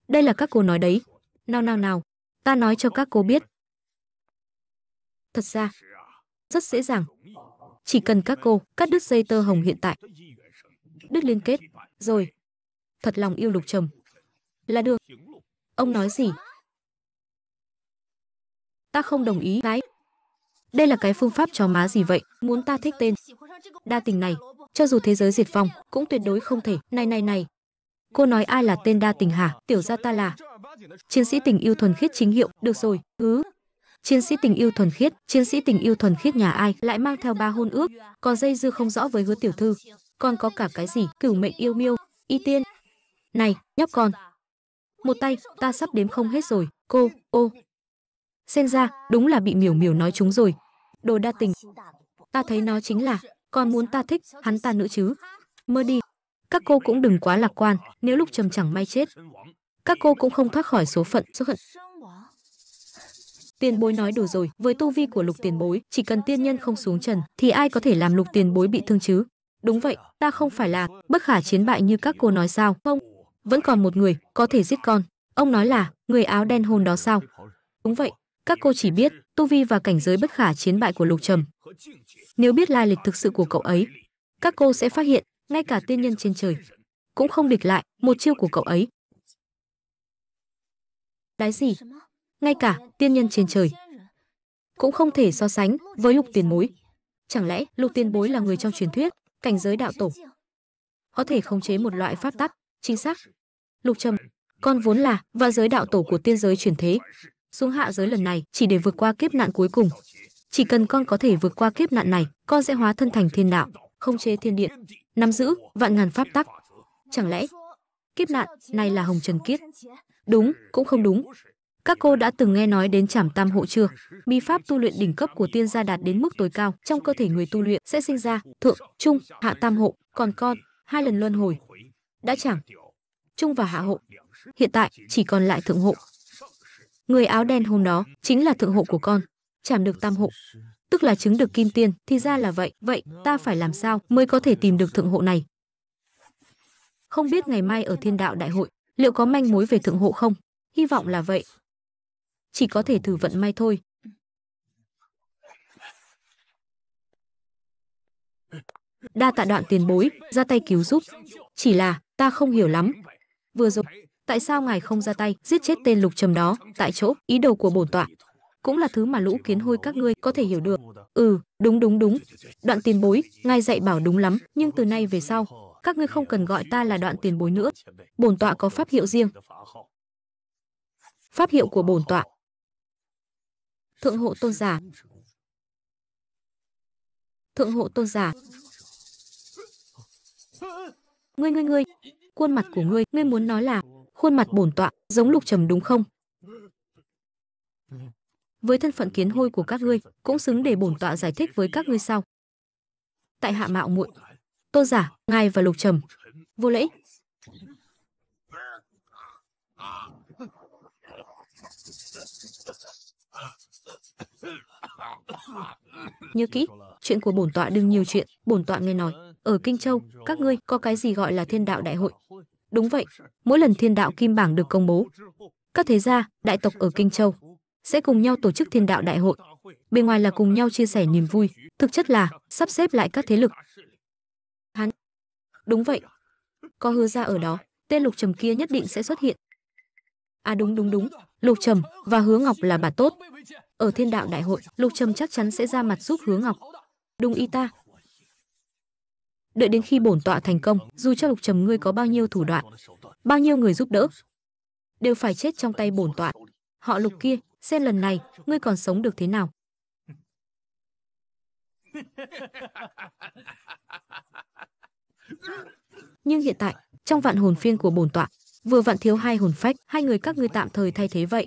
Đây là các cô nói đấy. Nào nào nào, ta nói cho các cô biết. Thật ra, rất dễ dàng. Chỉ cần các cô cắt đứt dây tơ hồng hiện tại. Đứt liên kết, rồi. Thật lòng yêu lục trầm. Là được. Ông nói gì? Ta không đồng ý, gái. Đây là cái phương pháp cho má gì vậy? Muốn ta thích tên. Đa tình này, cho dù thế giới diệt vong cũng tuyệt đối không thể này này này cô nói ai là tên đa tình hả tiểu gia ta là chiến sĩ tình yêu thuần khiết chính hiệu được rồi ứ ừ. chiến sĩ tình yêu thuần khiết chiến sĩ tình yêu thuần khiết nhà ai lại mang theo ba hôn ước còn dây dưa không rõ với hứa tiểu thư còn có cả cái gì cửu mệnh yêu miêu y tiên này nhóc con một tay ta sắp đếm không hết rồi cô ô xem ra đúng là bị miểu miểu nói chúng rồi đồ đa tình ta thấy nó chính là con muốn ta thích, hắn ta nữa chứ. Mơ đi. Các cô cũng đừng quá lạc quan, nếu lúc trầm chẳng may chết. Các cô cũng không thoát khỏi số phận, số hận. Tiền bối nói đủ rồi, với tu vi của lục tiền bối, chỉ cần tiên nhân không xuống trần, thì ai có thể làm lục tiền bối bị thương chứ? Đúng vậy, ta không phải là bất khả chiến bại như các cô nói sao? Không, vẫn còn một người có thể giết con. Ông nói là người áo đen hồn đó sao? Đúng vậy, các cô chỉ biết tu vi và cảnh giới bất khả chiến bại của lục trầm. Nếu biết lai lịch thực sự của cậu ấy, các cô sẽ phát hiện, ngay cả tiên nhân trên trời cũng không địch lại một chiêu của cậu ấy. Đái gì? Ngay cả tiên nhân trên trời cũng không thể so sánh với lục tiền bối. Chẳng lẽ lục tiền bối là người trong truyền thuyết, cảnh giới đạo tổ? Có thể khống chế một loại pháp tắc, chính xác. Lục trầm, con vốn là và giới đạo tổ của tiên giới truyền thế. Xuống hạ giới lần này chỉ để vượt qua kiếp nạn cuối cùng, chỉ cần con có thể vượt qua kiếp nạn này con sẽ hóa thân thành thiên đạo không chế thiên điện nắm giữ vạn ngàn pháp tắc chẳng lẽ kiếp nạn này là hồng trần kiếp đúng cũng không đúng các cô đã từng nghe nói đến trảm tam hộ chưa bi pháp tu luyện đỉnh cấp của tiên gia đạt đến mức tối cao trong cơ thể người tu luyện sẽ sinh ra thượng trung hạ tam hộ còn con hai lần luân hồi đã chẳng trung và hạ hộ hiện tại chỉ còn lại thượng hộ người áo đen hôm đó chính là thượng hộ của con chạm được tam hộ, tức là chứng được kim tiên, thì ra là vậy. Vậy, ta phải làm sao mới có thể tìm được thượng hộ này? Không biết ngày mai ở Thiên Đạo Đại hội, liệu có manh mối về thượng hộ không? Hy vọng là vậy. Chỉ có thể thử vận may thôi. Đa tạ đoạn tiền bối, ra tay cứu giúp. Chỉ là, ta không hiểu lắm. Vừa rồi, tại sao ngài không ra tay, giết chết tên lục trầm đó, tại chỗ, ý đồ của bổn tọa cũng là thứ mà lũ kiến hôi các ngươi có thể hiểu được. Ừ, đúng đúng đúng. Đoạn tiền bối, ngài dạy bảo đúng lắm, nhưng từ nay về sau, các ngươi không cần gọi ta là đoạn tiền bối nữa. Bổn tọa có pháp hiệu riêng. Pháp hiệu của bổn tọa. Thượng hộ tôn giả. Thượng hộ tôn giả. Ngươi ngươi ngươi, khuôn mặt của ngươi, ngươi muốn nói là khuôn mặt bổn tọa giống lục trầm đúng không? với thân phận kiến hôi của các ngươi, cũng xứng để bổn tọa giải thích với các ngươi sau. Tại hạ mạo muội. Tôn giả, ngài và Lục Trầm. Vô lễ. Nhớ kỹ, chuyện của bổn tọa đừng nhiều chuyện, bổn tọa nghe nói, ở Kinh Châu, các ngươi có cái gì gọi là Thiên Đạo Đại hội? Đúng vậy, mỗi lần Thiên Đạo Kim bảng được công bố, các thế gia, đại tộc ở Kinh Châu sẽ cùng nhau tổ chức thiên đạo đại hội. Bên ngoài là cùng nhau chia sẻ niềm vui, thực chất là sắp xếp lại các thế lực. Hắn. Đúng vậy. Có hứa ra ở đó, tên Lục Trầm kia nhất định sẽ xuất hiện. À đúng đúng đúng, Lục Trầm và Hứa Ngọc là bà tốt. Ở thiên đạo đại hội, Lục Trầm chắc chắn sẽ ra mặt giúp Hứa Ngọc. Đúng y ta. Đợi đến khi bổn tọa thành công, dù cho Lục Trầm ngươi có bao nhiêu thủ đoạn, bao nhiêu người giúp đỡ, đều phải chết trong tay bổn tọa. Họ Lục kia xem lần này ngươi còn sống được thế nào. Nhưng hiện tại, trong vạn hồn phiên của bổn tọa, vừa vạn thiếu hai hồn phách, hai người các ngươi tạm thời thay thế vậy.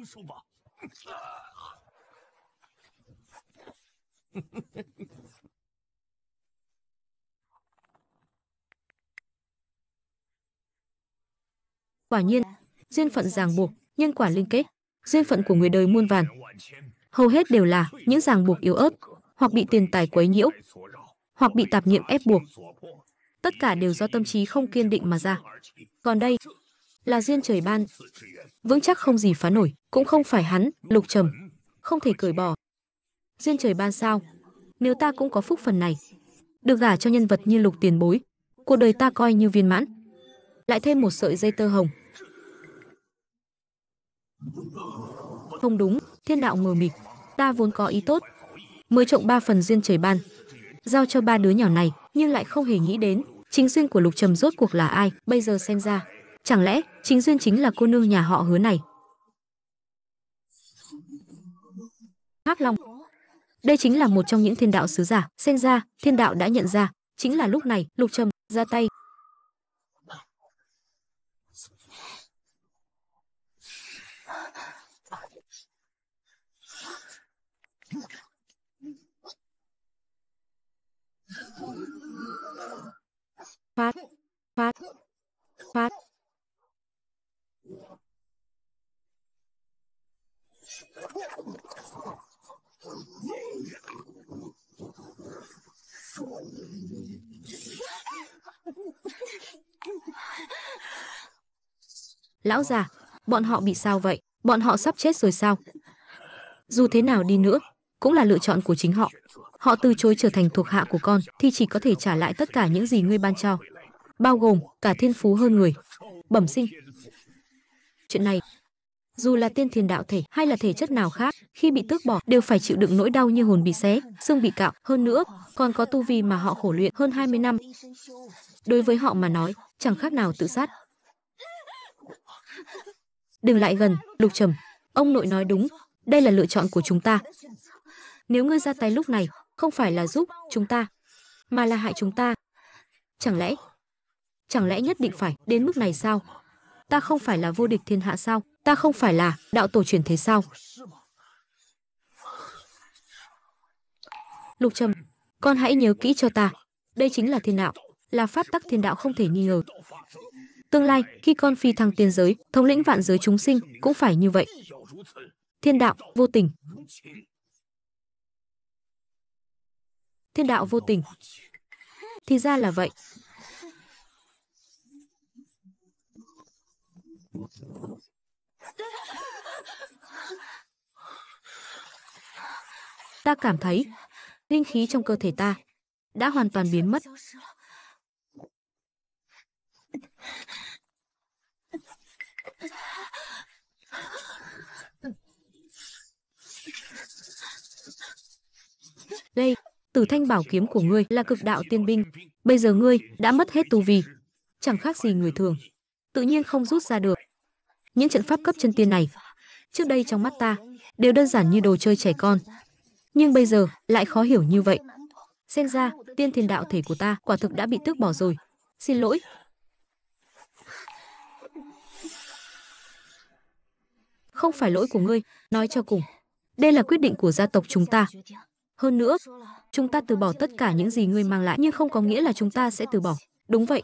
Quả nhiên, duyên phận ràng buộc, nhân quả liên kết, duyên phận của người đời muôn vàn. Hầu hết đều là những ràng buộc yếu ớt, hoặc bị tiền tài quấy nhiễu, hoặc bị tạp nhiệm ép buộc. Tất cả đều do tâm trí không kiên định mà ra. Còn đây là duyên trời ban, vững chắc không gì phá nổi, cũng không phải hắn, lục trầm, không thể cởi bỏ. Duyên trời ban sao? Nếu ta cũng có phúc phần này, được gả cho nhân vật như lục tiền bối, cuộc đời ta coi như viên mãn. Lại thêm một sợi dây tơ hồng, không đúng, thiên đạo ngồi mịch, ta vốn có ý tốt. Mới trộm ba phần duyên trời ban, giao cho ba đứa nhỏ này, nhưng lại không hề nghĩ đến, chính duyên của Lục Trầm rốt cuộc là ai, bây giờ xem ra, chẳng lẽ chính duyên chính là cô nương nhà họ Hứa này. Hắc Long đây chính là một trong những thiên đạo sứ giả, xem ra, thiên đạo đã nhận ra, chính là lúc này, Lục Trầm ra tay, phát phát phát Lão già, bọn họ bị sao vậy? Bọn họ sắp chết rồi sao? Dù thế nào đi nữa, cũng là lựa chọn của chính họ. Họ từ chối trở thành thuộc hạ của con thì chỉ có thể trả lại tất cả những gì ngươi ban cho, bao gồm cả thiên phú hơn người, bẩm sinh. Chuyện này, dù là tiên thiên đạo thể hay là thể chất nào khác, khi bị tước bỏ đều phải chịu đựng nỗi đau như hồn bị xé, xương bị cạo, hơn nữa còn có tu vi mà họ khổ luyện hơn 20 năm. Đối với họ mà nói, chẳng khác nào tự sát. Đừng lại gần, Lục Trầm. Ông nội nói đúng, đây là lựa chọn của chúng ta. Nếu ngươi ra tay lúc này, không phải là giúp chúng ta, mà là hại chúng ta. Chẳng lẽ, chẳng lẽ nhất định phải đến mức này sao? Ta không phải là vô địch thiên hạ sao? Ta không phải là đạo tổ chuyển thế sao? Lục Trầm, con hãy nhớ kỹ cho ta, đây chính là thiên đạo, là pháp tắc thiên đạo không thể nghi ngờ. Tương lai, khi con phi thăng tiên giới, thống lĩnh vạn giới chúng sinh cũng phải như vậy. Thiên đạo vô tình. thiên đạo vô tình. Thì ra là vậy. Ta cảm thấy linh khí trong cơ thể ta đã hoàn toàn biến mất. Đây Tử thanh bảo kiếm của ngươi là cực đạo tiên binh, bây giờ ngươi đã mất hết tu vi, chẳng khác gì người thường, tự nhiên không rút ra được. Những trận pháp cấp chân tiên này, trước đây trong mắt ta, đều đơn giản như đồ chơi trẻ con, nhưng bây giờ lại khó hiểu như vậy. Xem ra, tiên thiên đạo thể của ta quả thực đã bị tước bỏ rồi. Xin lỗi, không phải lỗi của ngươi, nói cho cùng. Đây là quyết định của gia tộc chúng ta. Hơn nữa, Chúng ta từ bỏ tất cả những gì ngươi mang lại nhưng không có nghĩa là chúng ta sẽ từ bỏ. Đúng vậy.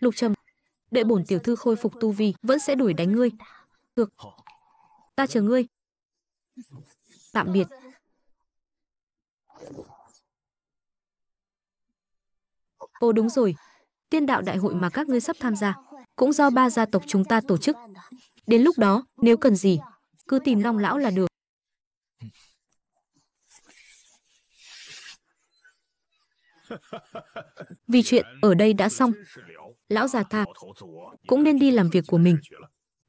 Lục Trầm, đợi bổn tiểu thư khôi phục tu vi vẫn sẽ đuổi đánh ngươi. Được. Ta chờ ngươi. Tạm biệt. Ồ đúng rồi, tiên đạo đại hội mà các ngươi sắp tham gia cũng do ba gia tộc chúng ta tổ chức. Đến lúc đó, nếu cần gì, cứ tìm Long lão là được. Vì chuyện ở đây đã xong, lão già ta cũng nên đi làm việc của mình.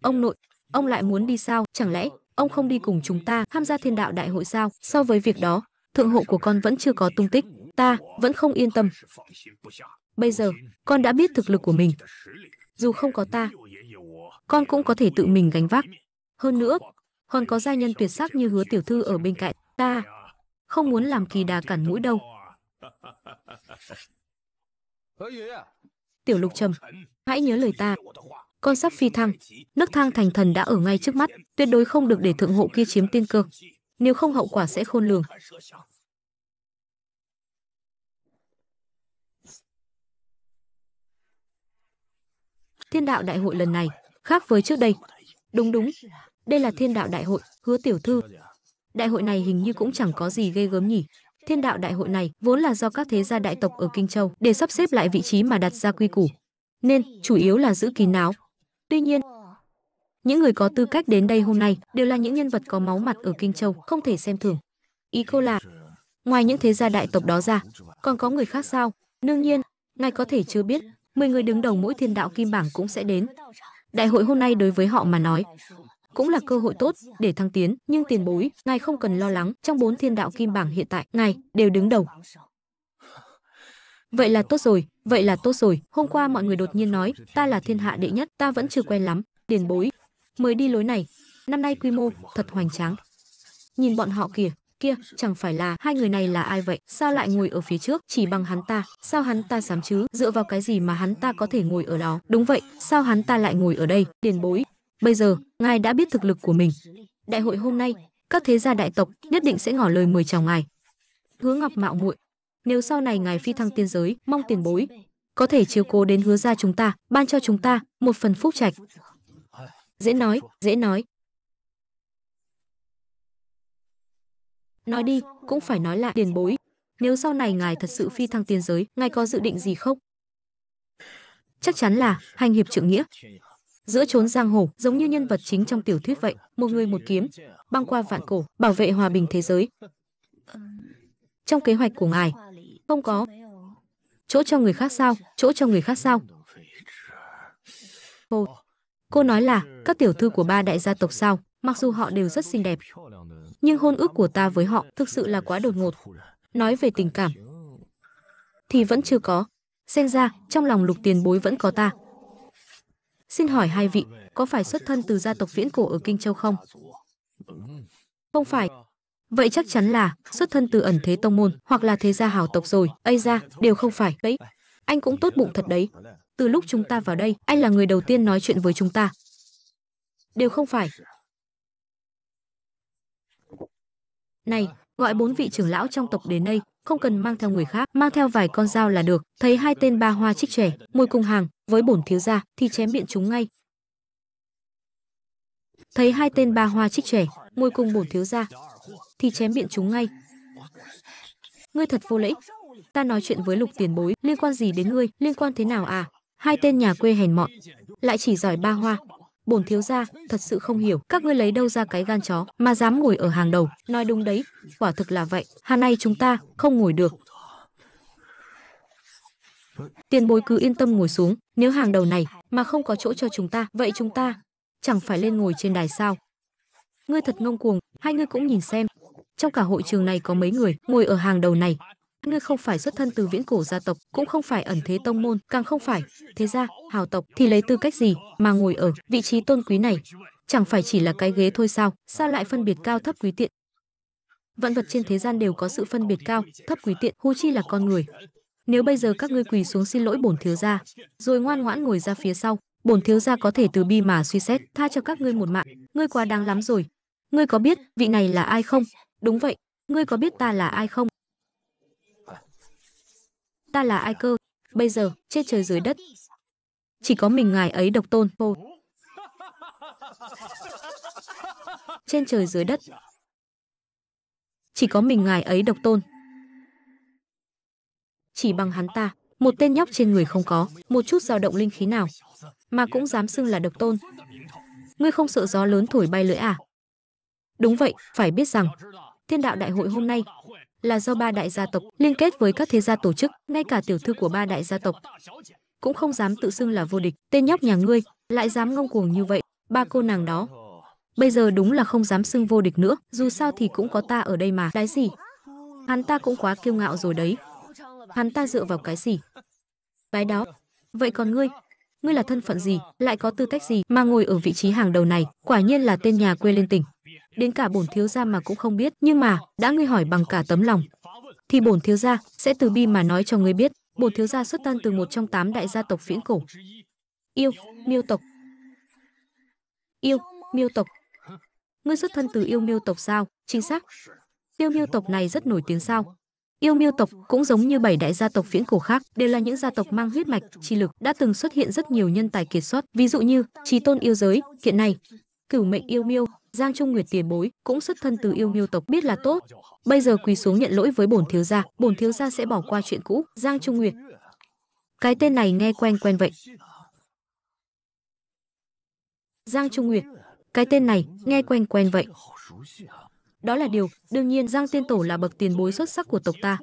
Ông nội, ông lại muốn đi sao? Chẳng lẽ ông không đi cùng chúng ta tham gia thiên đạo đại hội sao? So với việc đó, thượng hộ của con vẫn chưa có tung tích, ta vẫn không yên tâm. Bây giờ, con đã biết thực lực của mình. Dù không có ta, con cũng có thể tự mình gánh vác. Hơn nữa, còn có gia nhân tuyệt sắc như hứa tiểu thư ở bên cạnh ta. Không muốn làm kỳ đà cản mũi đâu. À. Tiểu lục trầm, hãy nhớ lời ta. Con sắp phi thăng, nước thang thành thần đã ở ngay trước mắt, tuyệt đối không được để thượng hộ kia chiếm tiên cơ. Nếu không hậu quả sẽ khôn lường. Thiên đạo đại hội lần này, khác với trước đây. Đúng đúng, đây là thiên đạo đại hội, hứa tiểu thư. Đại hội này hình như cũng chẳng có gì ghê gớm nhỉ. Thiên đạo đại hội này vốn là do các thế gia đại tộc ở Kinh Châu để sắp xếp lại vị trí mà đặt ra quy củ, nên chủ yếu là giữ kín đáo. Tuy nhiên, những người có tư cách đến đây hôm nay đều là những nhân vật có máu mặt ở Kinh Châu, không thể xem thường. Ý cô là, ngoài những thế gia đại tộc đó ra, còn có người khác sao? Nương nhiên, ngài có thể chưa biết, 10 người đứng đầu mỗi thiên đạo kim bảng cũng sẽ đến. Đại hội hôm nay đối với họ mà nói, cũng là cơ hội tốt để thăng tiến, nhưng tiền bối, ngài không cần lo lắng, trong bốn thiên đạo kim bảng hiện tại, ngài đều đứng đầu. Vậy là tốt rồi, vậy là tốt rồi, hôm qua mọi người đột nhiên nói, ta là thiên hạ đệ nhất, ta vẫn chưa quen lắm, tiền bối, mới đi lối này, năm nay quy mô thật hoành tráng. Nhìn bọn họ kìa, kia, chẳng phải là hai người này là ai vậy, sao lại ngồi ở phía trước, chỉ bằng hắn ta, sao hắn ta dám chứ, dựa vào cái gì mà hắn ta có thể ngồi ở đó, đúng vậy, sao hắn ta lại ngồi ở đây, tiền bối, Bây giờ, ngài đã biết thực lực của mình. Đại hội hôm nay, các thế gia đại tộc nhất định sẽ ngỏ lời mời chào ngài. Hứa Ngọc mạo muội, nếu sau này ngài phi thăng tiên giới, mong tiền bối có thể chiếu cố đến hứa gia chúng ta, ban cho chúng ta một phần phúc trạch. Dễ nói, dễ nói. Nói đi, cũng phải nói lại tiền bối. Nếu sau này ngài thật sự phi thăng tiên giới, ngài có dự định gì không? Chắc chắn là hành hiệp trượng nghĩa giữa chốn giang hồ giống như nhân vật chính trong tiểu thuyết vậy một người một kiếm băng qua vạn cổ bảo vệ hòa bình thế giới trong kế hoạch của ngài không có chỗ cho người khác sao chỗ cho người khác sao cô cô nói là các tiểu thư của ba đại gia tộc sao mặc dù họ đều rất xinh đẹp nhưng hôn ước của ta với họ thực sự là quá đột ngột nói về tình cảm thì vẫn chưa có xem ra trong lòng lục tiền bối vẫn có ta Xin hỏi hai vị, có phải xuất thân từ gia tộc viễn cổ ở Kinh Châu không? Không phải. Vậy chắc chắn là xuất thân từ ẩn thế tông môn hoặc là thế gia hảo tộc rồi. Ây ra, đều không phải. Đấy, anh cũng tốt bụng thật đấy. Từ lúc chúng ta vào đây, anh là người đầu tiên nói chuyện với chúng ta. Đều không phải. Này, gọi bốn vị trưởng lão trong tộc đến đây, không cần mang theo người khác, mang theo vài con dao là được. Thấy hai tên ba hoa trích trẻ, môi cùng hàng, với bổn thiếu gia thì chém miệng chúng ngay. Thấy hai tên ba hoa trích trẻ, môi cùng bổn thiếu gia thì chém miệng chúng ngay. Ngươi thật vô lễ, ta nói chuyện với lục tiền bối, liên quan gì đến ngươi, liên quan thế nào à? Hai tên nhà quê hèn mọn, lại chỉ giỏi ba hoa, bổn thiếu gia thật sự không hiểu các ngươi lấy đâu ra cái gan chó mà dám ngồi ở hàng đầu nói đúng đấy quả thực là vậy hà nay chúng ta không ngồi được tiền bối cứ yên tâm ngồi xuống nếu hàng đầu này mà không có chỗ cho chúng ta vậy chúng ta chẳng phải lên ngồi trên đài sao ngươi thật ngông cuồng hai ngươi cũng nhìn xem trong cả hội trường này có mấy người ngồi ở hàng đầu này ngươi không phải xuất thân từ viễn cổ gia tộc, cũng không phải ẩn thế tông môn, càng không phải thế gia, hào tộc thì lấy tư cách gì mà ngồi ở vị trí tôn quý này? Chẳng phải chỉ là cái ghế thôi sao, sao lại phân biệt cao thấp quý tiện? Vạn vật trên thế gian đều có sự phân biệt cao, thấp quý tiện, hô chi là con người. Nếu bây giờ các ngươi quỳ xuống xin lỗi bổn thiếu gia, rồi ngoan ngoãn ngồi ra phía sau, bổn thiếu gia có thể từ bi mà suy xét, tha cho các ngươi một mạng, ngươi quá đáng lắm rồi. Ngươi có biết vị này là ai không? Đúng vậy, ngươi có biết ta là ai không? ta là ai cơ, bây giờ, trên trời dưới đất. Chỉ có mình ngài ấy độc tôn, ô. Trên trời dưới đất. Chỉ có mình ngài ấy độc tôn. Chỉ bằng hắn ta, một tên nhóc trên người không có, một chút dao động linh khí nào, mà cũng dám xưng là độc tôn. Ngươi không sợ gió lớn thổi bay lưỡi à? Đúng vậy, phải biết rằng, thiên đạo đại hội hôm nay là do ba đại gia tộc liên kết với các thế gia tổ chức, ngay cả tiểu thư của ba đại gia tộc cũng không dám tự xưng là vô địch. Tên nhóc nhà ngươi lại dám ngông cuồng như vậy, ba cô nàng đó. Bây giờ đúng là không dám xưng vô địch nữa, dù sao thì cũng có ta ở đây mà, cái gì? Hắn ta cũng quá kiêu ngạo rồi đấy. Hắn ta dựa vào cái gì? Cái đó. Vậy còn ngươi, ngươi là thân phận gì, lại có tư cách gì mà ngồi ở vị trí hàng đầu này, quả nhiên là tên nhà quê lên tỉnh đến cả bổn thiếu gia mà cũng không biết nhưng mà đã ngươi hỏi bằng cả tấm lòng thì bổn thiếu gia sẽ từ bi mà nói cho ngươi biết bổn thiếu gia xuất thân từ một trong tám đại gia tộc phiễn cổ yêu miêu tộc yêu miêu tộc ngươi xuất thân từ yêu miêu tộc sao chính xác yêu miêu tộc này rất nổi tiếng sao Yêu miêu tộc cũng giống như bảy đại gia tộc phiễn cổ khác, đều là những gia tộc mang huyết mạch, chi lực đã từng xuất hiện rất nhiều nhân tài kiệt xuất, ví dụ như Trí Tôn yêu giới, hiện nay Cửu mệnh yêu miêu, Giang Trung Nguyệt tiền bối cũng xuất thân từ yêu miêu tộc biết là tốt. Bây giờ quỳ xuống nhận lỗi với bổn thiếu gia, bổn thiếu gia sẽ bỏ qua chuyện cũ. Giang Trung Nguyệt, cái tên này nghe quen quen vậy. Giang Trung Nguyệt, cái tên này nghe quen quen vậy. Đó là điều, đương nhiên Giang Tiên Tổ là bậc tiền bối xuất sắc của tộc ta.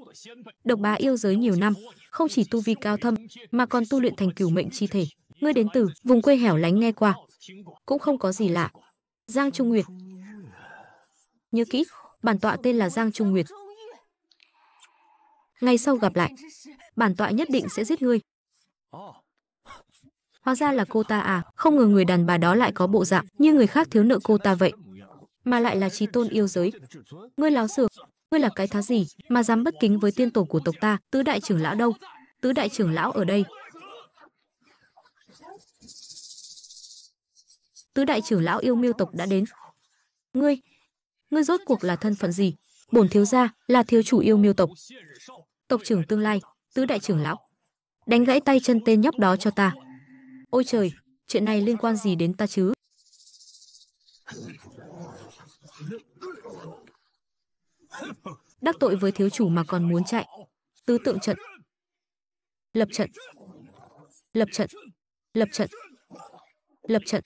Độc bá yêu giới nhiều năm, không chỉ tu vi cao thâm, mà còn tu luyện thành cửu mệnh chi thể. Ngươi đến từ vùng quê hẻo lánh nghe qua, cũng không có gì lạ. Giang Trung Nguyệt. Nhớ kỹ, bản tọa tên là Giang Trung Nguyệt. Ngay sau gặp lại, bản tọa nhất định sẽ giết ngươi. Hóa ra là cô ta à, không ngờ người đàn bà đó lại có bộ dạng như người khác thiếu nợ cô ta vậy. Mà lại là trí tôn yêu giới. Ngươi láo xược, ngươi là cái thá gì mà dám bất kính với tiên tổ của tộc ta, tứ đại trưởng lão đâu? Tứ đại trưởng lão ở đây, tứ đại trưởng lão yêu miêu tộc đã đến. Ngươi, ngươi rốt cuộc là thân phận gì? Bổn thiếu gia là thiếu chủ yêu miêu tộc. Tộc trưởng tương lai, tứ đại trưởng lão. Đánh gãy tay chân tên nhóc đó cho ta. Ôi trời, chuyện này liên quan gì đến ta chứ? Đắc tội với thiếu chủ mà còn muốn chạy. Tứ tượng trận. Lập trận. Lập trận. Lập trận. Lập trận. Lập trận.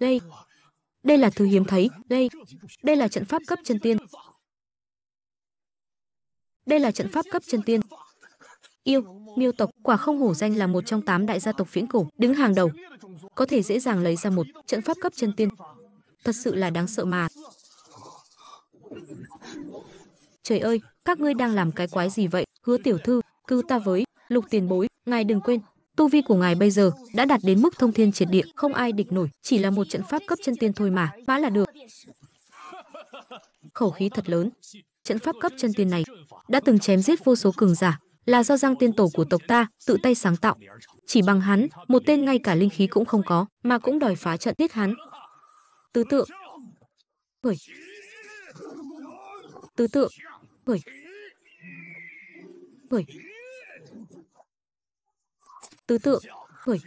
Đây, đây là thứ hiếm thấy, đây, đây là trận pháp cấp chân tiên. Đây là trận pháp cấp chân tiên. Yêu, miêu tộc, quả không hổ danh là một trong tám đại gia tộc viễn cổ, đứng hàng đầu. Có thể dễ dàng lấy ra một trận pháp cấp chân tiên. Thật sự là đáng sợ mà. Trời ơi, các ngươi đang làm cái quái gì vậy? Hứa tiểu thư, cứu ta với, lục tiền bối, ngài đừng quên, tu vi của ngài bây giờ đã đạt đến mức thông thiên triệt địa, không ai địch nổi, chỉ là một trận pháp cấp chân tiên thôi mà, mã là được. Khẩu khí thật lớn, trận pháp cấp chân tiên này đã từng chém giết vô số cường giả, là do Giang Tiên Tổ của tộc ta tự tay sáng tạo. Chỉ bằng hắn, một tên ngay cả linh khí cũng không có, mà cũng đòi phá trận tiết hắn. Tứ tượng. Hửi. Tứ tượng. Hửi. Hửi tứ tượng khởi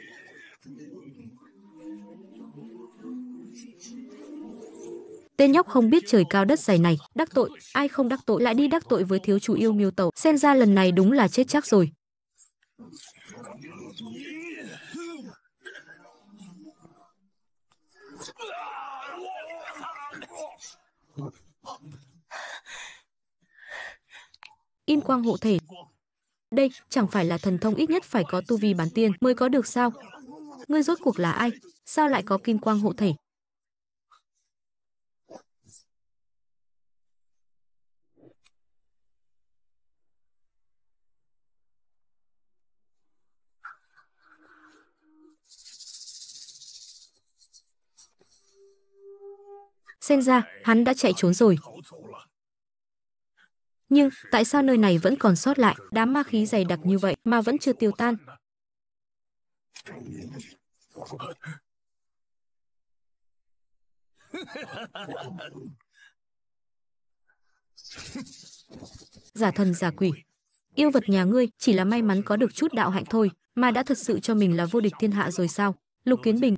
Tên nhóc không biết trời cao đất dày này, đắc tội, ai không đắc tội lại đi đắc tội với thiếu chủ yêu miêu tẩu, xem ra lần này đúng là chết chắc rồi. In quang hộ thể, đây chẳng phải là thần thông ít nhất phải có tu vi bán tiên mới có được sao? Ngươi rốt cuộc là ai? Sao lại có kim quang hộ thể? Xem ra, hắn đã chạy trốn rồi. Nhưng tại sao nơi này vẫn còn sót lại đám ma khí dày đặc như vậy mà vẫn chưa tiêu tan? Giả thần giả quỷ, yêu vật nhà ngươi chỉ là may mắn có được chút đạo hạnh thôi, mà đã thật sự cho mình là vô địch thiên hạ rồi sao? Lục Kiến Bình,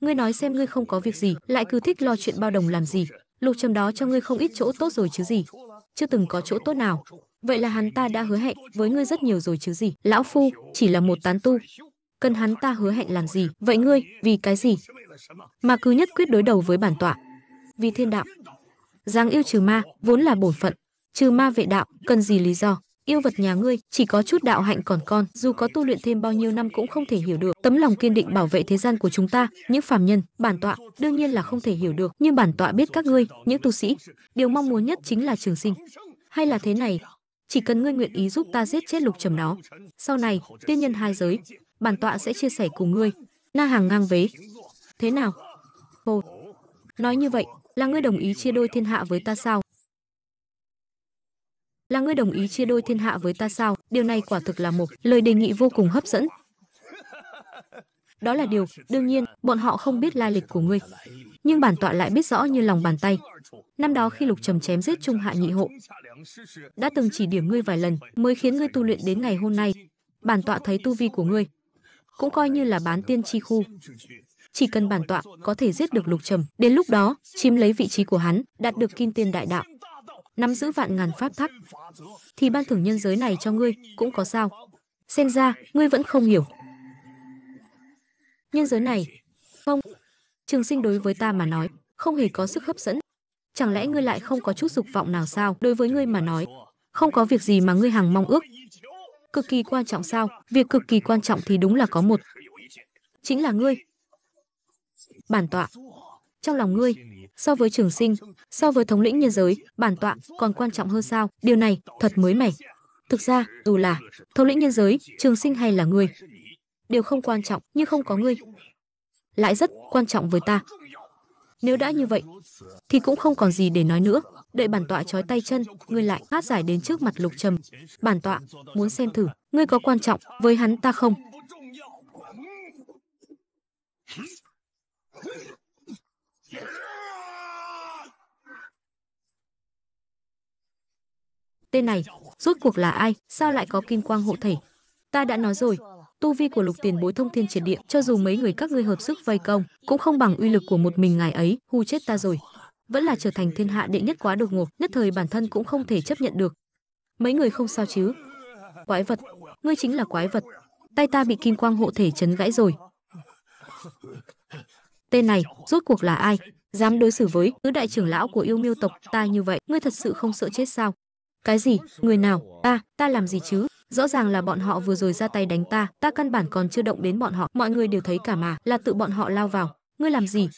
ngươi nói xem ngươi không có việc gì, lại cứ thích lo chuyện bao đồng làm gì? Lục trầm đó cho ngươi không ít chỗ tốt rồi chứ gì? chưa từng có chỗ tốt nào. Vậy là hắn ta đã hứa hẹn với ngươi rất nhiều rồi chứ gì. Lão Phu chỉ là một tán tu. Cần hắn ta hứa hẹn làm gì? Vậy ngươi, vì cái gì? Mà cứ nhất quyết đối đầu với bản tọa. Vì thiên đạo. Giang yêu trừ ma, vốn là bổn phận. Trừ ma vệ đạo, cần gì lý do? yêu vật nhà ngươi chỉ có chút đạo hạnh còn con dù có tu luyện thêm bao nhiêu năm cũng không thể hiểu được tấm lòng kiên định bảo vệ thế gian của chúng ta những phàm nhân bản tọa đương nhiên là không thể hiểu được nhưng bản tọa biết các ngươi những tu sĩ điều mong muốn nhất chính là trường sinh hay là thế này chỉ cần ngươi nguyện ý giúp ta giết chết lục trầm nó sau này tiên nhân hai giới bản tọa sẽ chia sẻ cùng ngươi na hàng ngang vế thế nào ồ nói như vậy là ngươi đồng ý chia đôi thiên hạ với ta sao là ngươi đồng ý chia đôi thiên hạ với ta sao? Điều này quả thực là một lời đề nghị vô cùng hấp dẫn. Đó là điều, đương nhiên, bọn họ không biết lai lịch của ngươi. Nhưng bản tọa lại biết rõ như lòng bàn tay. Năm đó khi Lục Trầm chém giết Trung Hạ Nhị Hộ, đã từng chỉ điểm ngươi vài lần mới khiến ngươi tu luyện đến ngày hôm nay. Bản tọa thấy tu vi của ngươi cũng coi như là bán tiên chi khu. Chỉ cần bản tọa có thể giết được Lục Trầm, đến lúc đó chiếm lấy vị trí của hắn, đạt được kim tiên đại đạo, nắm giữ vạn ngàn pháp thắc, thì ban thưởng nhân giới này cho ngươi cũng có sao. Xem ra, ngươi vẫn không hiểu. Nhân giới này, không, trường sinh đối với ta mà nói, không hề có sức hấp dẫn. Chẳng lẽ ngươi lại không có chút dục vọng nào sao đối với ngươi mà nói, không có việc gì mà ngươi hàng mong ước. Cực kỳ quan trọng sao, việc cực kỳ quan trọng thì đúng là có một. Chính là ngươi. Bản tọa, trong lòng ngươi so với trường sinh, so với thống lĩnh nhân giới, bản tọa còn quan trọng hơn sao? Điều này thật mới mẻ. Thực ra, dù là thống lĩnh nhân giới, trường sinh hay là người, đều không quan trọng, nhưng không có ngươi lại rất quan trọng với ta. Nếu đã như vậy, thì cũng không còn gì để nói nữa. Đợi bản tọa trói tay chân, ngươi lại hát giải đến trước mặt lục trầm. Bản tọa muốn xem thử, ngươi có quan trọng với hắn ta không? Tên này, rốt cuộc là ai, sao lại có kim quang hộ thể? Ta đã nói rồi, tu vi của lục tiền bối thông thiên triệt địa, cho dù mấy người các ngươi hợp sức vây công, cũng không bằng uy lực của một mình ngài ấy, hù chết ta rồi. Vẫn là trở thành thiên hạ đệ nhất quá đột ngột, nhất thời bản thân cũng không thể chấp nhận được. Mấy người không sao chứ? Quái vật, ngươi chính là quái vật. Tay ta bị kim quang hộ thể chấn gãy rồi. Tên này, rốt cuộc là ai? Dám đối xử với tứ đại trưởng lão của yêu miêu tộc ta như vậy, ngươi thật sự không sợ chết sao? Cái gì? Người nào? Ta, ta làm gì chứ? Rõ ràng là bọn họ vừa rồi ra tay đánh ta, ta căn bản còn chưa động đến bọn họ, mọi người đều thấy cả mà, là tự bọn họ lao vào. Ngươi làm gì?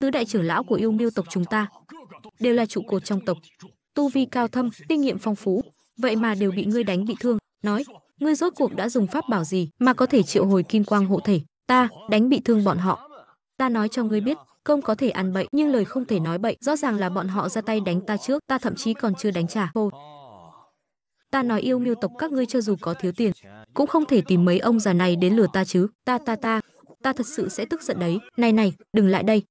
Tứ đại trưởng lão của yêu miêu tộc chúng ta đều là trụ cột trong tộc, tu vi cao thâm, kinh nghiệm phong phú, vậy mà đều bị ngươi đánh bị thương. Nói, ngươi rốt cuộc đã dùng pháp bảo gì mà có thể triệu hồi kim quang hộ thể? Ta đánh bị thương bọn họ. Ta nói cho ngươi biết, công có thể ăn bậy nhưng lời không thể nói bậy, rõ ràng là bọn họ ra tay đánh ta trước, ta thậm chí còn chưa đánh trả. Ô, ta nói yêu miêu tộc các ngươi cho dù có thiếu tiền, cũng không thể tìm mấy ông già này đến lừa ta chứ, ta ta ta, ta thật sự sẽ tức giận đấy, này này, đừng lại đây.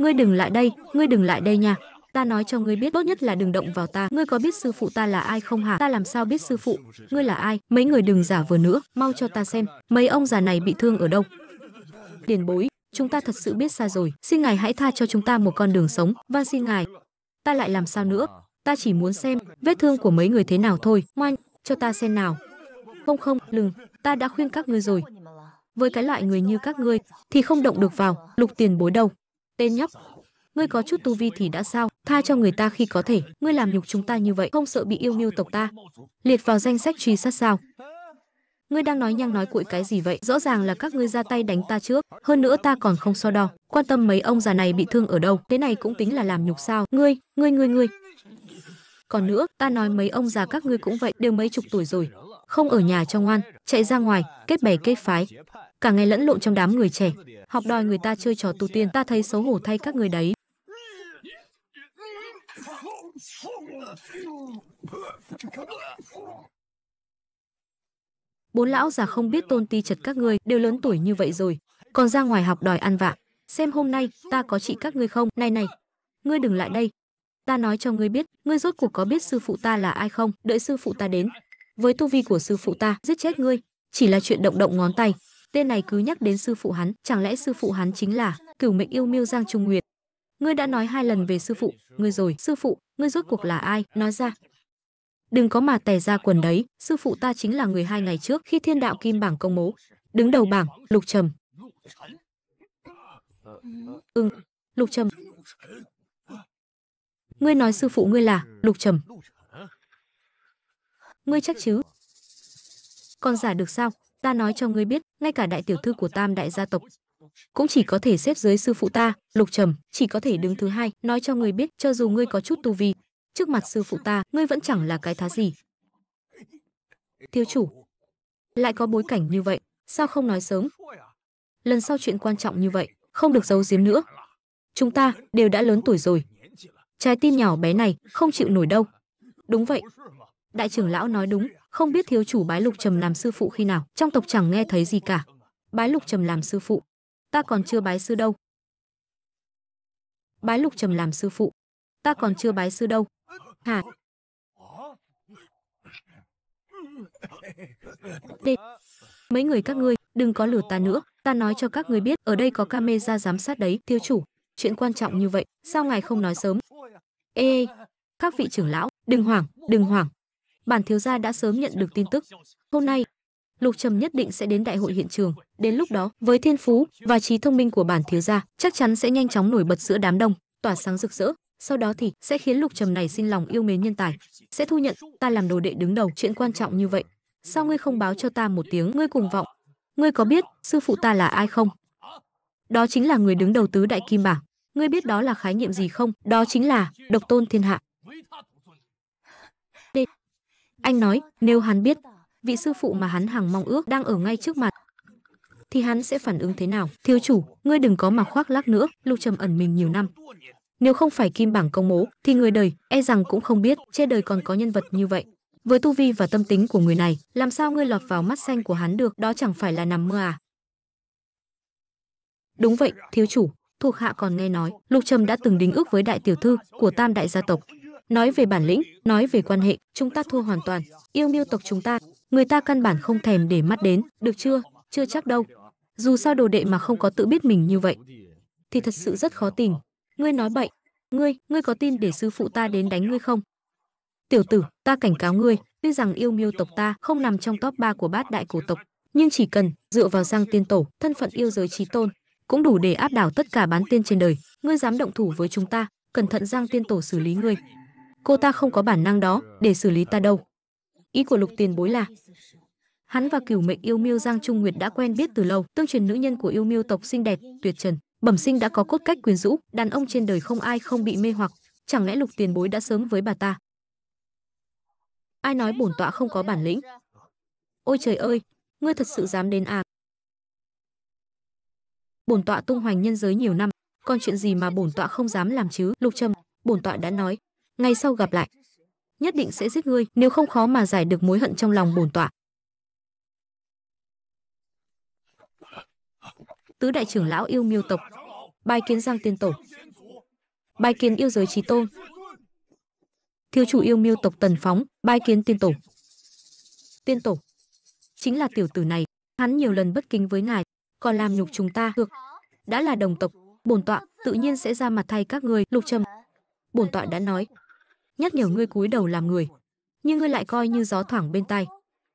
Ngươi đừng lại đây, ngươi đừng lại đây nha, ta nói cho ngươi biết tốt nhất là đừng động vào ta, ngươi có biết sư phụ ta là ai không hả, ta làm sao biết sư phụ, ngươi là ai, mấy người đừng giả vờ nữa, mau cho ta xem, mấy ông già này bị thương ở đâu. Điền bối, chúng ta thật sự biết xa rồi, xin ngài hãy tha cho chúng ta một con đường sống, Và vâng, xin ngài, ta lại làm sao nữa, ta chỉ muốn xem vết thương của mấy người thế nào thôi, ngoan, cho ta xem nào. Không không, lừng, ta đã khuyên các ngươi rồi. Với cái loại người như các ngươi thì không động được vào, lục tiền bối đầu. Tên nhóc, ngươi có chút tu vi thì đã sao, tha cho người ta khi có thể, ngươi làm nhục chúng ta như vậy, không sợ bị yêu miêu tộc ta. Liệt vào danh sách truy sát sao? Ngươi đang nói nhăng nói cuội cái gì vậy? Rõ ràng là các ngươi ra tay đánh ta trước, hơn nữa ta còn không so đo, quan tâm mấy ông già này bị thương ở đâu, thế này cũng tính là làm nhục sao? Ngươi, ngươi ngươi ngươi, còn nữa, ta nói mấy ông già các ngươi cũng vậy, đều mấy chục tuổi rồi, không ở nhà cho ngoan, chạy ra ngoài, kết bè kết phái. Cả ngày lẫn lộn trong đám người trẻ, học đòi người ta chơi trò tu tiên, ta thấy xấu hổ thay các người đấy. Bốn lão già không biết tôn ti chật các ngươi, đều lớn tuổi như vậy rồi, còn ra ngoài học đòi ăn vạ. Xem hôm nay, ta có trị các ngươi không, này này, ngươi đừng lại đây, ta nói cho ngươi biết, ngươi rốt cuộc có biết sư phụ ta là ai không? Đợi sư phụ ta đến, với tu vi của sư phụ ta, giết chết ngươi, chỉ là chuyện động động ngón tay. Tên này cứ nhắc đến sư phụ hắn, chẳng lẽ sư phụ hắn chính là Cửu Mệnh yêu miêu Giang Trung Nguyệt? Ngươi đã nói hai lần về sư phụ, ngươi rồi, sư phụ, ngươi rốt cuộc là ai? Nói ra. Đừng có mà tè ra quần đấy, sư phụ ta chính là người hai ngày trước khi Thiên Đạo Kim bảng công bố, đứng đầu bảng, Lục Trầm. Ừ, Lục Trầm. Ngươi nói sư phụ ngươi là Lục Trầm. Ngươi chắc chứ? Còn giả được sao? Ta nói cho ngươi biết, ngay cả đại tiểu thư của Tam đại gia tộc cũng chỉ có thể xếp dưới sư phụ ta, Lục Trầm, chỉ có thể đứng thứ hai, nói cho ngươi biết, cho dù ngươi có chút tu vi, trước mặt sư phụ ta, ngươi vẫn chẳng là cái thá gì. Thiếu chủ, lại có bối cảnh như vậy, sao không nói sớm? Lần sau chuyện quan trọng như vậy, không được giấu giếm nữa. Chúng ta đều đã lớn tuổi rồi, Trái tim nhỏ bé này không chịu nổi đâu. Đúng vậy. Đại trưởng lão nói đúng, không biết thiếu chủ Bái Lục Trầm làm sư phụ khi nào, trong tộc chẳng nghe thấy gì cả. Bái Lục Trầm làm sư phụ, ta còn chưa bái sư đâu. Bái Lục Trầm làm sư phụ, ta còn chưa bái sư đâu. Hả? Đệ. Mấy người các ngươi, đừng có lừa ta nữa, ta nói cho các ngươi biết, ở đây có camera giám sát đấy, thiếu chủ, chuyện quan trọng như vậy, sao ngài không nói sớm? Ê, các vị trưởng lão, đừng hoảng, đừng hoảng. Bản thiếu gia đã sớm nhận được tin tức. Hôm nay, Lục Trầm nhất định sẽ đến đại hội hiện trường, đến lúc đó, với thiên phú và trí thông minh của bản thiếu gia, chắc chắn sẽ nhanh chóng nổi bật giữa đám đông, tỏa sáng rực rỡ, sau đó thì sẽ khiến Lục Trầm này xin lòng yêu mến nhân tài, sẽ thu nhận ta làm đồ đệ đứng đầu, chuyện quan trọng như vậy, sao ngươi không báo cho ta một tiếng, ngươi cùng vọng. Ngươi có biết sư phụ ta là ai không? Đó chính là người đứng đầu tứ đại kim bảng, Ngươi biết đó là khái niệm gì không? Đó chính là độc tôn thiên hạ. Đê. Anh nói, nếu hắn biết vị sư phụ mà hắn hàng mong ước đang ở ngay trước mặt, thì hắn sẽ phản ứng thế nào? Thiếu chủ, ngươi đừng có mà khoác lác nữa, Lục Trầm ẩn mình nhiều năm. Nếu không phải kim bảng công bố, thì người đời e rằng cũng không biết trên đời còn có nhân vật như vậy. Với tu vi và tâm tính của người này, làm sao ngươi lọt vào mắt xanh của hắn được, đó chẳng phải là nằm mơ à? Đúng vậy, thiếu chủ, thuộc hạ còn nghe nói lục trầm đã từng đính ước với đại tiểu thư của tam đại gia tộc nói về bản lĩnh nói về quan hệ chúng ta thua hoàn toàn yêu miêu tộc chúng ta người ta căn bản không thèm để mắt đến được chưa chưa chắc đâu dù sao đồ đệ mà không có tự biết mình như vậy thì thật sự rất khó tình ngươi nói bệnh, ngươi ngươi có tin để sư phụ ta đến đánh ngươi không tiểu tử ta cảnh cáo ngươi tuy rằng yêu miêu tộc ta không nằm trong top 3 của bát đại cổ tộc nhưng chỉ cần dựa vào giang tiên tổ thân phận yêu giới trí tôn cũng đủ để áp đảo tất cả bán tiên trên đời. Ngươi dám động thủ với chúng ta, cẩn thận Giang Tiên Tổ xử lý ngươi. Cô ta không có bản năng đó để xử lý ta đâu. Ý của Lục Tiền Bối là Hắn và cửu mệnh yêu miêu Giang Trung Nguyệt đã quen biết từ lâu, tương truyền nữ nhân của yêu miêu tộc xinh đẹp, tuyệt trần, bẩm sinh đã có cốt cách quyến rũ, đàn ông trên đời không ai không bị mê hoặc, chẳng lẽ Lục Tiền Bối đã sớm với bà ta? Ai nói bổn tọa không có bản lĩnh? Ôi trời ơi, ngươi thật sự dám đến à? bổn tọa tung hoành nhân giới nhiều năm, còn chuyện gì mà bổn tọa không dám làm chứ? Lục Trâm, bổn tọa đã nói, ngày sau gặp lại, nhất định sẽ giết ngươi, nếu không khó mà giải được mối hận trong lòng bổn tọa. Tứ đại trưởng lão yêu miêu tộc, bài kiến Giang Tiên Tổ, bài kiến yêu giới trí tôn, thiếu chủ yêu miêu tộc Tần Phóng, bài kiến Tiên Tổ. Tiên Tổ, chính là tiểu tử này, hắn nhiều lần bất kính với ngài, còn làm nhục chúng ta được. Đã là đồng tộc, bổn tọa tự nhiên sẽ ra mặt thay các người, Lục Trầm. Bổn tọa đã nói, nhắc nhở ngươi cúi đầu làm người, nhưng ngươi lại coi như gió thoảng bên tai.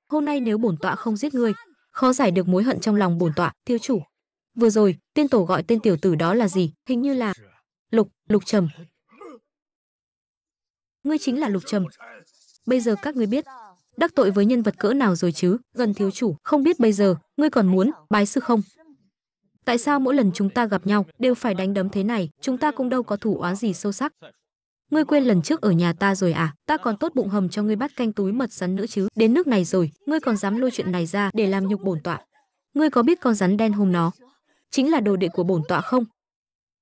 Hôm nay nếu bổn tọa không giết ngươi, khó giải được mối hận trong lòng bổn tọa, thiếu chủ. Vừa rồi, tiên tổ gọi tên tiểu tử đó là gì? Hình như là Lục, Lục Trầm. Ngươi chính là Lục Trầm. Bây giờ các ngươi biết, đắc tội với nhân vật cỡ nào rồi chứ, gần thiếu chủ, không biết bây giờ, ngươi còn muốn, bái sư không? Tại sao mỗi lần chúng ta gặp nhau đều phải đánh đấm thế này, chúng ta cũng đâu có thủ oán gì sâu sắc. Ngươi quên lần trước ở nhà ta rồi à, ta còn tốt bụng hầm cho ngươi bắt canh túi mật rắn nữa chứ, đến nước này rồi, ngươi còn dám lôi chuyện này ra để làm nhục bổn tọa. Ngươi có biết con rắn đen hôm nó, chính là đồ đệ của bổn tọa không?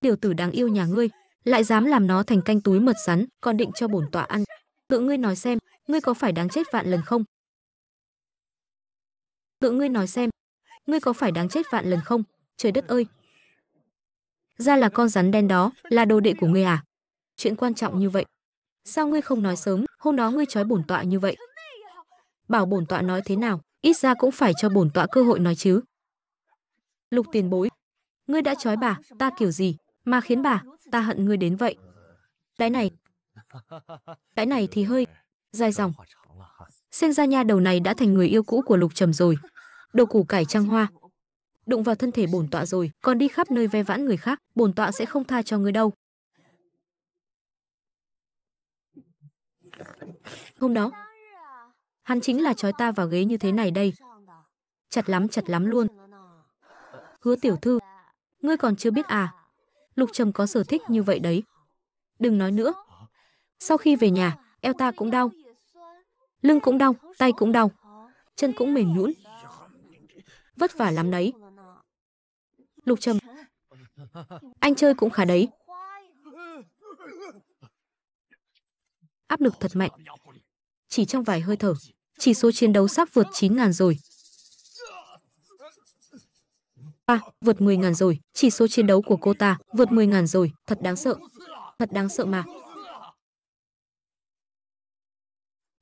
Điều tử đáng yêu nhà ngươi, lại dám làm nó thành canh túi mật rắn, còn định cho bổn tọa ăn. Tự ngươi nói xem, ngươi có phải đáng chết vạn lần không? Tự ngươi nói xem, ngươi có phải đáng chết vạn lần không? trời đất ơi ra là con rắn đen đó là đồ đệ của ngươi à chuyện quan trọng như vậy sao ngươi không nói sớm hôm đó ngươi trói bổn tọa như vậy bảo bổn tọa nói thế nào ít ra cũng phải cho bổn tọa cơ hội nói chứ lục tiền bối ngươi đã trói bà ta kiểu gì mà khiến bà ta hận ngươi đến vậy cái này cái này thì hơi dài dòng xem ra nha đầu này đã thành người yêu cũ của lục trầm rồi đồ củ cải trăng hoa đụng vào thân thể bổn tọa rồi, còn đi khắp nơi ve vãn người khác, bổn tọa sẽ không tha cho ngươi đâu. Hôm đó, hắn chính là trói ta vào ghế như thế này đây. Chặt lắm, chặt lắm luôn. Hứa tiểu thư, ngươi còn chưa biết à? Lục Trầm có sở thích như vậy đấy. Đừng nói nữa. Sau khi về nhà, eo ta cũng đau. Lưng cũng đau, tay cũng đau. Chân cũng mềm nhũn. Vất vả lắm đấy. Lục Trầm. Anh chơi cũng khá đấy. Áp lực thật mạnh. Chỉ trong vài hơi thở, chỉ số chiến đấu sắp vượt 9.000 rồi. À, vượt 10.000 rồi, chỉ số chiến đấu của cô ta vượt 10.000 rồi, thật đáng sợ. Thật đáng sợ mà.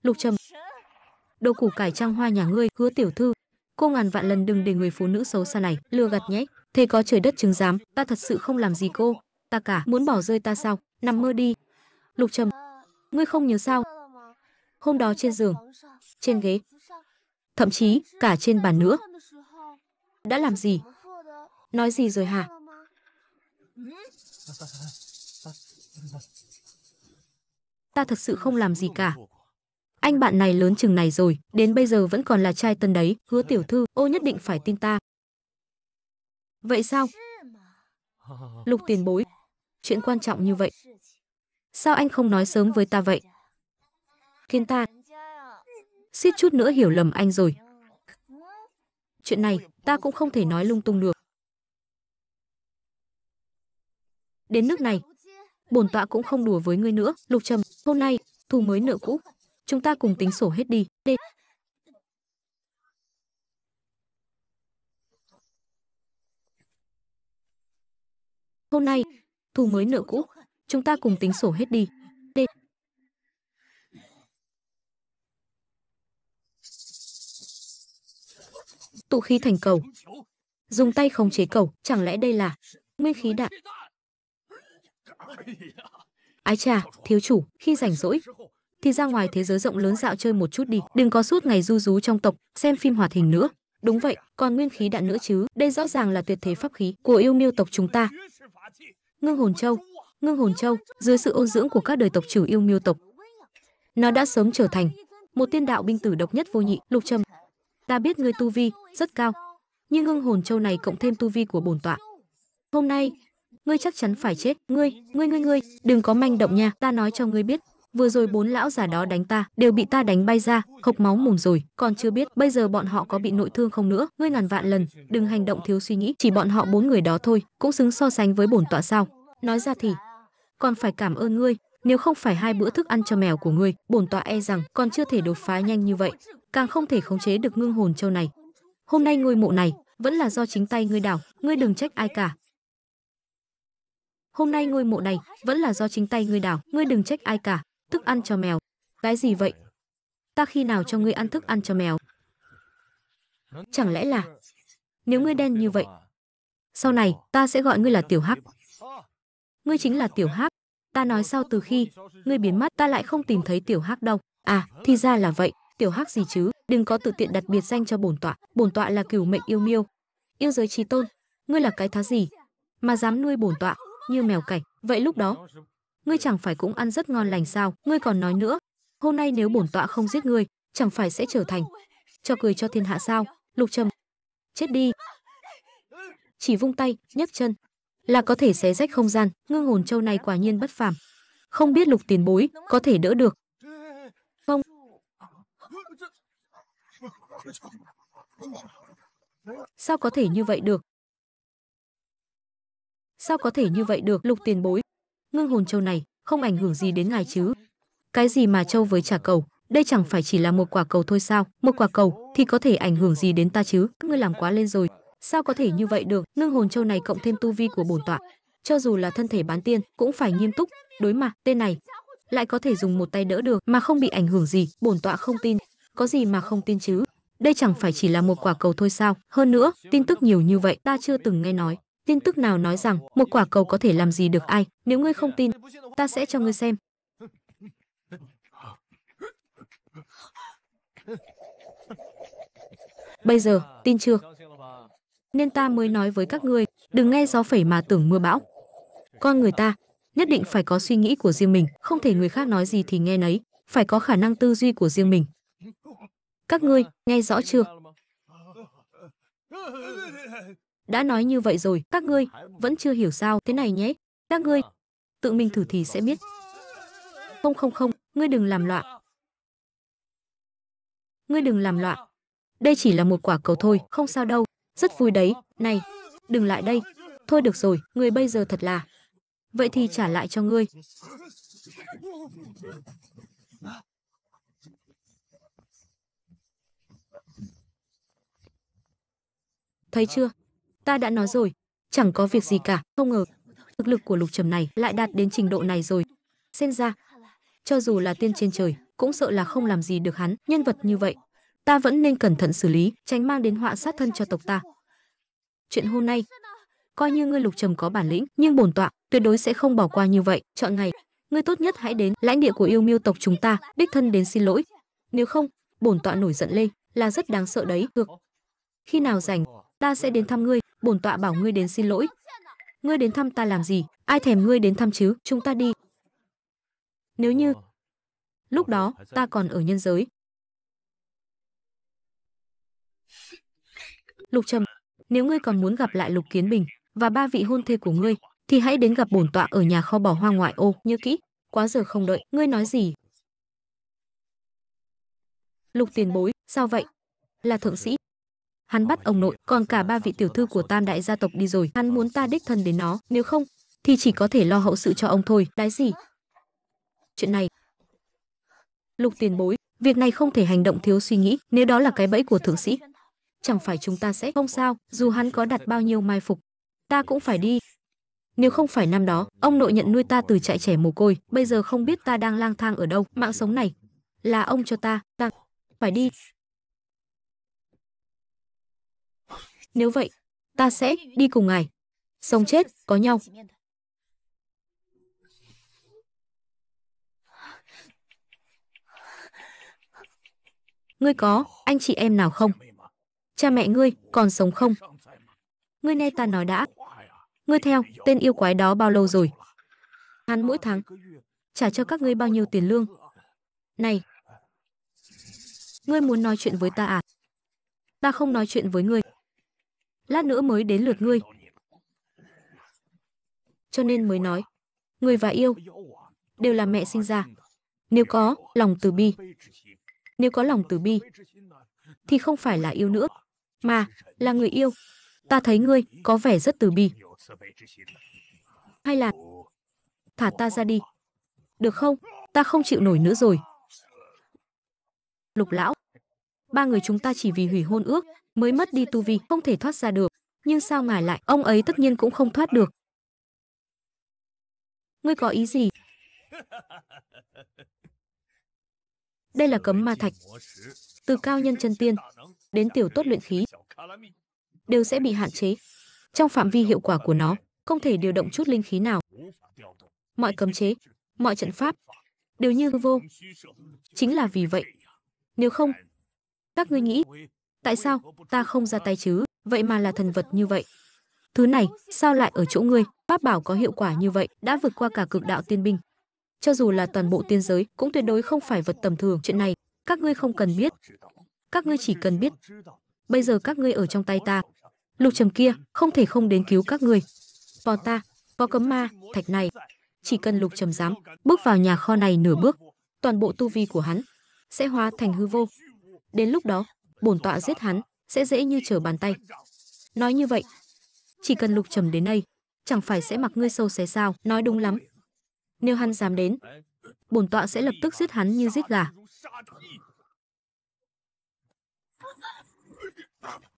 Lục Trầm. Đồ củ cải trang hoa nhà ngươi, hứa tiểu thư. Cô ngàn vạn lần đừng để người phụ nữ xấu xa này lừa gạt nhé thế có trời đất chứng giám ta thật sự không làm gì cô ta cả muốn bỏ rơi ta sao nằm mơ đi lục trầm ngươi không nhớ sao hôm đó trên giường trên ghế thậm chí cả trên bàn nữa đã làm gì nói gì rồi hả ta thật sự không làm gì cả anh bạn này lớn chừng này rồi đến bây giờ vẫn còn là trai tân đấy hứa tiểu thư ô nhất định phải tin ta Vậy sao? Lục tiền bối, chuyện quan trọng như vậy. Sao anh không nói sớm với ta vậy? Kiên ta, suýt chút nữa hiểu lầm anh rồi. Chuyện này, ta cũng không thể nói lung tung được. Đến nước này, bổn tọa cũng không đùa với ngươi nữa, Lục Trầm, hôm nay, thù mới nợ cũ, chúng ta cùng tính sổ hết đi. Đi. Hôm nay, thù mới nợ cũ, chúng ta cùng tính sổ hết đi. Đê. Tụ khí thành cầu. Dùng tay khống chế cầu, chẳng lẽ đây là nguyên khí đạn? Ái chà, thiếu chủ, khi rảnh rỗi, thì ra ngoài thế giới rộng lớn dạo chơi một chút đi, đừng có suốt ngày du rú trong tộc, xem phim hoạt hình nữa. Đúng vậy, còn nguyên khí đạn nữa chứ, đây rõ ràng là tuyệt thế pháp khí của yêu miêu tộc chúng ta. Ngưng hồn châu, ngưng hồn châu, dưới sự ôn dưỡng của các đời tộc chủ yêu miêu tộc, nó đã sớm trở thành một tiên đạo binh tử độc nhất vô nhị, Lục Trầm. Ta biết ngươi tu vi rất cao, nhưng ngưng hồn châu này cộng thêm tu vi của bổn tọa. Hôm nay, ngươi chắc chắn phải chết, ngươi, ngươi ngươi ngươi, đừng có manh động nha, ta nói cho ngươi biết, vừa rồi bốn lão già đó đánh ta đều bị ta đánh bay ra khộc máu mồm rồi còn chưa biết bây giờ bọn họ có bị nội thương không nữa ngươi ngàn vạn lần đừng hành động thiếu suy nghĩ chỉ bọn họ bốn người đó thôi cũng xứng so sánh với bổn tọa sao nói ra thì còn phải cảm ơn ngươi nếu không phải hai bữa thức ăn cho mèo của ngươi bổn tọa e rằng còn chưa thể đột phá nhanh như vậy càng không thể khống chế được ngưng hồn châu này hôm nay ngôi mộ này vẫn là do chính tay ngươi đảo ngươi đừng trách ai cả hôm nay ngôi mộ này vẫn là do chính tay ngươi đảo ngươi đừng trách ai cả thức ăn cho mèo. Cái gì vậy? Ta khi nào cho ngươi ăn thức ăn cho mèo? Chẳng lẽ là... Nếu ngươi đen như vậy, sau này ta sẽ gọi ngươi là Tiểu Hắc. Ngươi chính là Tiểu Hắc. Ta nói sao từ khi ngươi biến mất ta lại không tìm thấy Tiểu Hắc đâu. À, thì ra là vậy, Tiểu Hắc gì chứ? Đừng có tự tiện đặt biệt danh cho bổn tọa, bổn tọa là cửu mệnh yêu miêu. Yêu giới trí tôn, ngươi là cái thá gì mà dám nuôi bổn tọa như mèo cảnh? Vậy lúc đó, ngươi chẳng phải cũng ăn rất ngon lành sao, ngươi còn nói nữa. Hôm nay nếu bổn tọa không giết ngươi, chẳng phải sẽ trở thành cho cười cho thiên hạ sao? Lục Trầm, chết đi. Chỉ vung tay, nhấc chân là có thể xé rách không gian, ngưng hồn châu này quả nhiên bất phàm. Không biết Lục Tiền Bối có thể đỡ được. Không. Sao có thể như vậy được? Sao có thể như vậy được, Lục Tiền Bối? ngưng hồn châu này không ảnh hưởng gì đến ngài chứ cái gì mà châu với trả cầu đây chẳng phải chỉ là một quả cầu thôi sao một quả cầu thì có thể ảnh hưởng gì đến ta chứ Các ngươi làm quá lên rồi sao có thể như vậy được ngưng hồn châu này cộng thêm tu vi của bổn tọa cho dù là thân thể bán tiên cũng phải nghiêm túc đối mặt tên này lại có thể dùng một tay đỡ được mà không bị ảnh hưởng gì bổn tọa không tin có gì mà không tin chứ đây chẳng phải chỉ là một quả cầu thôi sao hơn nữa tin tức nhiều như vậy ta chưa từng nghe nói tin tức nào nói rằng một quả cầu có thể làm gì được ai, nếu ngươi không tin, ta sẽ cho ngươi xem. Bây giờ, tin chưa? Nên ta mới nói với các ngươi, đừng nghe gió phẩy mà tưởng mưa bão. Con người ta, nhất định phải có suy nghĩ của riêng mình, không thể người khác nói gì thì nghe nấy, phải có khả năng tư duy của riêng mình. Các ngươi, nghe rõ chưa? đã nói như vậy rồi, các ngươi vẫn chưa hiểu sao thế này nhé. Các ngươi tự mình thử thì sẽ biết. Không không không, ngươi đừng làm loạn. Ngươi đừng làm loạn. Đây chỉ là một quả cầu thôi, không sao đâu. Rất vui đấy, này, đừng lại đây. Thôi được rồi, người bây giờ thật là. Vậy thì trả lại cho ngươi. Thấy chưa? Ta đã nói rồi, chẳng có việc gì cả, không ngờ. Thực lực của lục trầm này lại đạt đến trình độ này rồi. Xem ra, cho dù là tiên trên trời, cũng sợ là không làm gì được hắn, nhân vật như vậy. Ta vẫn nên cẩn thận xử lý, tránh mang đến họa sát thân cho tộc ta. Chuyện hôm nay, coi như ngươi lục trầm có bản lĩnh, nhưng bổn tọa tuyệt đối sẽ không bỏ qua như vậy, chọn ngày. Ngươi tốt nhất hãy đến lãnh địa của yêu miêu tộc chúng ta, đích thân đến xin lỗi. Nếu không, bổn tọa nổi giận lên, là rất đáng sợ đấy, được. Khi nào rảnh, ta sẽ đến thăm ngươi bổn tọa bảo ngươi đến xin lỗi. Ngươi đến thăm ta làm gì, ai thèm ngươi đến thăm chứ, chúng ta đi. Nếu như lúc đó ta còn ở nhân giới. Lục Trầm, nếu ngươi còn muốn gặp lại Lục Kiến Bình và ba vị hôn thê của ngươi, thì hãy đến gặp bổn tọa ở nhà kho bỏ hoa ngoại ô, như kỹ, quá giờ không đợi, ngươi nói gì? Lục Tiền Bối, sao vậy? Là thượng sĩ, hắn bắt ông nội, còn cả ba vị tiểu thư của Tam đại gia tộc đi rồi, hắn muốn ta đích thân đến nó, nếu không thì chỉ có thể lo hậu sự cho ông thôi, đái gì? Chuyện này, Lục Tiền Bối, việc này không thể hành động thiếu suy nghĩ, nếu đó là cái bẫy của thượng sĩ, chẳng phải chúng ta sẽ không sao, dù hắn có đặt bao nhiêu mai phục, ta cũng phải đi. Nếu không phải năm đó, ông nội nhận nuôi ta từ trại trẻ mồ côi, bây giờ không biết ta đang lang thang ở đâu, mạng sống này là ông cho ta, ta phải đi. Nếu vậy, ta sẽ đi cùng ngài. Sống chết, có nhau. Ngươi có anh chị em nào không? Cha mẹ ngươi còn sống không? Ngươi nghe ta nói đã. Ngươi theo tên yêu quái đó bao lâu rồi? Hắn mỗi tháng trả cho các ngươi bao nhiêu tiền lương? Này, ngươi muốn nói chuyện với ta à? Ta không nói chuyện với ngươi lát nữa mới đến lượt ngươi. Cho nên mới nói, người và yêu đều là mẹ sinh ra. Nếu có lòng từ bi, nếu có lòng từ bi thì không phải là yêu nữa, mà là người yêu. Ta thấy ngươi có vẻ rất từ bi. Hay là thả ta ra đi. Được không? Ta không chịu nổi nữa rồi. Lục lão ba người chúng ta chỉ vì hủy hôn ước mới mất đi tu vi, không thể thoát ra được. Nhưng sao ngài lại, ông ấy tất nhiên cũng không thoát được. Ngươi có ý gì? Đây là cấm ma thạch. Từ cao nhân chân tiên đến tiểu tốt luyện khí đều sẽ bị hạn chế. Trong phạm vi hiệu quả của nó, không thể điều động chút linh khí nào. Mọi cấm chế, mọi trận pháp đều như vô. Chính là vì vậy, nếu không, các ngươi nghĩ, tại sao ta không ra tay chứ, vậy mà là thần vật như vậy? Thứ này, sao lại ở chỗ ngươi? Pháp bảo có hiệu quả như vậy, đã vượt qua cả cực đạo tiên binh. Cho dù là toàn bộ tiên giới, cũng tuyệt đối không phải vật tầm thường. Chuyện này, các ngươi không cần biết. Các ngươi chỉ cần biết. Bây giờ các ngươi ở trong tay ta. Lục trầm kia, không thể không đến cứu các ngươi. Bò ta, có cấm ma, thạch này. Chỉ cần lục trầm dám, bước vào nhà kho này nửa bước. Toàn bộ tu vi của hắn sẽ hóa thành hư vô, Đến lúc đó, bổn tọa giết hắn sẽ dễ như trở bàn tay. Nói như vậy, chỉ cần Lục Trầm đến đây, chẳng phải sẽ mặc ngươi sâu xé sao? Nói đúng lắm. Nếu hắn dám đến, bổn tọa sẽ lập tức giết hắn như giết gà.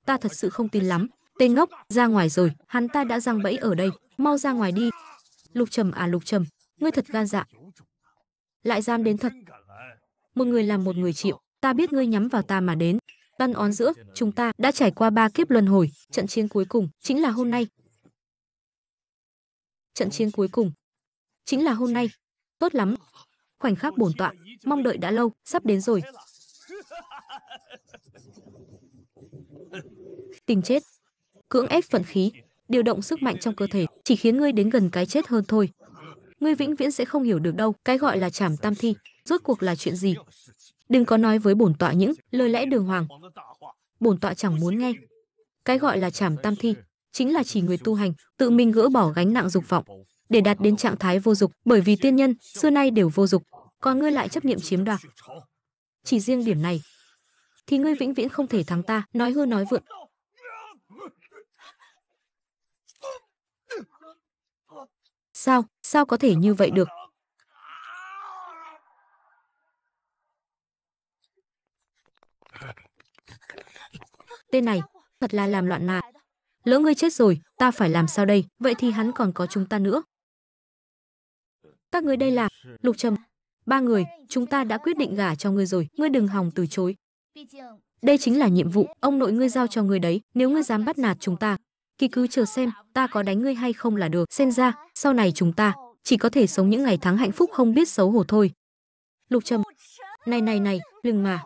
Ta thật sự không tin lắm. Tên ngốc, ra ngoài rồi, hắn ta đã răng bẫy ở đây, mau ra ngoài đi. Lục Trầm à Lục Trầm, ngươi thật gan dạ. Lại dám đến thật. Một người làm một người chịu ta biết ngươi nhắm vào ta mà đến. Tân ón giữa, chúng ta đã trải qua ba kiếp luân hồi, trận chiến cuối cùng chính là hôm nay. Trận chiến cuối cùng chính là hôm nay. Tốt lắm. Khoảnh khắc bổn tọa, mong đợi đã lâu, sắp đến rồi. Tìm chết. Cưỡng ép vận khí, điều động sức mạnh trong cơ thể chỉ khiến ngươi đến gần cái chết hơn thôi. Ngươi vĩnh viễn sẽ không hiểu được đâu, cái gọi là trảm tam thi, rốt cuộc là chuyện gì. Đừng có nói với bổn tọa những lời lẽ đường hoàng. Bổn tọa chẳng muốn nghe. Cái gọi là trảm tam thi chính là chỉ người tu hành tự mình gỡ bỏ gánh nặng dục vọng để đạt đến trạng thái vô dục, bởi vì tiên nhân xưa nay đều vô dục, còn ngươi lại chấp niệm chiếm đoạt. Chỉ riêng điểm này thì ngươi vĩnh viễn không thể thắng ta, nói hư nói vượn. Sao, sao có thể như vậy được? Tên này, thật là làm loạn mà. Lỡ ngươi chết rồi, ta phải làm sao đây? Vậy thì hắn còn có chúng ta nữa. Các ngươi đây là Lục Trầm, ba người, chúng ta đã quyết định gả cho ngươi rồi, ngươi đừng hòng từ chối. Đây chính là nhiệm vụ ông nội ngươi giao cho ngươi đấy, nếu ngươi dám bắt nạt chúng ta, kỳ cứ chờ xem ta có đánh ngươi hay không là được. Xem ra, sau này chúng ta chỉ có thể sống những ngày tháng hạnh phúc không biết xấu hổ thôi. Lục Trầm, này này này, đừng mà,